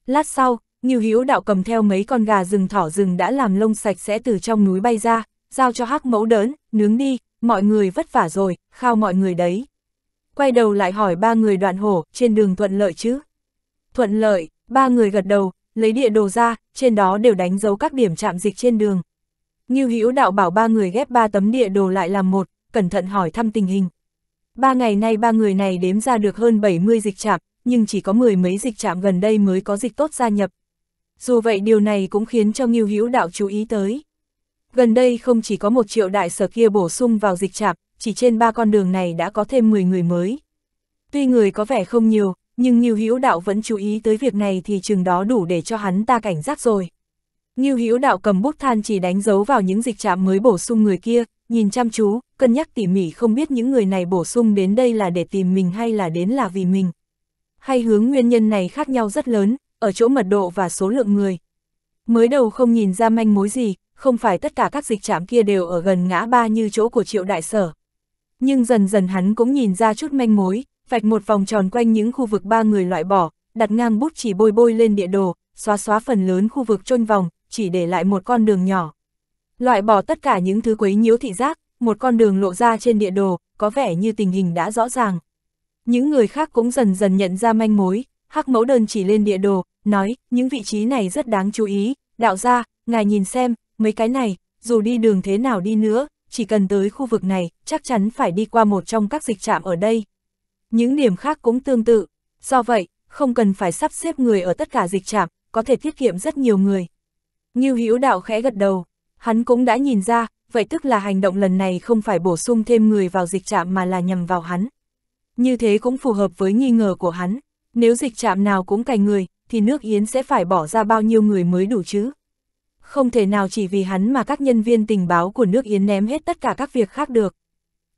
Lát sau, Ngưu Hữu Đạo cầm theo mấy con gà rừng thỏ rừng đã làm lông sạch sẽ từ trong núi bay ra, giao cho Hắc Mẫu đớn, nướng đi, mọi người vất vả rồi, khao mọi người đấy. Quay đầu lại hỏi ba người đoạn hổ, trên đường thuận lợi chứ? Thuận lợi, ba người gật đầu, lấy địa đồ ra, trên đó đều đánh dấu các điểm chạm dịch trên đường. Ngưu Hữu Đạo bảo ba người ghép ba tấm địa đồ lại làm một, cẩn thận hỏi thăm tình hình. Ba ngày nay ba người này đếm ra được hơn 70 dịch chạm, nhưng chỉ có mười mấy dịch chạm gần đây mới có dịch tốt gia nhập, dù vậy điều này cũng khiến cho Ngưu Hữu Đạo chú ý tới. Gần đây không chỉ có một triệu đại sở kia bổ sung vào dịch chạp, chỉ trên ba con đường này đã có thêm 10 người mới. Tuy người có vẻ không nhiều, nhưng Ngưu Hữu Đạo vẫn chú ý tới việc này thì chừng đó đủ để cho hắn ta cảnh giác rồi. Ngưu Hữu Đạo cầm bút than chỉ đánh dấu vào những dịch trạm mới bổ sung người kia, nhìn chăm chú, cân nhắc tỉ mỉ không biết những người này bổ sung đến đây là để tìm mình hay là đến là vì mình. Hay hướng nguyên nhân này khác nhau rất lớn, ở chỗ mật độ và số lượng người. Mới đầu không nhìn ra manh mối gì, không phải tất cả các dịch trạm kia đều ở gần ngã ba như chỗ của triệu đại sở. Nhưng dần dần hắn cũng nhìn ra chút manh mối, vạch một vòng tròn quanh những khu vực ba người loại bỏ, đặt ngang bút chỉ bôi bôi lên địa đồ, xóa xóa phần lớn khu vực trôn vòng, chỉ để lại một con đường nhỏ. Loại bỏ tất cả những thứ quấy nhiễu thị giác, một con đường lộ ra trên địa đồ, có vẻ như tình hình đã rõ ràng. Những người khác cũng dần dần nhận ra manh mối, hắc mẫu đơn chỉ lên địa đồ, nói, những vị trí này rất đáng chú ý, đạo gia ngài nhìn xem, mấy cái này, dù đi đường thế nào đi nữa, chỉ cần tới khu vực này, chắc chắn phải đi qua một trong các dịch trạm ở đây. Những điểm khác cũng tương tự, do vậy, không cần phải sắp xếp người ở tất cả dịch trạm, có thể tiết kiệm rất nhiều người. Ngưu Hữu Đạo khẽ gật đầu, hắn cũng đã nhìn ra, vậy tức là hành động lần này không phải bổ sung thêm người vào dịch trạm mà là nhằm vào hắn. Như thế cũng phù hợp với nghi ngờ của hắn, nếu dịch trạm nào cũng cài người, thì nước Yến sẽ phải bỏ ra bao nhiêu người mới đủ chứ? Không thể nào chỉ vì hắn mà các nhân viên tình báo của nước Yến ném hết tất cả các việc khác được.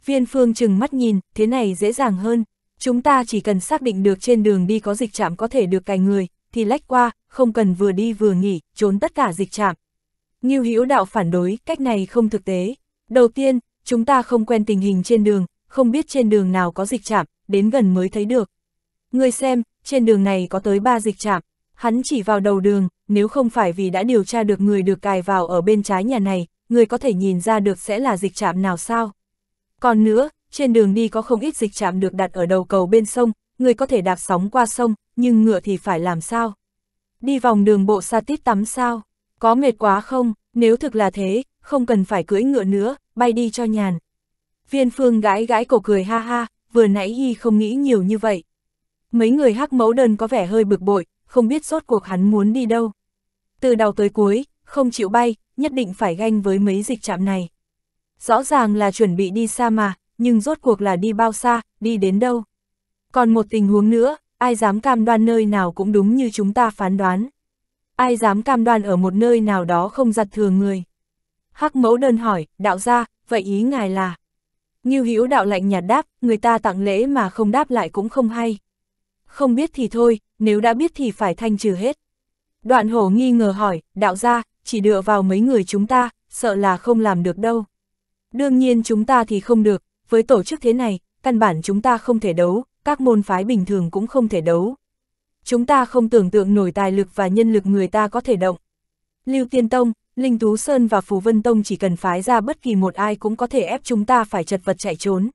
Viên phương chừng mắt nhìn, thế này dễ dàng hơn. Chúng ta chỉ cần xác định được trên đường đi có dịch trạm có thể được cài người, thì lách qua, không cần vừa đi vừa nghỉ, trốn tất cả dịch trạm. Ngưu Hữu đạo phản đối, cách này không thực tế. Đầu tiên, chúng ta không quen tình hình trên đường, không biết trên đường nào có dịch trạm, đến gần mới thấy được. Người xem, trên đường này có tới 3 dịch trạm, hắn chỉ vào đầu đường, nếu không phải vì đã điều tra được người được cài vào ở bên trái nhà này, người có thể nhìn ra được sẽ là dịch trạm nào sao. Còn nữa, trên đường đi có không ít dịch trạm được đặt ở đầu cầu bên sông, người có thể đạp sóng qua sông, nhưng ngựa thì phải làm sao? Đi vòng đường bộ xa tít tắm sao? Có mệt quá không? Nếu thực là thế, không cần phải cưỡi ngựa nữa, bay đi cho nhàn. Viên phương gãi gãi cổ cười ha ha, vừa nãy y không nghĩ nhiều như vậy, Mấy người hắc mẫu đơn có vẻ hơi bực bội, không biết rốt cuộc hắn muốn đi đâu. Từ đầu tới cuối, không chịu bay, nhất định phải ganh với mấy dịch trạm này. Rõ ràng là chuẩn bị đi xa mà, nhưng rốt cuộc là đi bao xa, đi đến đâu. Còn một tình huống nữa, ai dám cam đoan nơi nào cũng đúng như chúng ta phán đoán. Ai dám cam đoan ở một nơi nào đó không giặt thường người. Hắc mẫu đơn hỏi, đạo gia, vậy ý ngài là... Như hữu đạo lạnh nhạt đáp, người ta tặng lễ mà không đáp lại cũng không hay không biết thì thôi, nếu đã biết thì phải thanh trừ hết. Đoạn hổ nghi ngờ hỏi, đạo gia, chỉ dựa vào mấy người chúng ta, sợ là không làm được đâu. Đương nhiên chúng ta thì không được, với tổ chức thế này, căn bản chúng ta không thể đấu, các môn phái bình thường cũng không thể đấu. Chúng ta không tưởng tượng nổi tài lực và nhân lực người ta có thể động. Lưu Tiên Tông, Linh Tú Sơn và Phù Vân Tông chỉ cần phái ra bất kỳ một ai cũng có thể ép chúng ta phải chật vật chạy trốn.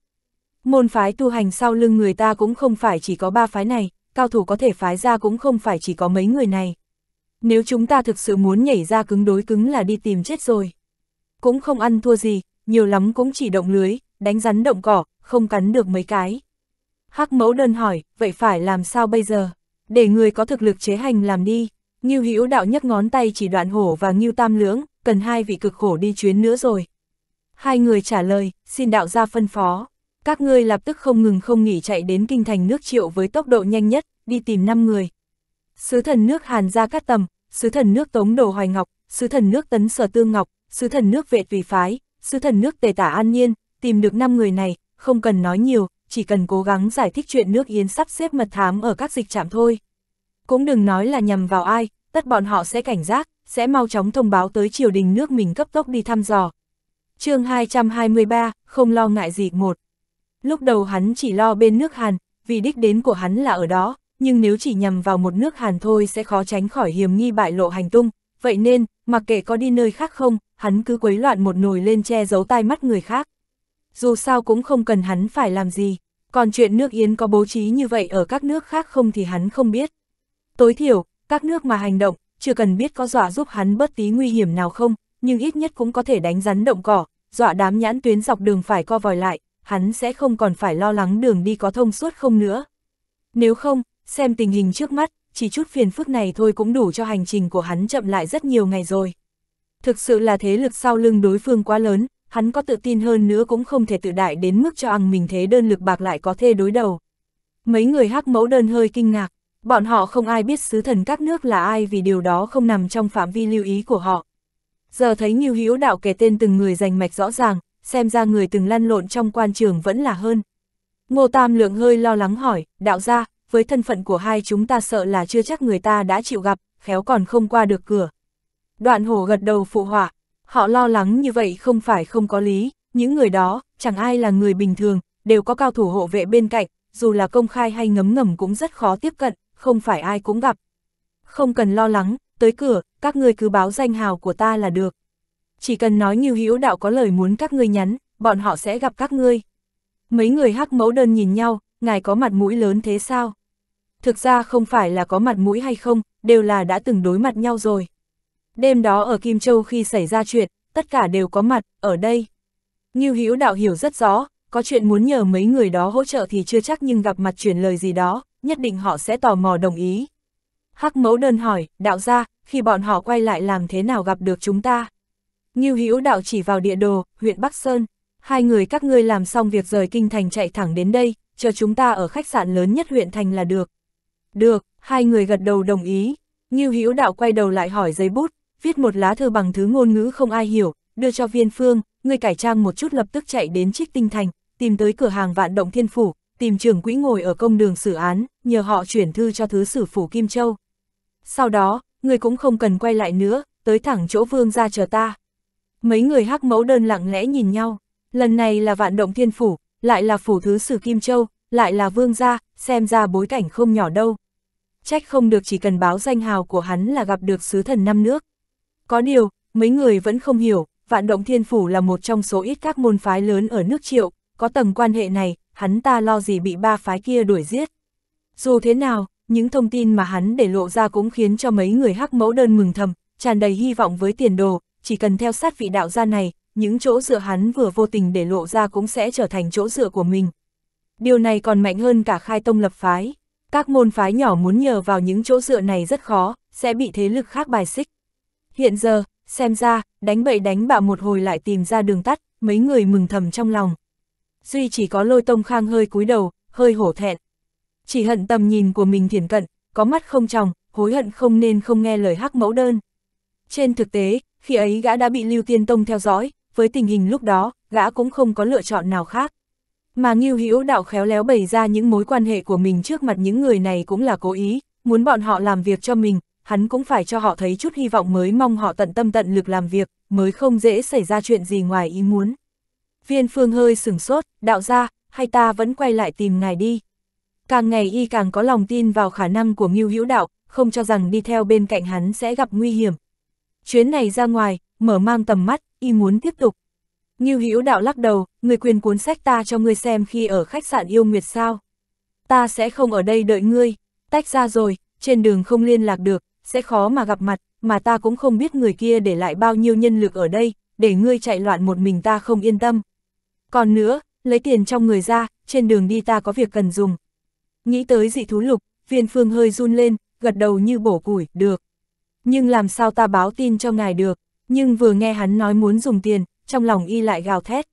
Môn phái tu hành sau lưng người ta cũng không phải chỉ có ba phái này, cao thủ có thể phái ra cũng không phải chỉ có mấy người này. Nếu chúng ta thực sự muốn nhảy ra cứng đối cứng là đi tìm chết rồi. Cũng không ăn thua gì, nhiều lắm cũng chỉ động lưới, đánh rắn động cỏ, không cắn được mấy cái. Hắc mẫu đơn hỏi, vậy phải làm sao bây giờ? Để người có thực lực chế hành làm đi. Ngưu Hữu đạo nhấc ngón tay chỉ đoạn hổ và Ngưu Tam Lưỡng, cần hai vị cực khổ đi chuyến nữa rồi. Hai người trả lời, xin đạo ra phân phó các ngươi lập tức không ngừng không nghỉ chạy đến kinh thành nước triệu với tốc độ nhanh nhất, đi tìm 5 người. Sứ thần nước Hàn Gia Cát Tầm, sứ thần nước Tống Đồ Hoài Ngọc, sứ thần nước Tấn Sở Tương Ngọc, sứ thần nước Vệ Tùy Phái, sứ thần nước Tề Tả An Nhiên, tìm được 5 người này, không cần nói nhiều, chỉ cần cố gắng giải thích chuyện nước Yến sắp xếp mật thám ở các dịch trạm thôi. Cũng đừng nói là nhầm vào ai, tất bọn họ sẽ cảnh giác, sẽ mau chóng thông báo tới triều đình nước mình cấp tốc đi thăm dò. chương 223, không lo ngại gì một. Lúc đầu hắn chỉ lo bên nước Hàn, vì đích đến của hắn là ở đó, nhưng nếu chỉ nhằm vào một nước Hàn thôi sẽ khó tránh khỏi hiểm nghi bại lộ hành tung, vậy nên, mặc kệ có đi nơi khác không, hắn cứ quấy loạn một nồi lên che giấu tai mắt người khác. Dù sao cũng không cần hắn phải làm gì, còn chuyện nước Yến có bố trí như vậy ở các nước khác không thì hắn không biết. Tối thiểu, các nước mà hành động, chưa cần biết có dọa giúp hắn bất tí nguy hiểm nào không, nhưng ít nhất cũng có thể đánh rắn động cỏ, dọa đám nhãn tuyến dọc đường phải co vòi lại, hắn sẽ không còn phải lo lắng đường đi có thông suốt không nữa. Nếu không, xem tình hình trước mắt, chỉ chút phiền phức này thôi cũng đủ cho hành trình của hắn chậm lại rất nhiều ngày rồi. Thực sự là thế lực sau lưng đối phương quá lớn, hắn có tự tin hơn nữa cũng không thể tự đại đến mức cho ăn mình thế đơn lực bạc lại có thể đối đầu. Mấy người hắc mẫu đơn hơi kinh ngạc, bọn họ không ai biết sứ thần các nước là ai vì điều đó không nằm trong phạm vi lưu ý của họ. Giờ thấy Nhiêu hiếu Đạo kể tên từng người giành mạch rõ ràng, xem ra người từng lăn lộn trong quan trường vẫn là hơn. Ngô Tam Lượng hơi lo lắng hỏi, đạo gia với thân phận của hai chúng ta sợ là chưa chắc người ta đã chịu gặp, khéo còn không qua được cửa. Đoạn hổ gật đầu phụ họa, họ lo lắng như vậy không phải không có lý, những người đó, chẳng ai là người bình thường, đều có cao thủ hộ vệ bên cạnh, dù là công khai hay ngấm ngầm cũng rất khó tiếp cận, không phải ai cũng gặp. Không cần lo lắng, tới cửa, các ngươi cứ báo danh hào của ta là được chỉ cần nói như Hữu Đạo có lời muốn các ngươi nhắn, bọn họ sẽ gặp các ngươi. Mấy người hắc mẫu đơn nhìn nhau, ngài có mặt mũi lớn thế sao? Thực ra không phải là có mặt mũi hay không, đều là đã từng đối mặt nhau rồi. Đêm đó ở Kim Châu khi xảy ra chuyện, tất cả đều có mặt, ở đây. như Hữu Đạo hiểu rất rõ, có chuyện muốn nhờ mấy người đó hỗ trợ thì chưa chắc nhưng gặp mặt chuyển lời gì đó, nhất định họ sẽ tò mò đồng ý. Hắc mẫu đơn hỏi, đạo ra, khi bọn họ quay lại làm thế nào gặp được chúng ta? Ngưu Hữu Đạo chỉ vào địa đồ, huyện Bắc Sơn, hai người các ngươi làm xong việc rời kinh thành chạy thẳng đến đây, chờ chúng ta ở khách sạn lớn nhất huyện thành là được. Được, hai người gật đầu đồng ý. Ngưu Hữu Đạo quay đầu lại hỏi giấy bút, viết một lá thư bằng thứ ngôn ngữ không ai hiểu, đưa cho Viên Phương, người cải trang một chút lập tức chạy đến Trích Tinh Thành, tìm tới cửa hàng Vạn Động Thiên phủ, tìm trưởng quỹ ngồi ở công đường xử án, nhờ họ chuyển thư cho thứ sử phủ Kim Châu. Sau đó, người cũng không cần quay lại nữa, tới thẳng chỗ Vương gia chờ ta. Mấy người hắc mẫu đơn lặng lẽ nhìn nhau, lần này là vạn động thiên phủ, lại là phủ thứ sử Kim Châu, lại là vương gia, xem ra bối cảnh không nhỏ đâu. Trách không được chỉ cần báo danh hào của hắn là gặp được sứ thần năm nước. Có điều, mấy người vẫn không hiểu, vạn động thiên phủ là một trong số ít các môn phái lớn ở nước triệu, có tầng quan hệ này, hắn ta lo gì bị ba phái kia đuổi giết. Dù thế nào, những thông tin mà hắn để lộ ra cũng khiến cho mấy người hắc mẫu đơn mừng thầm, tràn đầy hy vọng với tiền đồ, chỉ cần theo sát vị đạo gia này, những chỗ dựa hắn vừa vô tình để lộ ra cũng sẽ trở thành chỗ dựa của mình. Điều này còn mạnh hơn cả khai tông lập phái. Các môn phái nhỏ muốn nhờ vào những chỗ dựa này rất khó, sẽ bị thế lực khác bài xích. Hiện giờ, xem ra, đánh bậy đánh bạ một hồi lại tìm ra đường tắt, mấy người mừng thầm trong lòng. Duy chỉ có lôi tông khang hơi cúi đầu, hơi hổ thẹn. Chỉ hận tầm nhìn của mình thiển cận, có mắt không tròng, hối hận không nên không nghe lời hắc mẫu đơn. Trên thực tế, khi ấy gã đã bị Lưu Tiên Tông theo dõi, với tình hình lúc đó, gã cũng không có lựa chọn nào khác. Mà Ngưu Hữu Đạo khéo léo bày ra những mối quan hệ của mình trước mặt những người này cũng là cố ý, muốn bọn họ làm việc cho mình, hắn cũng phải cho họ thấy chút hy vọng mới mong họ tận tâm tận lực làm việc, mới không dễ xảy ra chuyện gì ngoài ý muốn. Viên Phương hơi sửng sốt, đạo ra, hay ta vẫn quay lại tìm ngài đi. Càng ngày y càng có lòng tin vào khả năng của Ngưu Hữu Đạo, không cho rằng đi theo bên cạnh hắn sẽ gặp nguy hiểm, chuyến này ra ngoài, mở mang tầm mắt, y muốn tiếp tục. như Hữu Đạo lắc đầu, người quyền cuốn sách ta cho ngươi xem khi ở khách sạn yêu nguyệt sao. Ta sẽ không ở đây đợi ngươi, tách ra rồi, trên đường không liên lạc được, sẽ khó mà gặp mặt, mà ta cũng không biết người kia để lại bao nhiêu nhân lực ở đây, để ngươi chạy loạn một mình ta không yên tâm. Còn nữa, lấy tiền trong người ra, trên đường đi ta có việc cần dùng. Nghĩ tới dị thú lục, viên phương hơi run lên, gật đầu như bổ củi, được nhưng làm sao ta báo tin cho ngài được, nhưng vừa nghe hắn nói muốn dùng tiền, trong lòng y lại gào thét.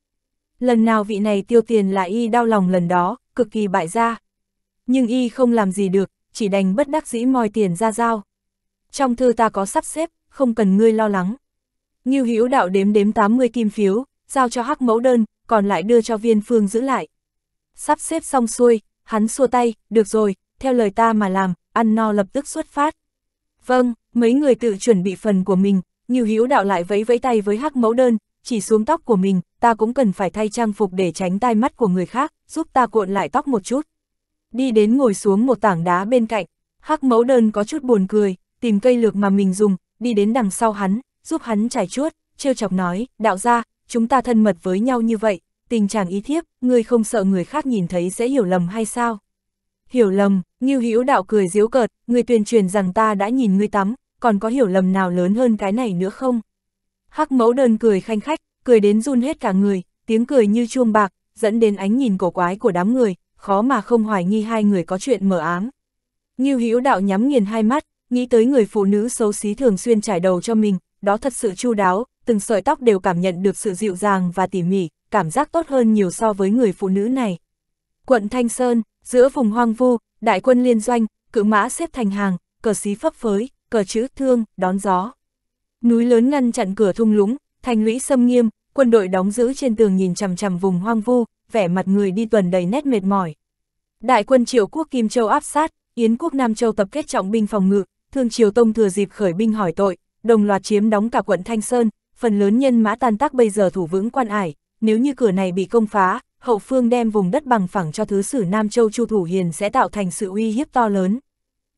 Lần nào vị này tiêu tiền là y đau lòng lần đó, cực kỳ bại gia. Nhưng y không làm gì được, chỉ đành bất đắc dĩ moi tiền ra giao. Trong thư ta có sắp xếp, không cần ngươi lo lắng. Ngưu Hữu đạo đếm đếm 80 kim phiếu, giao cho hắc mẫu đơn, còn lại đưa cho viên phương giữ lại. Sắp xếp xong xuôi, hắn xua tay, được rồi, theo lời ta mà làm, ăn no lập tức xuất phát. Vâng, mấy người tự chuẩn bị phần của mình, như Hữu Đạo lại vẫy vẫy tay với Hắc Mẫu Đơn, chỉ xuống tóc của mình, ta cũng cần phải thay trang phục để tránh tai mắt của người khác, giúp ta cuộn lại tóc một chút. Đi đến ngồi xuống một tảng đá bên cạnh, Hắc Mẫu Đơn có chút buồn cười, tìm cây lược mà mình dùng, đi đến đằng sau hắn, giúp hắn trải chuốt, trêu chọc nói, đạo ra, chúng ta thân mật với nhau như vậy, tình trạng ý thiếp, ngươi không sợ người khác nhìn thấy sẽ hiểu lầm hay sao? Hiểu lầm, Ngưu Hữu Đạo cười giễu cợt, người tuyên truyền rằng ta đã nhìn ngươi tắm, còn có hiểu lầm nào lớn hơn cái này nữa không? Hắc mẫu đơn cười khanh khách, cười đến run hết cả người, tiếng cười như chuông bạc, dẫn đến ánh nhìn cổ quái của đám người, khó mà không hoài nghi hai người có chuyện mở ám. Ngưu Hữu Đạo nhắm nghiền hai mắt, nghĩ tới người phụ nữ xấu xí thường xuyên trải đầu cho mình, đó thật sự chu đáo, từng sợi tóc đều cảm nhận được sự dịu dàng và tỉ mỉ, cảm giác tốt hơn nhiều so với người phụ nữ này. Quận Thanh Sơn, Giữa vùng hoang vu, đại quân liên doanh, cự mã xếp thành hàng, cờ xí phấp phới, cờ chữ thương, đón gió. Núi lớn ngăn chặn cửa thung lũng, thành lũy xâm nghiêm, quân đội đóng giữ trên tường nhìn chằm chằm vùng hoang vu, vẻ mặt người đi tuần đầy nét mệt mỏi. Đại quân Triệu quốc Kim Châu áp sát, Yến quốc Nam Châu tập kết trọng binh phòng ngự, Thương Triều Tông thừa dịp khởi binh hỏi tội, đồng loạt chiếm đóng cả quận Thanh Sơn, phần lớn nhân mã tan tác bây giờ thủ vững quan ải, nếu như cửa này bị công phá, hậu phương đem vùng đất bằng phẳng cho thứ sử Nam Châu Chu Thủ Hiền sẽ tạo thành sự uy hiếp to lớn.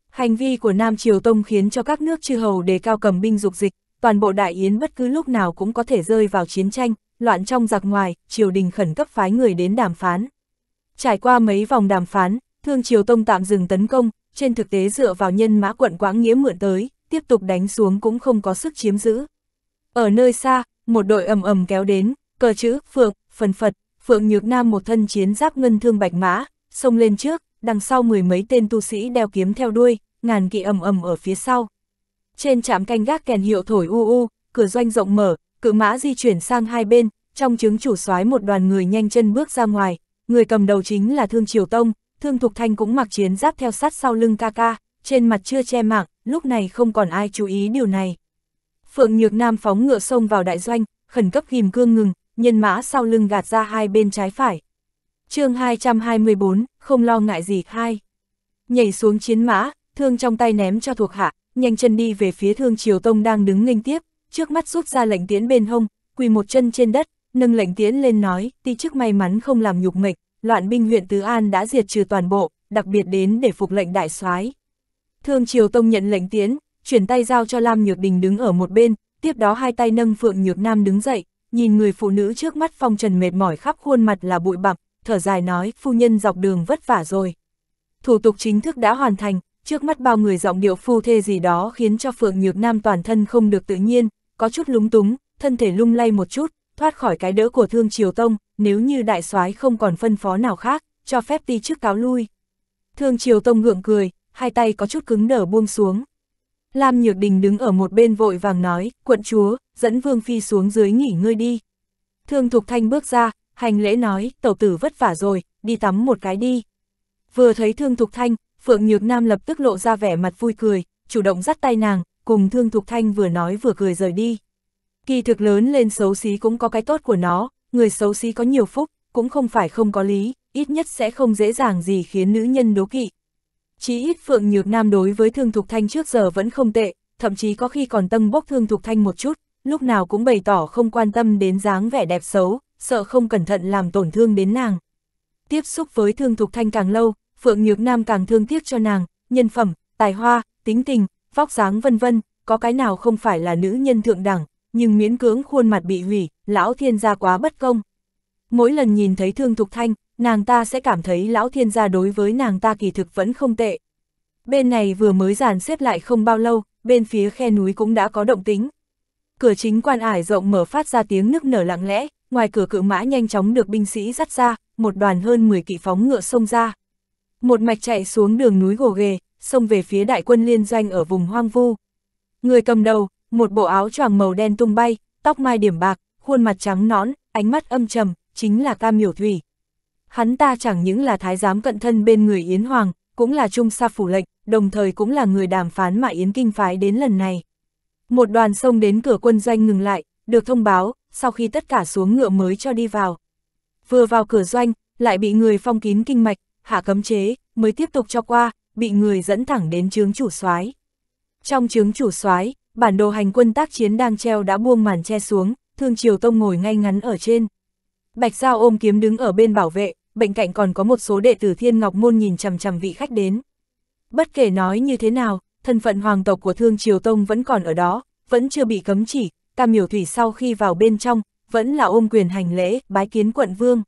Hành vi của Nam Triều Tông khiến cho các nước chư hầu đề cao cầm binh dục dịch, toàn bộ đại yến bất cứ lúc nào cũng có thể rơi vào chiến tranh, loạn trong giặc ngoài, triều đình khẩn cấp phái người đến đàm phán. Trải qua mấy vòng đàm phán, Thương Triều Tông tạm dừng tấn công, trên thực tế dựa vào nhân mã quận Quãng Nghĩa mượn tới, tiếp tục đánh xuống cũng không có sức chiếm giữ. Ở nơi xa, một đội ầm ầm kéo đến, cờ chữ, phượng, phần phật, Phượng Nhược Nam một thân chiến giáp ngân thương bạch mã, xông lên trước, đằng sau mười mấy tên tu sĩ đeo kiếm theo đuôi, ngàn kỵ ầm ầm ở phía sau. Trên trạm canh gác kèn hiệu thổi u u, cửa doanh rộng mở, cự mã di chuyển sang hai bên, trong chứng chủ soái một đoàn người nhanh chân bước ra ngoài, người cầm đầu chính là Thương Triều Tông, Thương Thục Thanh cũng mặc chiến giáp theo sát sau lưng ca ca, trên mặt chưa che mạng, lúc này không còn ai chú ý điều này. Phượng Nhược Nam phóng ngựa xông vào đại doanh, khẩn cấp ghim cương ngừng, nhân mã sau lưng gạt ra hai bên trái phải. chương 224, không lo ngại gì hai. Nhảy xuống chiến mã, thương trong tay ném cho thuộc hạ, nhanh chân đi về phía thương triều tông đang đứng nghênh tiếp, trước mắt rút ra lệnh tiến bên hông, quỳ một chân trên đất, nâng lệnh tiến lên nói, ti chức may mắn không làm nhục mệnh, loạn binh huyện Tứ An đã diệt trừ toàn bộ, đặc biệt đến để phục lệnh đại soái. Thương Triều Tông nhận lệnh tiến, chuyển tay giao cho Lam Nhược Đình đứng ở một bên, tiếp đó hai tay nâng Phượng Nhược Nam đứng dậy, nhìn người phụ nữ trước mắt phong trần mệt mỏi khắp khuôn mặt là bụi bặm, thở dài nói, phu nhân dọc đường vất vả rồi. Thủ tục chính thức đã hoàn thành, trước mắt bao người giọng điệu phu thê gì đó khiến cho Phượng Nhược Nam toàn thân không được tự nhiên, có chút lúng túng, thân thể lung lay một chút, thoát khỏi cái đỡ của Thương Triều Tông, nếu như đại soái không còn phân phó nào khác, cho phép ti trước cáo lui. Thương Triều Tông gượng cười, hai tay có chút cứng đờ buông xuống. Lam Nhược Đình đứng ở một bên vội vàng nói, quận chúa, dẫn Vương Phi xuống dưới nghỉ ngơi đi. Thương Thục Thanh bước ra, hành lễ nói, tẩu tử vất vả rồi, đi tắm một cái đi. Vừa thấy Thương Thục Thanh, Phượng Nhược Nam lập tức lộ ra vẻ mặt vui cười, chủ động dắt tay nàng, cùng Thương Thục Thanh vừa nói vừa cười rời đi. Kỳ thực lớn lên xấu xí cũng có cái tốt của nó, người xấu xí có nhiều phúc, cũng không phải không có lý, ít nhất sẽ không dễ dàng gì khiến nữ nhân đố kỵ. Chí ít Phượng Nhược Nam đối với Thương Thục Thanh trước giờ vẫn không tệ, thậm chí có khi còn tâm bốc Thương Thục Thanh một chút, lúc nào cũng bày tỏ không quan tâm đến dáng vẻ đẹp xấu, sợ không cẩn thận làm tổn thương đến nàng. Tiếp xúc với Thương Thục Thanh càng lâu, Phượng Nhược Nam càng thương tiếc cho nàng, nhân phẩm, tài hoa, tính tình, vóc dáng vân vân, có cái nào không phải là nữ nhân thượng đẳng, nhưng miễn cưỡng khuôn mặt bị hủy, lão thiên gia quá bất công. Mỗi lần nhìn thấy Thương Thục Thanh, nàng ta sẽ cảm thấy lão thiên gia đối với nàng ta kỳ thực vẫn không tệ. Bên này vừa mới dàn xếp lại không bao lâu, bên phía khe núi cũng đã có động tính. Cửa chính quan ải rộng mở phát ra tiếng nức nở lặng lẽ, ngoài cửa cự mã nhanh chóng được binh sĩ dắt ra, một đoàn hơn 10 kỵ phóng ngựa xông ra. Một mạch chạy xuống đường núi gồ ghề, xông về phía đại quân liên doanh ở vùng hoang vu. Người cầm đầu, một bộ áo choàng màu đen tung bay, tóc mai điểm bạc, khuôn mặt trắng nõn, ánh mắt âm trầm, chính là Cam Miểu Thủy hắn ta chẳng những là thái giám cận thân bên người Yến Hoàng, cũng là trung sa phủ lệnh, đồng thời cũng là người đàm phán mà Yến Kinh phái đến lần này. Một đoàn sông đến cửa quân doanh ngừng lại, được thông báo, sau khi tất cả xuống ngựa mới cho đi vào. Vừa vào cửa doanh, lại bị người phong kín kinh mạch, hạ cấm chế, mới tiếp tục cho qua, bị người dẫn thẳng đến trướng chủ soái. Trong trướng chủ soái, bản đồ hành quân tác chiến đang treo đã buông màn che xuống, Thương Triều Tông ngồi ngay ngắn ở trên. Bạch Giao ôm kiếm đứng ở bên bảo vệ, bên cạnh còn có một số đệ tử Thiên Ngọc Môn nhìn chằm chằm vị khách đến. Bất kể nói như thế nào, thân phận hoàng tộc của Thương Triều Tông vẫn còn ở đó, vẫn chưa bị cấm chỉ, Tam Miểu Thủy sau khi vào bên trong, vẫn là ôm quyền hành lễ, bái kiến quận vương.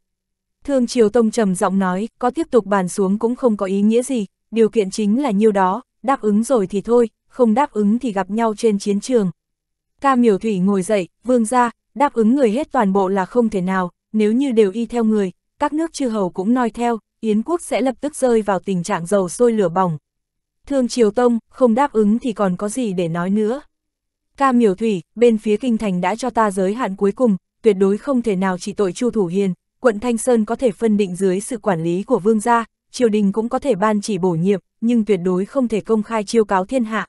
Thương Triều Tông trầm giọng nói, có tiếp tục bàn xuống cũng không có ý nghĩa gì, điều kiện chính là nhiêu đó, đáp ứng rồi thì thôi, không đáp ứng thì gặp nhau trên chiến trường. Ca Miểu Thủy ngồi dậy, vương ra, đáp ứng người hết toàn bộ là không thể nào, nếu như đều y theo người, các nước chư hầu cũng noi theo, Yến quốc sẽ lập tức rơi vào tình trạng dầu sôi lửa bỏng. Thương Triều Tông, không đáp ứng thì còn có gì để nói nữa. Ca miểu thủy, bên phía kinh thành đã cho ta giới hạn cuối cùng, tuyệt đối không thể nào chỉ tội Chu Thủ Hiền, quận Thanh Sơn có thể phân định dưới sự quản lý của vương gia, triều đình cũng có thể ban chỉ bổ nhiệm, nhưng tuyệt đối không thể công khai chiêu cáo thiên hạ.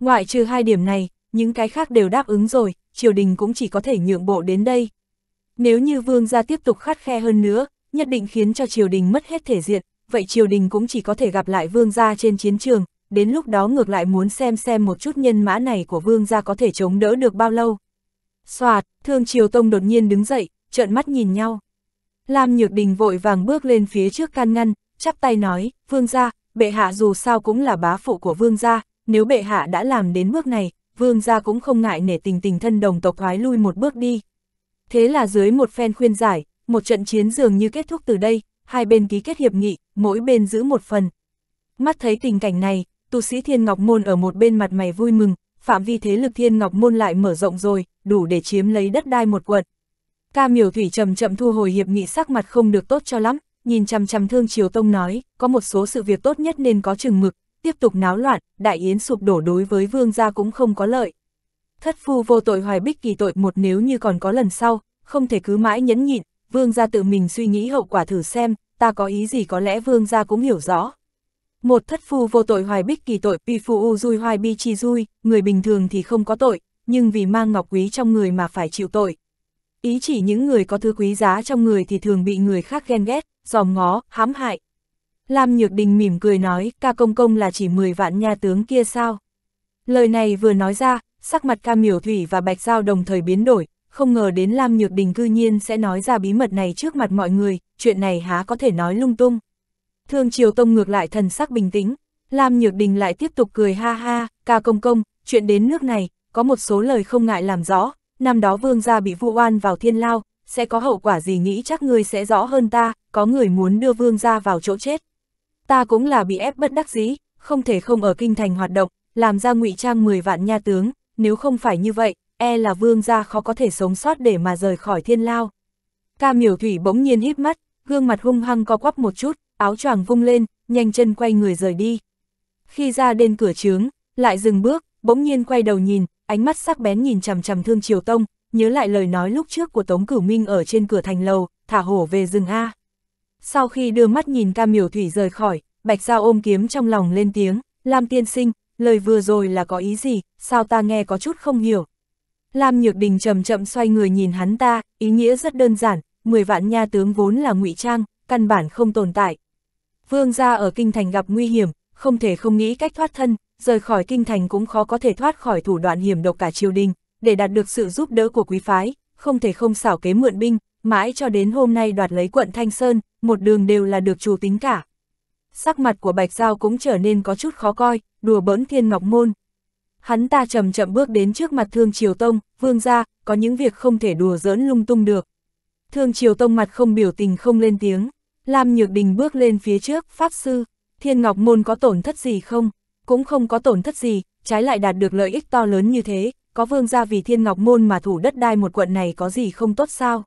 Ngoại trừ hai điểm này, những cái khác đều đáp ứng rồi, triều đình cũng chỉ có thể nhượng bộ đến đây. Nếu như vương gia tiếp tục khắt khe hơn nữa, nhất định khiến cho triều đình mất hết thể diện, vậy triều đình cũng chỉ có thể gặp lại vương gia trên chiến trường, đến lúc đó ngược lại muốn xem xem một chút nhân mã này của vương gia có thể chống đỡ được bao lâu. Xoạt, thương triều tông đột nhiên đứng dậy, trợn mắt nhìn nhau. Lam Nhược Đình vội vàng bước lên phía trước can ngăn, chắp tay nói, vương gia, bệ hạ dù sao cũng là bá phụ của vương gia, nếu bệ hạ đã làm đến bước này, vương gia cũng không ngại nể tình tình thân đồng tộc thoái lui một bước đi. Thế là dưới một phen khuyên giải, một trận chiến dường như kết thúc từ đây, hai bên ký kết hiệp nghị, mỗi bên giữ một phần. Mắt thấy tình cảnh này, tu sĩ Thiên Ngọc Môn ở một bên mặt mày vui mừng, phạm vi thế lực Thiên Ngọc Môn lại mở rộng rồi, đủ để chiếm lấy đất đai một quận. Ca miểu thủy chậm chậm thu hồi hiệp nghị sắc mặt không được tốt cho lắm, nhìn chằm chằm thương triều tông nói, có một số sự việc tốt nhất nên có chừng mực, tiếp tục náo loạn, đại yến sụp đổ đối với vương gia cũng không có lợi. Thất phu vô tội hoài bích kỳ tội một nếu như còn có lần sau, không thể cứ mãi nhẫn nhịn, vương gia tự mình suy nghĩ hậu quả thử xem, ta có ý gì có lẽ vương gia cũng hiểu rõ. Một thất phu vô tội hoài bích kỳ tội, vì phu u dui hoài bi chi dui, người bình thường thì không có tội, nhưng vì mang ngọc quý trong người mà phải chịu tội. Ý chỉ những người có thứ quý giá trong người thì thường bị người khác ghen ghét, giòm ngó, hãm hại. Lam Nhược Đình mỉm cười nói, ca công công là chỉ 10 vạn nha tướng kia sao? Lời này vừa nói ra, sắc mặt ca miểu thủy và bạch giao đồng thời biến đổi, không ngờ đến Lam Nhược Đình cư nhiên sẽ nói ra bí mật này trước mặt mọi người, chuyện này há có thể nói lung tung. Thương Triều Tông ngược lại thần sắc bình tĩnh, Lam Nhược Đình lại tiếp tục cười ha ha, ca công công, chuyện đến nước này, có một số lời không ngại làm rõ, năm đó vương gia bị vu oan vào thiên lao, sẽ có hậu quả gì nghĩ chắc ngươi sẽ rõ hơn ta, có người muốn đưa vương gia vào chỗ chết. Ta cũng là bị ép bất đắc dĩ, không thể không ở kinh thành hoạt động, làm ra ngụy trang 10 vạn nha tướng, nếu không phải như vậy, e là vương gia khó có thể sống sót để mà rời khỏi thiên lao. Ca miểu thủy bỗng nhiên híp mắt, gương mặt hung hăng co quắp một chút, áo choàng vung lên, nhanh chân quay người rời đi. Khi ra đến cửa trướng, lại dừng bước, bỗng nhiên quay đầu nhìn, ánh mắt sắc bén nhìn chằm chằm Thương Triều Tông, nhớ lại lời nói lúc trước của Tống Cửu Minh ở trên cửa thành lầu, thả hổ về rừng A. Sau khi đưa mắt nhìn ca miểu thủy rời khỏi, Bạch Giao ôm kiếm trong lòng lên tiếng, Lam Tiên Sinh, lời vừa rồi là có ý gì, sao ta nghe có chút không hiểu, Lam Nhược Đình chậm chậm xoay người nhìn hắn ta, ý nghĩa rất đơn giản, 10 vạn nha tướng vốn là ngụy trang, căn bản không tồn tại. Vương gia ở kinh thành gặp nguy hiểm, không thể không nghĩ cách thoát thân, rời khỏi kinh thành cũng khó có thể thoát khỏi thủ đoạn hiểm độc cả triều đình, để đạt được sự giúp đỡ của quý phái, không thể không xảo kế mượn binh, mãi cho đến hôm nay đoạt lấy quận Thanh Sơn, một đường đều là được chủ tính cả. Sắc mặt của Bạch Giao cũng trở nên có chút khó coi, đùa bỡn thiên ngọc môn, hắn ta chậm chậm bước đến trước mặt Thương Triều Tông, vương gia có những việc không thể đùa giỡn lung tung được. Thương Triều Tông mặt không biểu tình không lên tiếng, Lam Nhược Đình bước lên phía trước, Pháp Sư, Thiên Ngọc Môn có tổn thất gì không? Cũng không có tổn thất gì, trái lại đạt được lợi ích to lớn như thế, có vương gia vì Thiên Ngọc Môn mà thủ đất đai một quận này có gì không tốt sao?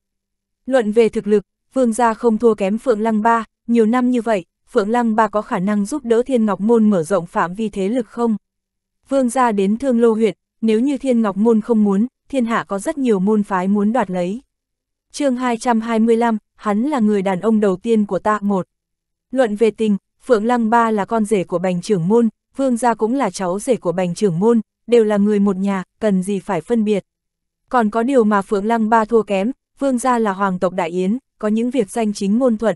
Luận về thực lực, vương gia không thua kém Phượng Lăng Ba, nhiều năm như vậy, Phượng Lăng Ba có khả năng giúp đỡ Thiên Ngọc Môn mở rộng phạm vi thế lực không? Vương gia đến thương lô huyệt, nếu như thiên ngọc môn không muốn, thiên hạ có rất nhiều môn phái muốn đoạt lấy. chương 225, hắn là người đàn ông đầu tiên của ta một. Luận về tình, Phượng Lăng Ba là con rể của bành trưởng môn, Vương gia cũng là cháu rể của bành trưởng môn, đều là người một nhà, cần gì phải phân biệt. Còn có điều mà Phượng Lăng Ba thua kém, Vương gia là hoàng tộc Đại Yến, có những việc danh chính ngôn thuận.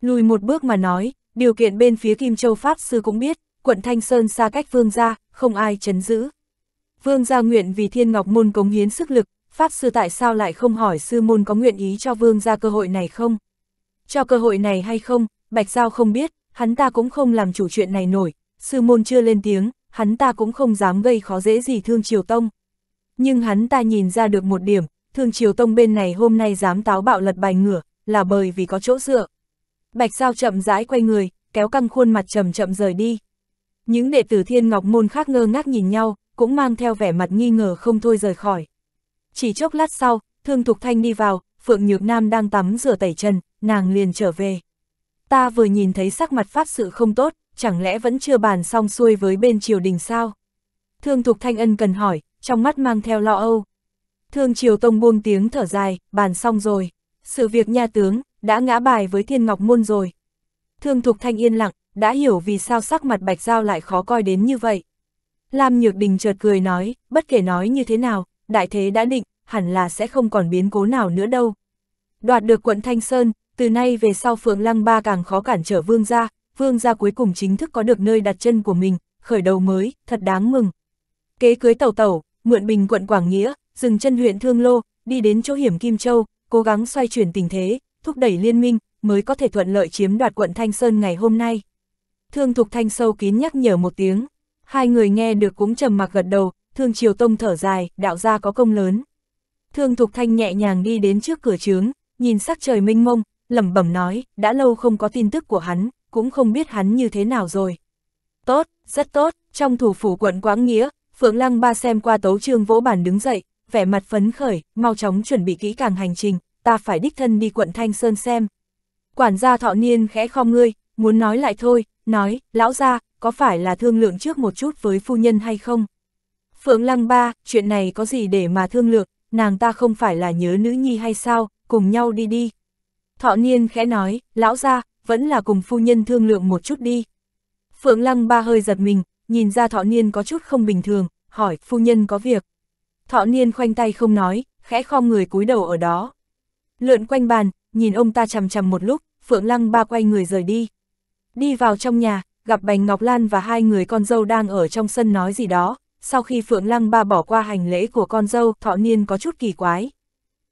Lùi một bước mà nói, điều kiện bên phía Kim Châu Pháp Sư cũng biết, quận Thanh Sơn xa cách Vương gia, không ai chấn giữ. Vương gia nguyện vì thiên ngọc môn cống hiến sức lực, Pháp sư tại sao lại không hỏi sư môn có nguyện ý cho vương gia cơ hội này không? Cho cơ hội này hay không, Bạch Giao không biết, hắn ta cũng không làm chủ chuyện này nổi, sư môn chưa lên tiếng, hắn ta cũng không dám gây khó dễ gì Thương Triều Tông. Nhưng hắn ta nhìn ra được một điểm, Thương Triều Tông bên này hôm nay dám táo bạo lật bài ngửa, là bởi vì có chỗ dựa. Bạch Giao chậm rãi quay người, kéo căng khuôn mặt chậm chậm rời đi. Những đệ tử Thiên Ngọc Môn khác ngơ ngác nhìn nhau, cũng mang theo vẻ mặt nghi ngờ không thôi rời khỏi. Chỉ chốc lát sau, Thương Thục Thanh đi vào, Phượng Nhược Nam đang tắm rửa tẩy chân, nàng liền trở về. Ta vừa nhìn thấy sắc mặt pháp sự không tốt, chẳng lẽ vẫn chưa bàn xong xuôi với bên triều đình sao? Thương Thục Thanh ân cần hỏi, trong mắt mang theo lo âu. Thương Triều Tông buông tiếng thở dài, bàn xong rồi. Sự việc nha tướng, đã ngã bài với Thiên Ngọc Môn rồi. Thương Thục Thanh yên lặng, đã hiểu vì sao sắc mặt Bạch Giao lại khó coi đến như vậy. Lam Nhược Đình chợt cười nói, bất kể nói như thế nào, đại thế đã định, hẳn là sẽ không còn biến cố nào nữa đâu. Đoạt được quận Thanh Sơn, từ nay về sau Phượng Lăng Ba càng khó cản trở vương gia, vương gia cuối cùng chính thức có được nơi đặt chân của mình, khởi đầu mới, thật đáng mừng. Kế cưới tàu tàu, mượn bình quận Quảng Nghĩa, dừng chân huyện Thương Lô, đi đến chỗ hiểm Kim Châu, cố gắng xoay chuyển tình thế, thúc đẩy liên minh, mới có thể thuận lợi chiếm đoạt quận Thanh Sơn ngày hôm nay. Thương Thục Thanh sâu kín nhắc nhở một tiếng. Hai người nghe được cũng trầm mặc gật đầu, Thương Triều Tông thở dài, đạo gia có công lớn. Thương Thục Thanh nhẹ nhàng đi đến trước cửa trướng, nhìn sắc trời mênh mông, lẩm bẩm nói, đã lâu không có tin tức của hắn, cũng không biết hắn như thế nào rồi. Tốt, rất tốt, trong thủ phủ quận Quáng Nghĩa, Phượng Lăng Ba xem qua tấu trương vỗ bản đứng dậy, vẻ mặt phấn khởi, mau chóng chuẩn bị kỹ càng hành trình, ta phải đích thân đi quận Thanh Sơn xem. Quản gia thọ niên khẽ khom ngươi, muốn nói lại thôi, nói, lão ra, có phải là thương lượng trước một chút với phu nhân hay không? Phượng Lăng Ba, chuyện này có gì để mà thương lượng, nàng ta không phải là nhớ nữ nhi hay sao, cùng nhau đi đi. Thọ Niên khẽ nói, lão ra, vẫn là cùng phu nhân thương lượng một chút đi. Phượng Lăng Ba hơi giật mình, nhìn ra Thọ Niên có chút không bình thường, hỏi, phu nhân có việc. Thọ Niên khoanh tay không nói, khẽ khom người cúi đầu ở đó. Lượn quanh bàn, nhìn ông ta chằm chằm một lúc, Phượng Lăng Ba quay người rời đi. Đi vào trong nhà, gặp Bành Ngọc Lan và hai người con dâu đang ở trong sân nói gì đó, sau khi Phượng Lăng ba bỏ qua hành lễ của con dâu, thọ niên có chút kỳ quái.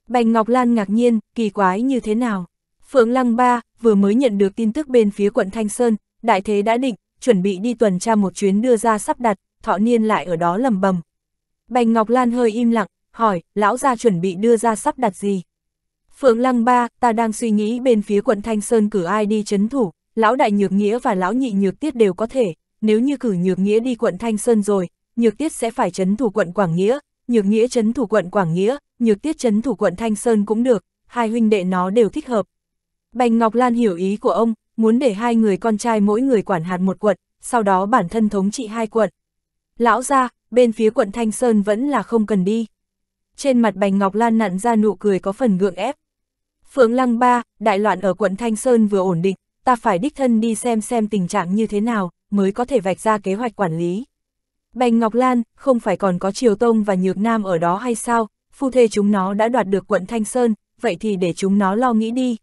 Bành Ngọc Lan ngạc nhiên, kỳ quái như thế nào? Phượng Lăng ba vừa mới nhận được tin tức bên phía quận Thanh Sơn, đại thế đã định, chuẩn bị đi tuần tra một chuyến đưa ra sắp đặt, thọ niên lại ở đó lầm bầm. Bành Ngọc Lan hơi im lặng, hỏi, lão gia chuẩn bị đưa ra sắp đặt gì? Phượng Lăng ba, ta đang suy nghĩ bên phía quận Thanh Sơn cử ai đi chấn thủ, lão đại nhược nghĩa và lão nhị nhược tiết đều có thể, nếu như cử nhược nghĩa đi quận Thanh Sơn rồi, nhược tiết sẽ phải chấn thủ quận Quảng Nghĩa, nhược nghĩa chấn thủ quận Quảng Nghĩa, nhược tiết chấn thủ quận Thanh Sơn cũng được, hai huynh đệ nó đều thích hợp. Bành Ngọc Lan hiểu ý của ông, muốn để hai người con trai mỗi người quản hạt một quận, sau đó bản thân thống trị hai quận. Lão ra, bên phía quận Thanh Sơn vẫn là không cần đi. Trên mặt Bành Ngọc Lan nặn ra nụ cười có phần gượng ép. Phượng Lăng Ba, đại loạn ở quận Thanh Sơn vừa ổn định, ta phải đích thân đi xem xem tình trạng như thế nào, mới có thể vạch ra kế hoạch quản lý. Bành Ngọc Lan, không phải còn có Triều Tông và Nhược Nam ở đó hay sao, phu thê chúng nó đã đoạt được quận Thanh Sơn, vậy thì để chúng nó lo nghĩ đi.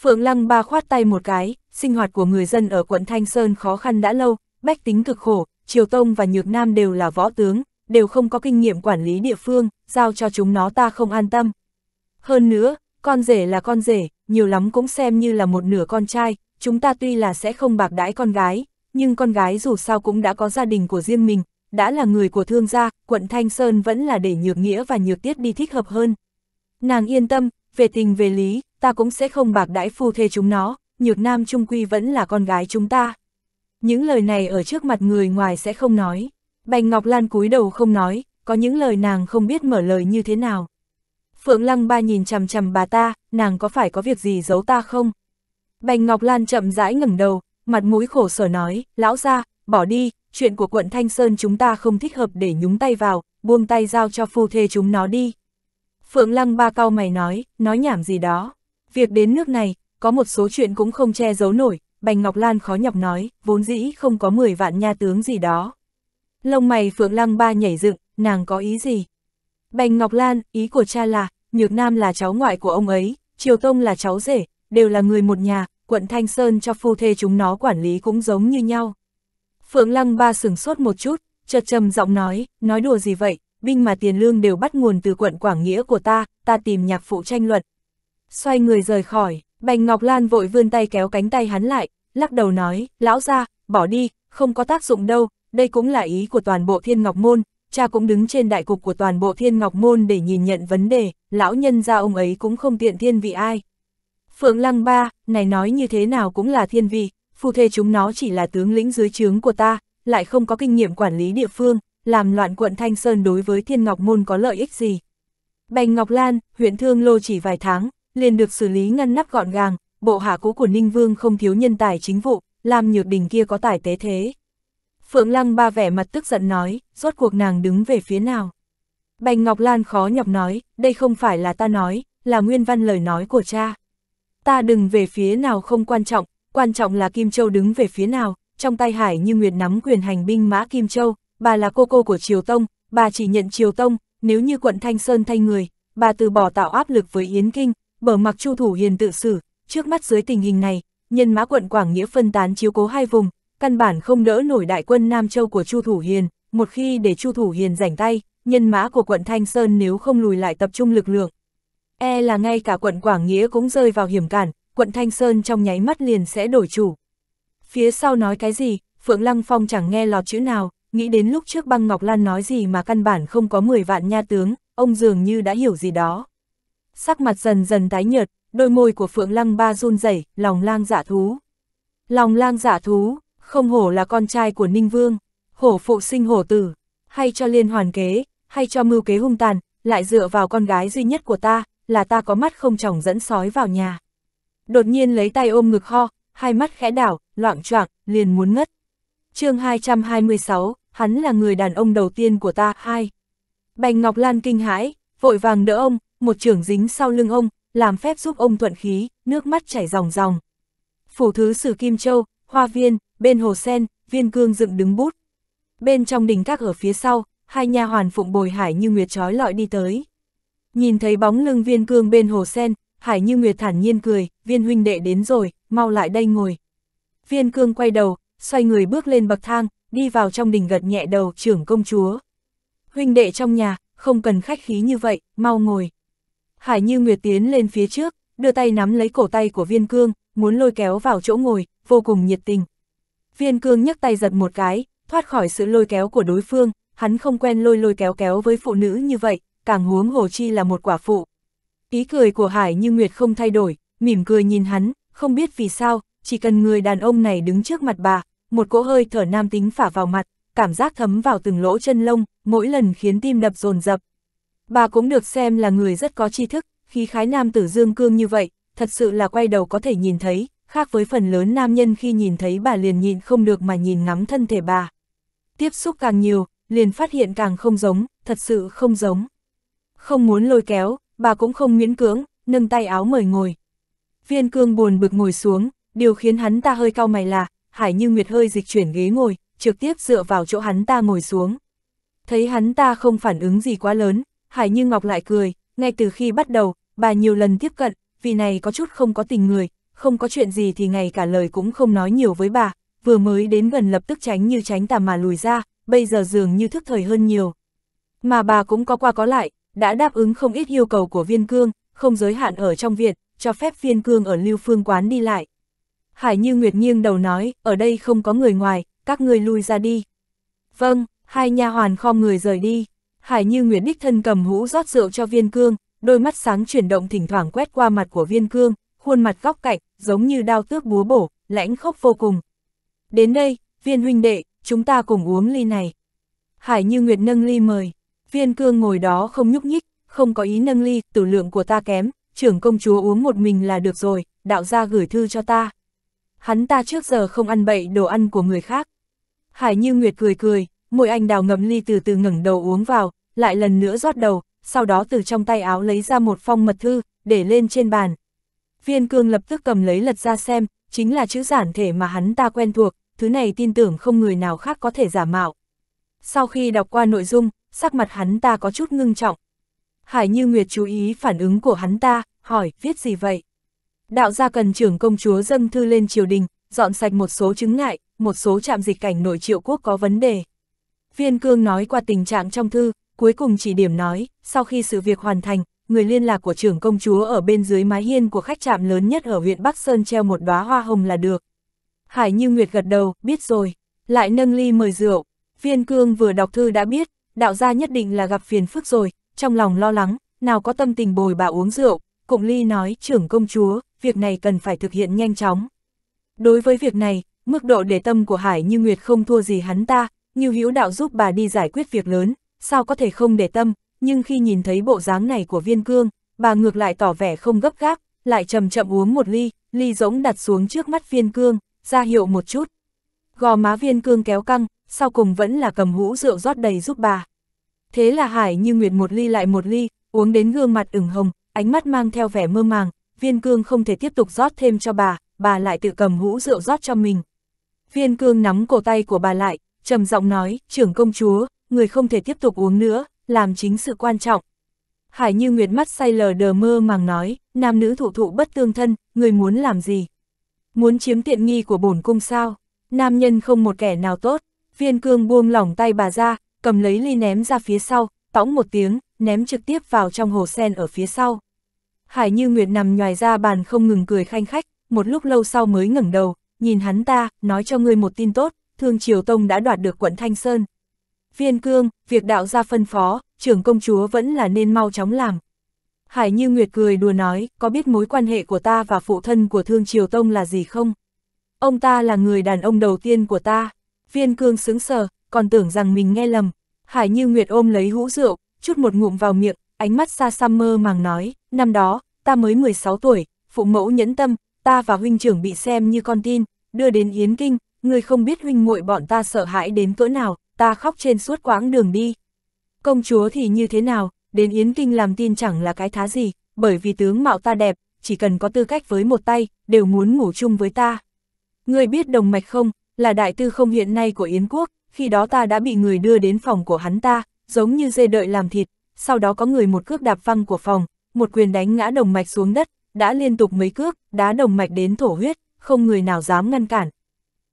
Phượng Lăng Ba khoát tay một cái, sinh hoạt của người dân ở quận Thanh Sơn khó khăn đã lâu, bách tính cực khổ, Triều Tông và Nhược Nam đều là võ tướng, đều không có kinh nghiệm quản lý địa phương, giao cho chúng nó ta không an tâm. Hơn nữa, con rể là con rể, nhiều lắm cũng xem như là một nửa con trai, chúng ta tuy là sẽ không bạc đãi con gái, nhưng con gái dù sao cũng đã có gia đình của riêng mình, đã là người của thương gia, quận Thanh Sơn vẫn là để nhược nghĩa và nhược tiết đi thích hợp hơn. Nàng yên tâm, về tình về lý, ta cũng sẽ không bạc đãi phu thê chúng nó, nhược nam trung quy vẫn là con gái chúng ta. Những lời này ở trước mặt người ngoài sẽ không nói. Bành Ngọc Lan cúi đầu không nói, có những lời nàng không biết mở lời như thế nào. Phượng Lăng ba nhìn chằm chằm bà ta, nàng có phải có việc gì giấu ta không? Bành Ngọc Lan chậm rãi ngẩng đầu, mặt mũi khổ sở nói, lão ra, bỏ đi, chuyện của quận Thanh Sơn chúng ta không thích hợp để nhúng tay vào, buông tay giao cho phu thê chúng nó đi. Phượng Lăng ba cao mày nói, nói nhảm gì đó. Việc đến nước này, có một số chuyện cũng không che giấu nổi, Bành Ngọc Lan khó nhọc nói, vốn dĩ không có 10 vạn nha tướng gì đó. Lông mày Phượng Lăng ba nhảy dựng, nàng có ý gì? Bành Ngọc Lan, ý của cha là, Nhược Nam là cháu ngoại của ông ấy, Triều Tông là cháu rể, đều là người một nhà, quận Thanh Sơn cho phu thê chúng nó quản lý cũng giống như nhau. Phượng Lăng Ba sửng sốt một chút, chợt trầm giọng nói, nói đùa gì vậy, binh mà tiền lương đều bắt nguồn từ quận Quảng Nghĩa của ta, ta tìm nhạc phụ tranh luận. Xoay người rời khỏi, Bành Ngọc Lan vội vươn tay kéo cánh tay hắn lại, lắc đầu nói, lão ra, bỏ đi, không có tác dụng đâu, đây cũng là ý của toàn bộ thiên ngọc môn, cha cũng đứng trên đại cục của toàn bộ thiên ngọc môn để nhìn nhận vấn đề, lão nhân gia ông ấy cũng không tiện thiên vị ai. Phượng Lăng Ba, này nói như thế nào cũng là thiên vị, phù thê chúng nó chỉ là tướng lĩnh dưới trướng của ta, lại không có kinh nghiệm quản lý địa phương, làm loạn quận Thanh Sơn đối với thiên ngọc môn có lợi ích gì. Bành Ngọc Lan, huyện Thương Lô chỉ vài tháng, liền được xử lý ngăn nắp gọn gàng, bộ hạ cũ của Ninh Vương không thiếu nhân tài chính vụ, làm nhược đình kia có tài tế thế. Phượng Lăng ba vẻ mặt tức giận nói, rốt cuộc nàng đứng về phía nào. Bành Ngọc Lan khó nhọc nói, đây không phải là ta nói, là nguyên văn lời nói của cha. Ta đừng về phía nào không quan trọng, quan trọng là Kim Châu đứng về phía nào, trong tay Hải như Nguyệt nắm quyền hành binh mã Kim Châu, bà là cô cô của Triều Tông, bà chỉ nhận Triều Tông, nếu như quận Thanh Sơn thay người, bà từ bỏ tạo áp lực với Yến Kinh, bở mặc Chu Thủ Hiền tự xử, trước mắt dưới tình hình này, nhân mã quận Quảng Nghĩa phân tán chiếu cố hai vùng, căn bản không đỡ nổi đại quân Nam Châu của Chu Thủ Hiền, một khi để Chu Thủ Hiền rảnh tay, nhân mã của quận Thanh Sơn nếu không lùi lại tập trung lực lượng. E là ngay cả quận Quảng Nghĩa cũng rơi vào hiểm cản, quận Thanh Sơn trong nháy mắt liền sẽ đổi chủ. Phía sau nói cái gì, Phượng Lăng Phong chẳng nghe lọt chữ nào, nghĩ đến lúc trước băng Ngọc Lan nói gì mà căn bản không có 10 vạn nha tướng, ông dường như đã hiểu gì đó. Sắc mặt dần dần tái nhợt, đôi môi của Phượng Lăng Ba run rẩy, lòng lang dạ thú. Lòng lang dạ thú, không hổ là con trai của Ninh Vương, hổ phụ sinh hổ tử, hay cho liên hoàn kế, hay cho mưu kế hung tàn, lại dựa vào con gái duy nhất của ta, là ta có mắt không chồng dẫn sói vào nhà. Đột nhiên lấy tay ôm ngực ho, hai mắt khẽ đảo, loạn choạng, liền muốn ngất. chương 226, hắn là người đàn ông đầu tiên của ta, hai. Bành Ngọc Lan kinh hãi, vội vàng đỡ ông, một trưởng dính sau lưng ông, làm phép giúp ông thuận khí, nước mắt chảy ròng ròng. Phủ thứ sử Kim Châu, hoa viên, bên hồ sen, viên cương dựng đứng bút. Bên trong đình các ở phía sau, hai nha hoàn phụng bồi Hải Như Nguyệt trói lọi đi tới. Nhìn thấy bóng lưng viên cương bên hồ sen, Hải Như Nguyệt thản nhiên cười, viên huynh đệ đến rồi, mau lại đây ngồi. Viên cương quay đầu, xoay người bước lên bậc thang, đi vào trong đình gật nhẹ đầu trưởng công chúa. Huynh đệ trong nhà, không cần khách khí như vậy, mau ngồi. Hải Như Nguyệt tiến lên phía trước, đưa tay nắm lấy cổ tay của viên cương, muốn lôi kéo vào chỗ ngồi, vô cùng nhiệt tình, Viên cương nhấc tay giật một cái, thoát khỏi sự lôi kéo của đối phương, hắn không quen lôi lôi kéo kéo với phụ nữ như vậy, càng huống hồ chi là một quả phụ. Ý cười của Hải như Nguyệt không thay đổi, mỉm cười nhìn hắn, không biết vì sao, chỉ cần người đàn ông này đứng trước mặt bà, một cỗ hơi thở nam tính phả vào mặt, cảm giác thấm vào từng lỗ chân lông, mỗi lần khiến tim đập dồn dập. Bà cũng được xem là người rất có tri thức, khí khái nam tử dương cương như vậy, thật sự là quay đầu có thể nhìn thấy, khác với phần lớn nam nhân khi nhìn thấy bà liền nhịn không được mà nhìn ngắm thân thể bà. Tiếp xúc càng nhiều, liền phát hiện càng không giống, thật sự không giống. Không muốn lôi kéo, bà cũng không miễn cưỡng, nâng tay áo mời ngồi. Viên cương buồn bực ngồi xuống, điều khiến hắn ta hơi cao mày là, Hải Như Nguyệt hơi dịch chuyển ghế ngồi, trực tiếp dựa vào chỗ hắn ta ngồi xuống. Thấy hắn ta không phản ứng gì quá lớn, Hải Như Ngọc lại cười, ngay từ khi bắt đầu, bà nhiều lần tiếp cận, vì này có chút không có tình người, không có chuyện gì thì ngày cả lời cũng không nói nhiều với bà, vừa mới đến gần lập tức tránh như tránh tà mà lùi ra, bây giờ dường như thức thời hơn nhiều. Mà bà cũng có qua có lại, đã đáp ứng không ít yêu cầu của viên cương, không giới hạn ở trong viện cho phép viên cương ở lưu phương quán đi lại. Hải Như Nguyệt nghiêng đầu nói, ở đây không có người ngoài, các người lui ra đi. Vâng, hai nha hoàn khom người rời đi. Hải Như Nguyệt đích thân cầm hũ rót rượu cho viên cương, đôi mắt sáng chuyển động thỉnh thoảng quét qua mặt của viên cương, khuôn mặt góc cạnh, giống như đao tước búa bổ, lãnh khốc vô cùng. Đến đây, viên huynh đệ, chúng ta cùng uống ly này. Hải như Nguyệt nâng ly mời, viên cương ngồi đó không nhúc nhích, không có ý nâng ly, tử lượng của ta kém, trưởng công chúa uống một mình là được rồi, đạo gia gửi thư cho ta. Hắn ta trước giờ không ăn bậy đồ ăn của người khác. Hải như Nguyệt cười cười, môi anh đào ngầm ly từ từ ngẩng đầu uống vào, lại lần nữa rót đầu, sau đó từ trong tay áo lấy ra một phong mật thư, để lên trên bàn, Viên cương lập tức cầm lấy lật ra xem, chính là chữ giản thể mà hắn ta quen thuộc, thứ này tin tưởng không người nào khác có thể giả mạo. Sau khi đọc qua nội dung, sắc mặt hắn ta có chút ngưng trọng. Hải Như Nguyệt chú ý phản ứng của hắn ta, hỏi, viết gì vậy? Đạo gia cần trưởng công chúa dâng thư lên triều đình, dọn sạch một số chứng ngại, một số trạm dịch cảnh nội triệu quốc có vấn đề. Viên cương nói qua tình trạng trong thư, cuối cùng chỉ điểm nói, sau khi sự việc hoàn thành, người liên lạc của trưởng công chúa ở bên dưới mái hiên của khách trạm lớn nhất ở huyện Bắc Sơn treo một đóa hoa hồng là được. Hải Như Nguyệt gật đầu, biết rồi, lại nâng ly mời rượu. Viên Cương vừa đọc thư đã biết, đạo gia nhất định là gặp phiền phức rồi, trong lòng lo lắng, nào có tâm tình bồi bà uống rượu. Cụng ly nói, trưởng công chúa, việc này cần phải thực hiện nhanh chóng. Đối với việc này, mức độ để tâm của Hải Như Nguyệt không thua gì hắn ta, như hữu đạo giúp bà đi giải quyết việc lớn, sao có thể không để tâm, nhưng khi nhìn thấy bộ dáng này của viên cương, bà ngược lại tỏ vẻ không gấp gáp, lại chậm chậm uống một ly, ly rỗng đặt xuống trước mắt viên cương, ra hiệu một chút. Gò má viên cương kéo căng, sau cùng vẫn là cầm hũ rượu rót đầy giúp bà. Thế là Hải như Nguyệt một ly lại một ly, uống đến gương mặt ửng hồng, ánh mắt mang theo vẻ mơ màng, viên cương không thể tiếp tục rót thêm cho bà, bà lại tự cầm hũ rượu rót cho mình. Viên cương nắm cổ tay của bà lại, trầm giọng nói, trưởng công chúa, người không thể tiếp tục uống nữa, làm chính sự quan trọng. Hải như nguyệt mắt say lờ đờ mơ màng nói, nam nữ thụ thụ bất tương thân, người muốn làm gì? Muốn chiếm tiện nghi của bổn cung sao? Nam nhân không một kẻ nào tốt, viên cương buông lỏng tay bà ra, cầm lấy ly ném ra phía sau, tõng một tiếng, ném trực tiếp vào trong hồ sen ở phía sau. Hải như nguyệt nằm nhòi ra bàn không ngừng cười khanh khách, một lúc lâu sau mới ngẩng đầu, nhìn hắn ta, nói cho ngươi một tin tốt, Thương Triều Tông đã đoạt được quận Thanh Sơn. Viên cương, việc đạo gia phân phó, trưởng công chúa vẫn là nên mau chóng làm. Hải Như Nguyệt cười đùa nói, có biết mối quan hệ của ta và phụ thân của Thương Triều Tông là gì không? Ông ta là người đàn ông đầu tiên của ta. Viên cương sững sờ, còn tưởng rằng mình nghe lầm. Hải Như Nguyệt ôm lấy hũ rượu, chút một ngụm vào miệng, ánh mắt xa xăm mơ màng nói, năm đó, ta mới 16 tuổi, phụ mẫu nhẫn tâm, ta và huynh trưởng bị xem như con tin, đưa đến Yến Kinh, người không biết huynh muội bọn ta sợ hãi đến cỡ nào, ta khóc trên suốt quãng đường đi. Công chúa thì như thế nào, đến Yến Kinh làm tin chẳng là cái thá gì, bởi vì tướng mạo ta đẹp, chỉ cần có tư cách với một tay, đều muốn ngủ chung với ta. Người biết đồng mạch không, là đại tư không hiện nay của Yến Quốc, khi đó ta đã bị người đưa đến phòng của hắn ta, giống như dê đợi làm thịt, sau đó có người một cước đạp văng của phòng, một quyền đánh ngã đồng mạch xuống đất, đã liên tục mấy cước, đá đồng mạch đến thổ huyết, không người nào dám ngăn cản.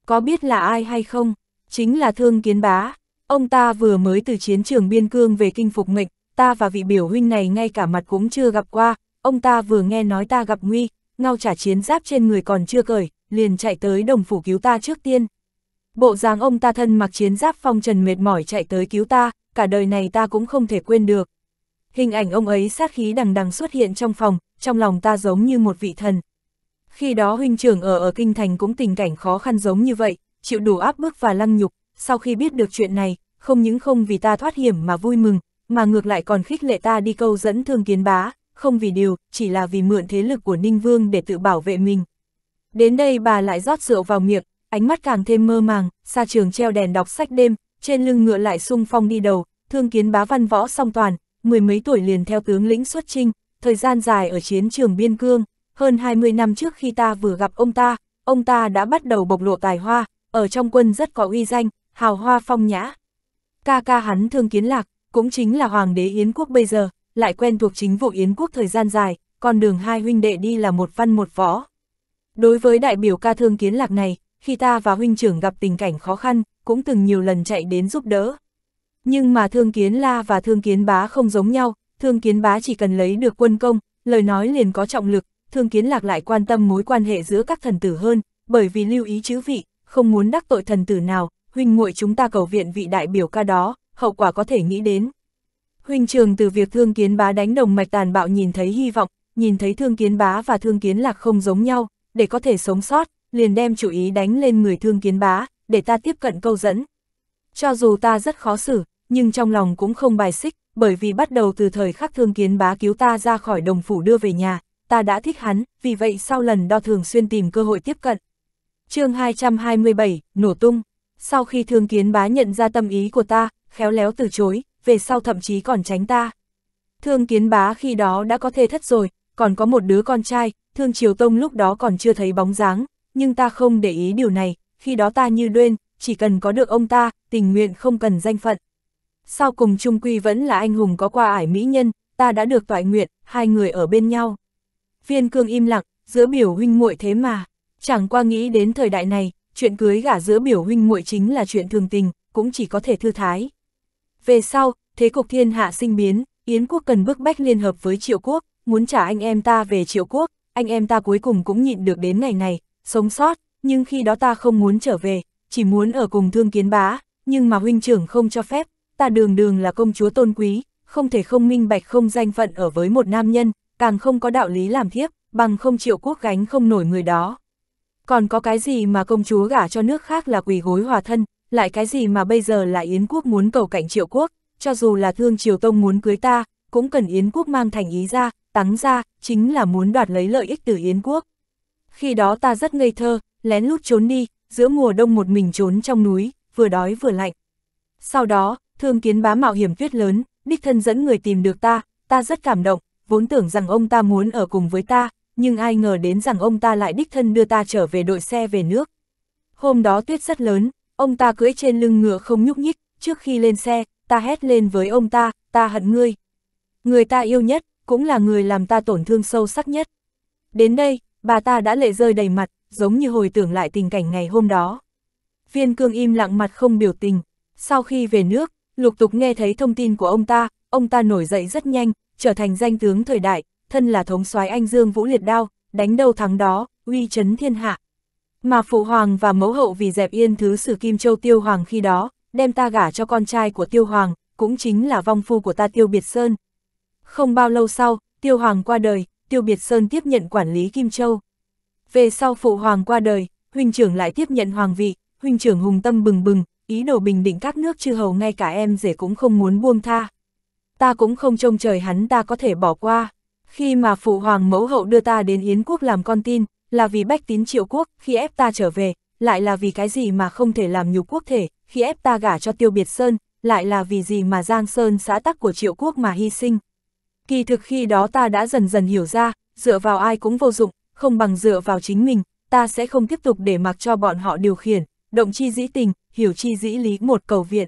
Có biết là ai hay không? chính là Thương Kiến Bá. Ông ta vừa mới từ chiến trường biên cương về kinh phục mệnh, ta và vị biểu huynh này ngay cả mặt cũng chưa gặp qua, ông ta vừa nghe nói ta gặp nguy, ngao trả chiến giáp trên người còn chưa cởi, liền chạy tới đồng phủ cứu ta trước tiên. Bộ dáng ông ta thân mặc chiến giáp phong trần mệt mỏi chạy tới cứu ta, cả đời này ta cũng không thể quên được. Hình ảnh ông ấy sát khí đằng đằng xuất hiện trong phòng, trong lòng ta giống như một vị thần. Khi đó huynh trưởng ở ở kinh thành cũng tình cảnh khó khăn giống như vậy, chịu đủ áp bức và lăng nhục, sau khi biết được chuyện này, không những không vì ta thoát hiểm mà vui mừng, mà ngược lại còn khích lệ ta đi câu dẫn thương kiến bá, không vì điều, chỉ là vì mượn thế lực của Ninh Vương để tự bảo vệ mình. Đến đây bà lại rót rượu vào miệng, ánh mắt càng thêm mơ màng, xa trường treo đèn đọc sách đêm, trên lưng ngựa lại sung phong đi đầu, thương kiến bá văn võ song toàn, mười mấy tuổi liền theo tướng lĩnh xuất chinh, thời gian dài ở chiến trường biên cương, hơn 20 năm trước khi ta vừa gặp ông ta, ông ta đã bắt đầu bộc lộ tài hoa, ở trong quân rất có uy danh, hào hoa phong nhã. Ca ca hắn thương kiến lạc, cũng chính là hoàng đế Yến quốc bây giờ, lại quen thuộc chính vụ Yến quốc thời gian dài, con đường hai huynh đệ đi là một văn một võ. Đối với đại biểu ca thương kiến lạc này, khi ta và huynh trưởng gặp tình cảnh khó khăn, cũng từng nhiều lần chạy đến giúp đỡ. Nhưng mà thương kiến la và thương kiến bá không giống nhau, thương kiến bá chỉ cần lấy được quân công, lời nói liền có trọng lực, thương kiến lạc lại quan tâm mối quan hệ giữa các thần tử hơn, bởi vì lưu ý chữ vị, không muốn đắc tội thần tử nào, huynh muội chúng ta cầu viện vị đại biểu ca đó, hậu quả có thể nghĩ đến. Huynh trường từ việc thương kiến bá đánh đồng mạch tàn bạo nhìn thấy hy vọng, nhìn thấy thương kiến bá và thương kiến lạc không giống nhau, để có thể sống sót, liền đem chủ ý đánh lên người thương kiến bá, để ta tiếp cận câu dẫn. Cho dù ta rất khó xử, nhưng trong lòng cũng không bài xích, bởi vì bắt đầu từ thời khắc thương kiến bá cứu ta ra khỏi đồng phủ đưa về nhà, ta đã thích hắn, vì vậy sau lần đo thường xuyên tìm cơ hội tiếp cận chương 227, nổ tung. Sau khi thương kiến bá nhận ra tâm ý của ta, khéo léo từ chối, về sau thậm chí còn tránh ta. Thương kiến bá khi đó đã có thê thất rồi, còn có một đứa con trai, thương triều tông lúc đó còn chưa thấy bóng dáng, nhưng ta không để ý điều này, khi đó ta như đuên, chỉ cần có được ông ta, tình nguyện không cần danh phận. Sau cùng Trung Quy vẫn là anh hùng có qua ải mỹ nhân, ta đã được toại nguyện, hai người ở bên nhau. Viên cương im lặng, giữa biểu huynh muội thế mà. Chẳng qua nghĩ đến thời đại này, chuyện cưới gả giữa biểu huynh muội chính là chuyện thường tình, cũng chỉ có thể thư thái. Về sau, thế cục thiên hạ sinh biến, Yến quốc cần bức bách liên hợp với triệu quốc, muốn trả anh em ta về triệu quốc, anh em ta cuối cùng cũng nhịn được đến ngày này, sống sót, nhưng khi đó ta không muốn trở về, chỉ muốn ở cùng thương kiến bá, nhưng mà huynh trưởng không cho phép, ta đường đường là công chúa tôn quý, không thể không minh bạch không danh phận ở với một nam nhân, càng không có đạo lý làm thiếp, bằng không triệu quốc gánh không nổi người đó. Còn có cái gì mà công chúa gả cho nước khác là quỳ gối hòa thân, lại cái gì mà bây giờ là Yến quốc muốn cầu cạnh triệu quốc, cho dù là thương triều tông muốn cưới ta, cũng cần Yến quốc mang thành ý ra, tắng ra, chính là muốn đoạt lấy lợi ích từ Yến quốc. Khi đó ta rất ngây thơ, lén lút trốn đi, giữa mùa đông một mình trốn trong núi, vừa đói vừa lạnh. Sau đó, thương kiến bá mạo hiểm tuyết lớn, đích thân dẫn người tìm được ta, ta rất cảm động, vốn tưởng rằng ông ta muốn ở cùng với ta, nhưng ai ngờ đến rằng ông ta lại đích thân đưa ta trở về đội xe về nước. Hôm đó tuyết rất lớn, ông ta cưỡi trên lưng ngựa không nhúc nhích, trước khi lên xe, ta hét lên với ông ta, ta hận ngươi. Người ta yêu nhất, cũng là người làm ta tổn thương sâu sắc nhất. Đến đây, bà ta đã lệ rơi đầy mặt, giống như hồi tưởng lại tình cảnh ngày hôm đó. Viên cương im lặng mặt không biểu tình. Sau khi về nước, lục tục nghe thấy thông tin của ông ta, ông ta nổi dậy rất nhanh, trở thành danh tướng thời đại, thân là thống soái anh Dương Vũ Liệt Đao, đánh đâu thắng đó, uy chấn thiên hạ. Mà phụ hoàng và mẫu hậu vì dẹp yên thứ sử Kim Châu Tiêu Hoàng khi đó, đem ta gả cho con trai của Tiêu Hoàng, cũng chính là vong phu của ta Tiêu Biệt Sơn. Không bao lâu sau, Tiêu Hoàng qua đời, Tiêu Biệt Sơn tiếp nhận quản lý Kim Châu. Về sau phụ hoàng qua đời, huynh trưởng lại tiếp nhận hoàng vị, huynh trưởng hùng tâm bừng bừng, ý đồ bình định các nước chư hầu ngay cả em rể cũng không muốn buông tha. Ta cũng không trông trời hắn ta có thể bỏ qua. Khi mà phụ hoàng mẫu hậu đưa ta đến Yến quốc làm con tin, là vì bách tín triệu quốc, khi ép ta trở về, lại là vì cái gì mà không thể làm nhục quốc thể, khi ép ta gả cho tiêu biệt sơn, lại là vì gì mà Giang Sơn xã tắc của triệu quốc mà hy sinh. Kỳ thực khi đó ta đã dần dần hiểu ra, dựa vào ai cũng vô dụng, không bằng dựa vào chính mình, ta sẽ không tiếp tục để mặc cho bọn họ điều khiển, động chi dĩ tình, hiểu chi dĩ lý một cầu viện.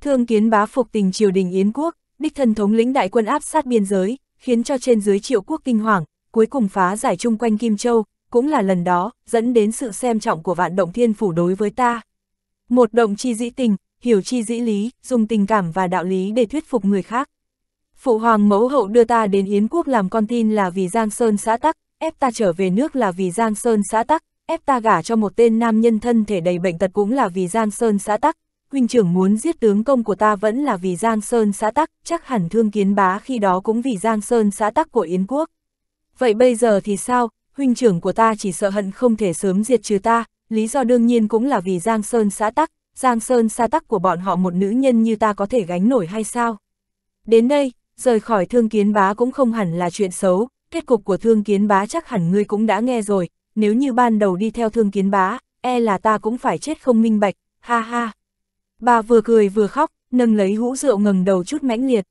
Thương kiến bá phục tình triều đình Yến quốc, đích thân thống lĩnh đại quân áp sát biên giới, khiến cho trên dưới triệu quốc kinh hoàng, cuối cùng phá giải chung quanh Kim Châu, cũng là lần đó, dẫn đến sự xem trọng của vạn động thiên phủ đối với ta. Một động chi dĩ tình, hiểu chi dĩ lý, dùng tình cảm và đạo lý để thuyết phục người khác. Phụ hoàng mẫu hậu đưa ta đến Yến quốc làm con tin là vì Giang Sơn xã tắc, ép ta trở về nước là vì Giang Sơn xã tắc, ép ta gả cho một tên nam nhân thân thể đầy bệnh tật cũng là vì Giang Sơn xã tắc, huynh trưởng muốn giết tướng công của ta vẫn là vì Giang Sơn xã tắc, chắc hẳn thương kiến bá khi đó cũng vì Giang Sơn xã tắc của Yến Quốc. Vậy bây giờ thì sao, huynh trưởng của ta chỉ sợ hận không thể sớm diệt trừ ta, lý do đương nhiên cũng là vì Giang Sơn xã tắc, Giang Sơn xã tắc của bọn họ một nữ nhân như ta có thể gánh nổi hay sao? Đến đây, rời khỏi thương kiến bá cũng không hẳn là chuyện xấu, kết cục của thương kiến bá chắc hẳn ngươi cũng đã nghe rồi, nếu như ban đầu đi theo thương kiến bá, e là ta cũng phải chết không minh bạch, ha ha. Bà vừa cười vừa khóc, nâng lấy hũ rượu ngẩng đầu chút mãnh liệt.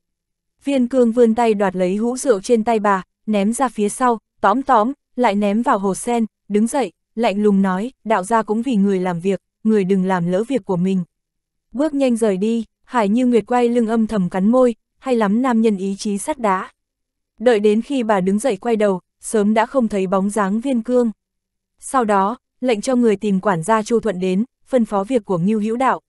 Viên cương vươn tay đoạt lấy hũ rượu trên tay bà, ném ra phía sau, tóm tóm, lại ném vào hồ sen, đứng dậy, lạnh lùng nói, đạo gia cũng vì người làm việc, người đừng làm lỡ việc của mình. Bước nhanh rời đi, Hải Như Nguyệt quay lưng âm thầm cắn môi, hay lắm nam nhân ý chí sắt đá. Đợi đến khi bà đứng dậy quay đầu, sớm đã không thấy bóng dáng viên cương. Sau đó, lệnh cho người tìm quản gia Chu Thuận đến, phân phó việc của Ngưu Hữu Đạo.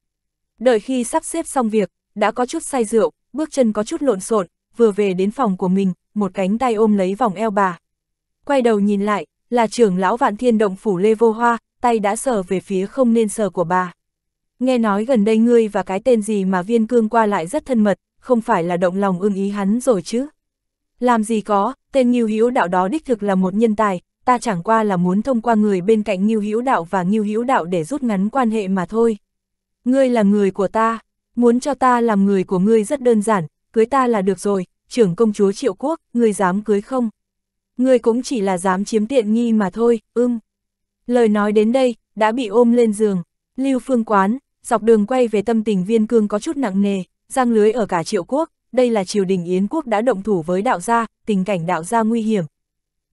Đợi khi sắp xếp xong việc, đã có chút say rượu, bước chân có chút lộn xộn, vừa về đến phòng của mình, một cánh tay ôm lấy vòng eo bà. Quay đầu nhìn lại, là trưởng lão vạn thiên động phủ Lê Vô Hoa, tay đã sờ về phía không nên sờ của bà. Nghe nói gần đây ngươi và cái tên gì mà viên cương qua lại rất thân mật, không phải là động lòng ưng ý hắn rồi chứ. Làm gì có, tên Nghiêu Hữu Đạo đó đích thực là một nhân tài, ta chẳng qua là muốn thông qua người bên cạnh Nghiêu Hữu Đạo và Nghiêu Hữu Đạo để rút ngắn quan hệ mà thôi. Ngươi là người của ta, muốn cho ta làm người của ngươi rất đơn giản, cưới ta là được rồi, trưởng công chúa triệu quốc, ngươi dám cưới không? Ngươi cũng chỉ là dám chiếm tiện nghi mà thôi, ưm. Lời nói đến đây, đã bị ôm lên giường, lưu phương quán, dọc đường quay về tâm tình viên cương có chút nặng nề, giang lưới ở cả triệu quốc, đây là triều đình Yến quốc đã động thủ với đạo gia, tình cảnh đạo gia nguy hiểm.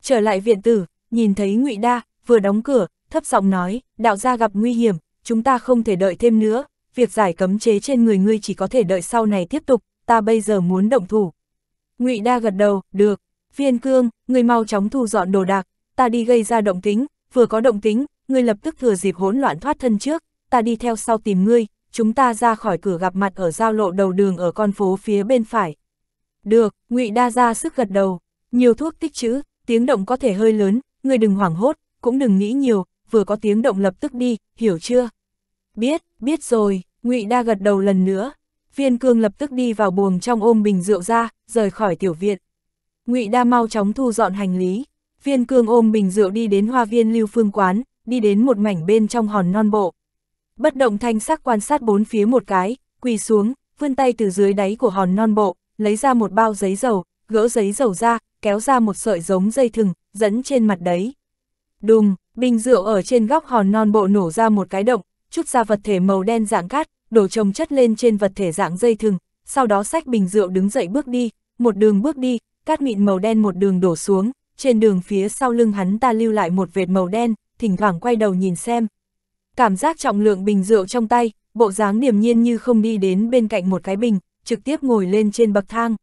Trở lại viện tử, nhìn thấy ngụy Đa, vừa đóng cửa, thấp giọng nói, đạo gia gặp nguy hiểm, chúng ta không thể đợi thêm nữa, việc giải cấm chế trên người ngươi chỉ có thể đợi sau này tiếp tục, ta bây giờ muốn động thủ. ngụy Đa gật đầu, được, viên cương, ngươi mau chóng thu dọn đồ đạc, ta đi gây ra động tính, vừa có động tính, ngươi lập tức thừa dịp hỗn loạn thoát thân trước, ta đi theo sau tìm ngươi, chúng ta ra khỏi cửa gặp mặt ở giao lộ đầu đường ở con phố phía bên phải. Được, ngụy Đa ra sức gật đầu, nhiều thuốc tích chữ, tiếng động có thể hơi lớn, ngươi đừng hoảng hốt, cũng đừng nghĩ nhiều, vừa có tiếng động lập tức đi, hiểu chưa? Biết, biết rồi, ngụy Đa gật đầu lần nữa. Viên cương lập tức đi vào buồng trong ôm bình rượu ra, rời khỏi tiểu viện. ngụy Đa mau chóng thu dọn hành lý. Viên cương ôm bình rượu đi đến hoa viên lưu phương quán, đi đến một mảnh bên trong hòn non bộ. Bất động thanh sắc quan sát bốn phía một cái, quỳ xuống, vươn tay từ dưới đáy của hòn non bộ, lấy ra một bao giấy dầu, gỡ giấy dầu ra, kéo ra một sợi giống dây thừng, dẫn trên mặt đấy. Đùng, Bình rượu ở trên góc hòn non bộ nổ ra một cái động, chút ra vật thể màu đen dạng cát, đổ trồng chất lên trên vật thể dạng dây thừng, sau đó sách bình rượu đứng dậy bước đi, một đường bước đi, cát mịn màu đen một đường đổ xuống, trên đường phía sau lưng hắn ta lưu lại một vệt màu đen, thỉnh thoảng quay đầu nhìn xem. Cảm giác trọng lượng bình rượu trong tay, bộ dáng điềm nhiên như không đi đến bên cạnh một cái bình, trực tiếp ngồi lên trên bậc thang.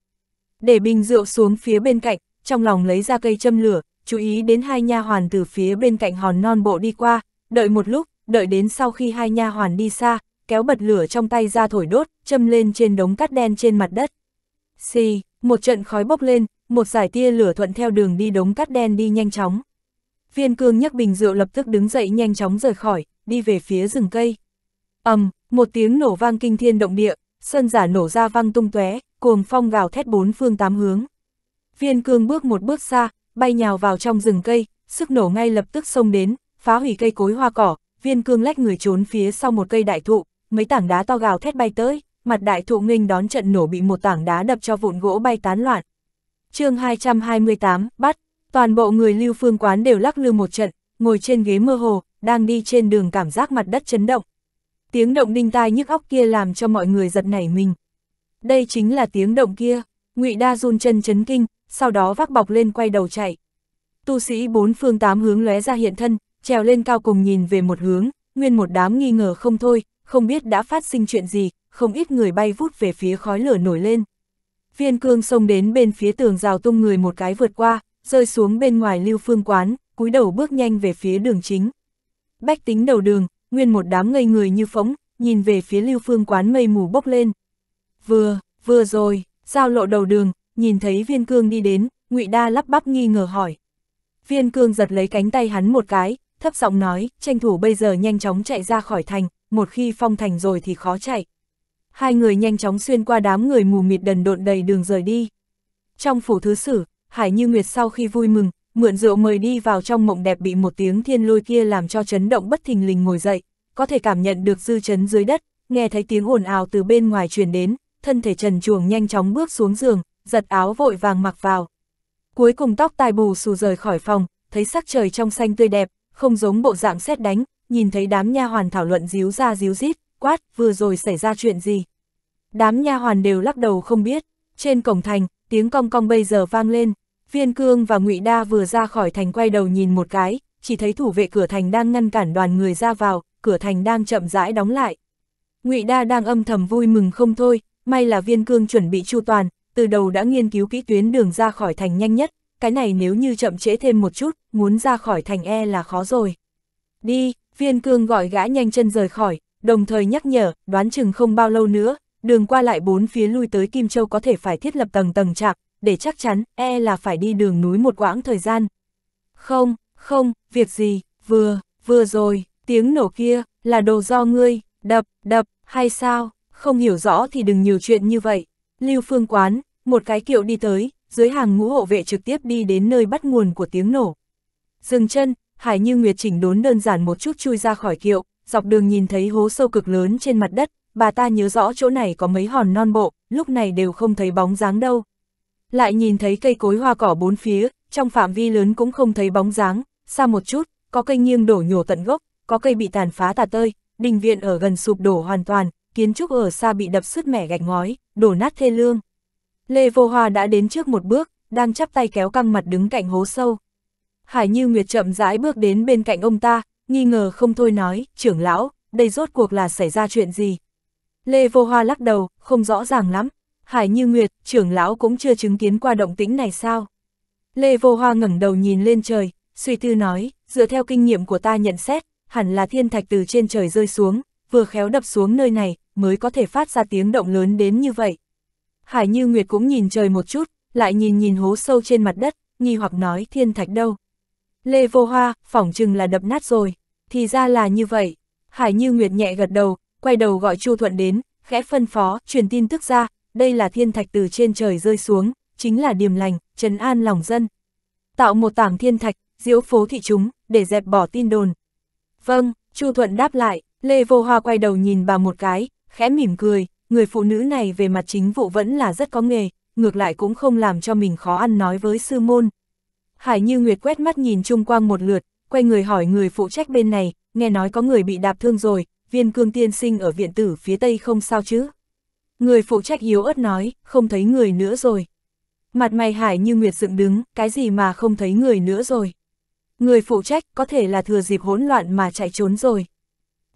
Để bình rượu xuống phía bên cạnh, trong lòng lấy ra cây châm lửa, chú ý đến hai nha hoàn từ phía bên cạnh hòn non bộ đi qua, đợi một lúc, đợi đến sau khi hai nha hoàn đi xa, kéo bật lửa trong tay ra thổi đốt, châm lên trên đống cát đen trên mặt đất. Xì, một trận khói bốc lên, một giải tia lửa thuận theo đường đi đống cát đen đi nhanh chóng. Viên cương nhấc bình rượu lập tức đứng dậy nhanh chóng rời khỏi, đi về phía rừng cây. ầm, một tiếng nổ vang kinh thiên động địa, sơn giả nổ ra vang tung tóe, cuồng phong gào thét bốn phương tám hướng. Viên cương bước một bước xa, bay nhào vào trong rừng cây, sức nổ ngay lập tức xông đến, phá hủy cây cối hoa cỏ, viên cương lách người trốn phía sau một cây đại thụ, mấy tảng đá to gào thét bay tới, mặt đại thụ nghênh đón trận nổ bị một tảng đá đập cho vụn gỗ bay tán loạn. chương 228, bắt, toàn bộ người lưu phương quán đều lắc lư một trận, ngồi trên ghế mơ hồ, đang đi trên đường cảm giác mặt đất chấn động. Tiếng động đinh tai nhức óc kia làm cho mọi người giật nảy mình. Đây chính là tiếng động kia, ngụy Đa run chân chấn kinh, sau đó vác bọc lên quay đầu chạy. Tu sĩ bốn phương tám hướng lóe ra hiện thân, trèo lên cao cùng nhìn về một hướng, nguyên một đám nghi ngờ không thôi, không biết đã phát sinh chuyện gì, không ít người bay vút về phía khói lửa nổi lên. Viên cương xông đến bên phía tường rào tung người một cái vượt qua, rơi xuống bên ngoài lưu phương quán, cúi đầu bước nhanh về phía đường chính. Bách tính đầu đường, nguyên một đám ngây người như phóng, nhìn về phía lưu phương quán mây mù bốc lên. Vừa, vừa rồi, giao lộ đầu đường, nhìn thấy viên cương đi đến, ngụy Đa lắp bắp nghi ngờ hỏi. Viên cương giật lấy cánh tay hắn một cái, thấp giọng nói, tranh thủ bây giờ nhanh chóng chạy ra khỏi thành, một khi phong thành rồi thì khó chạy. Hai người nhanh chóng xuyên qua đám người mù mịt đần độn đầy đường rời đi. Trong phủ thứ sử, Hải Như Nguyệt sau khi vui mừng, mượn rượu mời đi vào trong mộng đẹp bị một tiếng thiên lôi kia làm cho chấn động bất thình lình ngồi dậy, có thể cảm nhận được dư chấn dưới đất, nghe thấy tiếng ồn ào từ bên ngoài truyền đến, thân thể trần chuồng nhanh chóng bước xuống giường, giật áo vội vàng mặc vào. Cuối cùng tóc tai bù xù rời khỏi phòng, thấy sắc trời trong xanh tươi đẹp, không giống bộ dạng xét đánh, nhìn thấy đám nha hoàn thảo luận díu ra díu rít, quát, vừa rồi xảy ra chuyện gì. Đám nha hoàn đều lắc đầu không biết, trên cổng thành, tiếng cong cong bây giờ vang lên, viên cương và ngụy đa vừa ra khỏi thành quay đầu nhìn một cái, chỉ thấy thủ vệ cửa thành đang ngăn cản đoàn người ra vào, cửa thành đang chậm rãi đóng lại. Ngụy Đa đang âm thầm vui mừng không thôi, may là viên cương chuẩn bị chu toàn, từ đầu đã nghiên cứu kỹ tuyến đường ra khỏi thành nhanh nhất, cái này nếu như chậm trễ thêm một chút, muốn ra khỏi thành e là khó rồi. Đi, viên cương gọi gã nhanh chân rời khỏi, đồng thời nhắc nhở, đoán chừng không bao lâu nữa, đường qua lại bốn phía lui tới Kim Châu có thể phải thiết lập tầng tầng chạc, để chắc chắn, e là phải đi đường núi một quãng thời gian. Không, không, việc gì, vừa, vừa rồi, tiếng nổ kia, là đồ do ngươi, đập, đập, hay sao, không hiểu rõ thì đừng nhiều chuyện như vậy. Lưu Phương Quán, một cái kiệu đi tới, dưới hàng ngũ hộ vệ trực tiếp đi đến nơi bắt nguồn của tiếng nổ. Dừng chân, Hải Như Nguyệt chỉnh đốn đơn giản một chút chui ra khỏi kiệu, dọc đường nhìn thấy hố sâu cực lớn trên mặt đất, bà ta nhớ rõ chỗ này có mấy hòn non bộ, lúc này đều không thấy bóng dáng đâu. Lại nhìn thấy cây cối hoa cỏ bốn phía, trong phạm vi lớn cũng không thấy bóng dáng, xa một chút, có cây nghiêng đổ nhổ tận gốc, có cây bị tàn phá tà tơi, đình viện ở gần sụp đổ hoàn toàn, kiến trúc ở xa bị đập sứt mẻ gạch ngói, đổ nát thê lương. Lê Vô Hoa đã đến trước một bước, đang chắp tay kéo căng mặt đứng cạnh hố sâu. Hải Như Nguyệt chậm rãi bước đến bên cạnh ông ta, nghi ngờ không thôi nói, trưởng lão, đây rốt cuộc là xảy ra chuyện gì? Lê Vô Hoa lắc đầu, không rõ ràng lắm. Hải Như Nguyệt, trưởng lão cũng chưa chứng kiến qua động tĩnh này sao? Lê Vô Hoa ngẩng đầu nhìn lên trời, suy tư nói, dựa theo kinh nghiệm của ta nhận xét, hẳn là thiên thạch từ trên trời rơi xuống, vừa khéo đập xuống nơi này, mới có thể phát ra tiếng động lớn đến như vậy. Hải Như Nguyệt cũng nhìn trời một chút, lại nhìn nhìn hố sâu trên mặt đất, nghi hoặc nói thiên thạch đâu. Lê Vô Hoa, phỏng chừng là đập nát rồi, thì ra là như vậy. Hải Như Nguyệt nhẹ gật đầu, quay đầu gọi Chu Thuận đến, khẽ phân phó, truyền tin tức ra, đây là thiên thạch từ trên trời rơi xuống, chính là điềm lành, trấn an lòng dân. Tạo một tảng thiên thạch, diễu phố thị chúng, để dẹp bỏ tin đồn. Vâng, Chu Thuận đáp lại, Lê Vô Hoa quay đầu nhìn bà một cái, khẽ mỉm cười, người phụ nữ này về mặt chính vụ vẫn là rất có nghề, ngược lại cũng không làm cho mình khó ăn nói với sư môn. Hải Như Nguyệt quét mắt nhìn chung quang một lượt, quay người hỏi người phụ trách bên này, nghe nói có người bị đạp thương rồi, viên cương tiên sinh ở viện tử phía tây không sao chứ. Người phụ trách yếu ớt nói, không thấy người nữa rồi. Mặt mày Hải Như Nguyệt dựng đứng, cái gì mà không thấy người nữa rồi. Người phụ trách có thể là thừa dịp hỗn loạn mà chạy trốn rồi.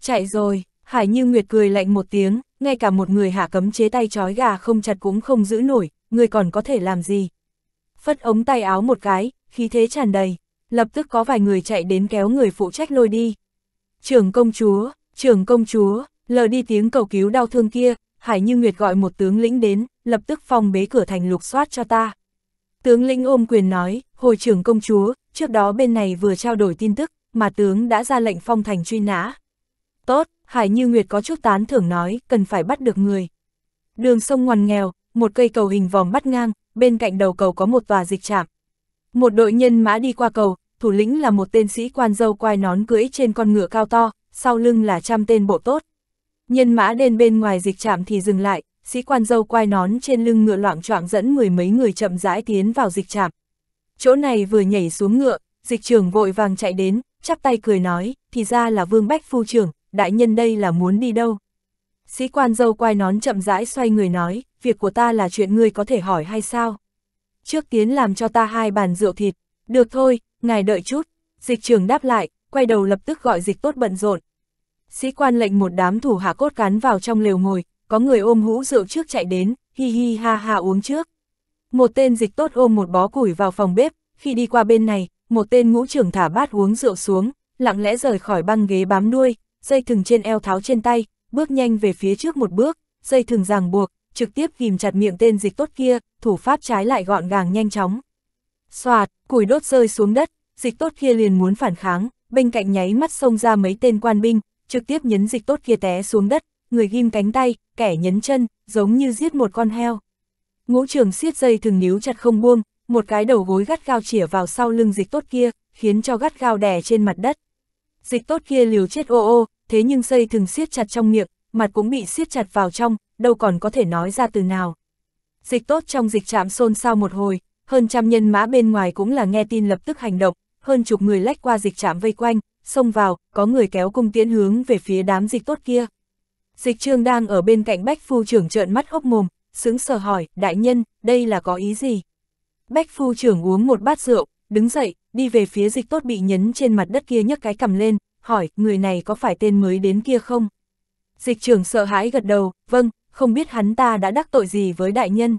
Chạy rồi, Hải Như Nguyệt cười lạnh một tiếng, ngay cả một người hạ cấm chế tay trói gà không chặt cũng không giữ nổi, người còn có thể làm gì. Phất ống tay áo một cái, khí thế tràn đầy, lập tức có vài người chạy đến kéo người phụ trách lôi đi. Trưởng công chúa, trưởng công chúa, lờ đi tiếng cầu cứu đau thương kia, Hải Như Nguyệt gọi một tướng lĩnh đến, lập tức phong bế cửa thành lục soát cho ta. Tướng lĩnh ôm quyền nói, hồi trưởng công chúa, trước đó bên này vừa trao đổi tin tức, mà tướng đã ra lệnh phong thành truy nã. Tốt, Hải Như Nguyệt có chút tán thưởng nói, cần phải bắt được người. Đường sông ngoằn nghèo, một cây cầu hình vòm bắt ngang, bên cạnh đầu cầu có một tòa dịch trạm. Một đội nhân mã đi qua cầu, thủ lĩnh là một tên sĩ quan dâu quai nón cưỡi trên con ngựa cao to, sau lưng là trăm tên bộ tốt. Nhân mã đến bên ngoài dịch trạm thì dừng lại, sĩ quan dâu quai nón trên lưng ngựa loạn choạng dẫn mười mấy người chậm rãi tiến vào dịch trạm. Chỗ này vừa nhảy xuống ngựa, dịch trưởng vội vàng chạy đến, chắp tay cười nói, thì ra là Vương Bách Phu trưởng, đại nhân đây là muốn đi đâu? Sĩ quan dâu quai nón chậm rãi xoay người nói, việc của ta là chuyện ngươi có thể hỏi hay sao? Trước tiến làm cho ta hai bàn rượu thịt, được thôi, ngài đợi chút, dịch trường đáp lại, quay đầu lập tức gọi dịch tốt bận rộn. Sĩ quan lệnh một đám thủ hạ cốt cán vào trong lều ngồi, có người ôm hũ rượu trước chạy đến, hi hi ha ha uống trước. Một tên dịch tốt ôm một bó củi vào phòng bếp, khi đi qua bên này, một tên ngũ trưởng thả bát uống rượu xuống, lặng lẽ rời khỏi băng ghế bám đuôi, dây thừng trên eo tháo trên tay, bước nhanh về phía trước một bước, dây thừng ràng buộc, trực tiếp ghim chặt miệng tên dịch tốt kia, thủ pháp trái lại gọn gàng nhanh chóng. Xoạt, củi đốt rơi xuống đất, dịch tốt kia liền muốn phản kháng, bên cạnh nháy mắt xông ra mấy tên quan binh, trực tiếp nhấn dịch tốt kia té xuống đất, người ghim cánh tay, kẻ nhấn chân, giống như giết một con heo. Ngũ trường siết dây thừng níu chặt không buông, một cái đầu gối gắt gao chĩa vào sau lưng dịch tốt kia, khiến cho gắt gao đè trên mặt đất dịch tốt kia liều chết ô ô, thế nhưng dây thường siết chặt trong miệng, mặt cũng bị siết chặt vào trong, đâu còn có thể nói ra từ nào. Dịch tốt trong dịch trạm xôn xao một hồi, hơn trăm nhân mã bên ngoài cũng là nghe tin lập tức hành động, hơn chục người lách qua dịch trạm vây quanh, xông vào, có người kéo cung tiến hướng về phía đám dịch tốt kia. Dịch trương đang ở bên cạnh Bách Phu trưởng trợn mắt hốc mồm, sững sờ hỏi, đại nhân, đây là có ý gì? Bách Phu trưởng uống một bát rượu, đứng dậy, đi về phía dịch tốt bị nhấn trên mặt đất kia nhấc cái cầm lên, hỏi, người này có phải tên mới đến kia không? Dịch trưởng sợ hãi gật đầu, vâng, không biết hắn ta đã đắc tội gì với đại nhân.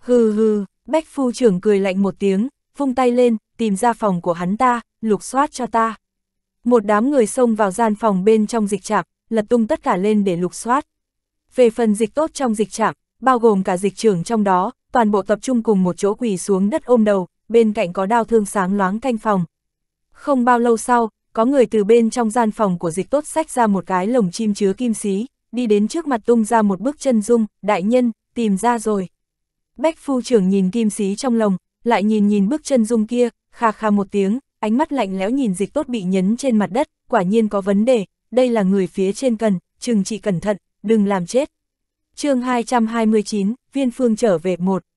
Hừ hừ, Bách phu trưởng cười lạnh một tiếng, vung tay lên, tìm ra phòng của hắn ta, lục soát cho ta. Một đám người xông vào gian phòng bên trong dịch trạm, lật tung tất cả lên để lục soát. Về phần dịch tốt trong dịch trạm, bao gồm cả dịch trưởng trong đó, toàn bộ tập trung cùng một chỗ quỳ xuống đất ôm đầu, bên cạnh có đao thương sáng loáng canh phòng. Không bao lâu sau, có người từ bên trong gian phòng của dịch tốt sách ra một cái lồng chim chứa kim xí, đi đến trước mặt tung ra một bước chân dung, đại nhân, tìm ra rồi. Bách phu trưởng nhìn kim xí trong lồng, lại nhìn nhìn bước chân dung kia, kha kha một tiếng, ánh mắt lạnh lẽo nhìn dịch tốt bị nhấn trên mặt đất, quả nhiên có vấn đề, đây là người phía trên cần, chừng trị cẩn thận, đừng làm chết. chương 229, viên phương trở về một.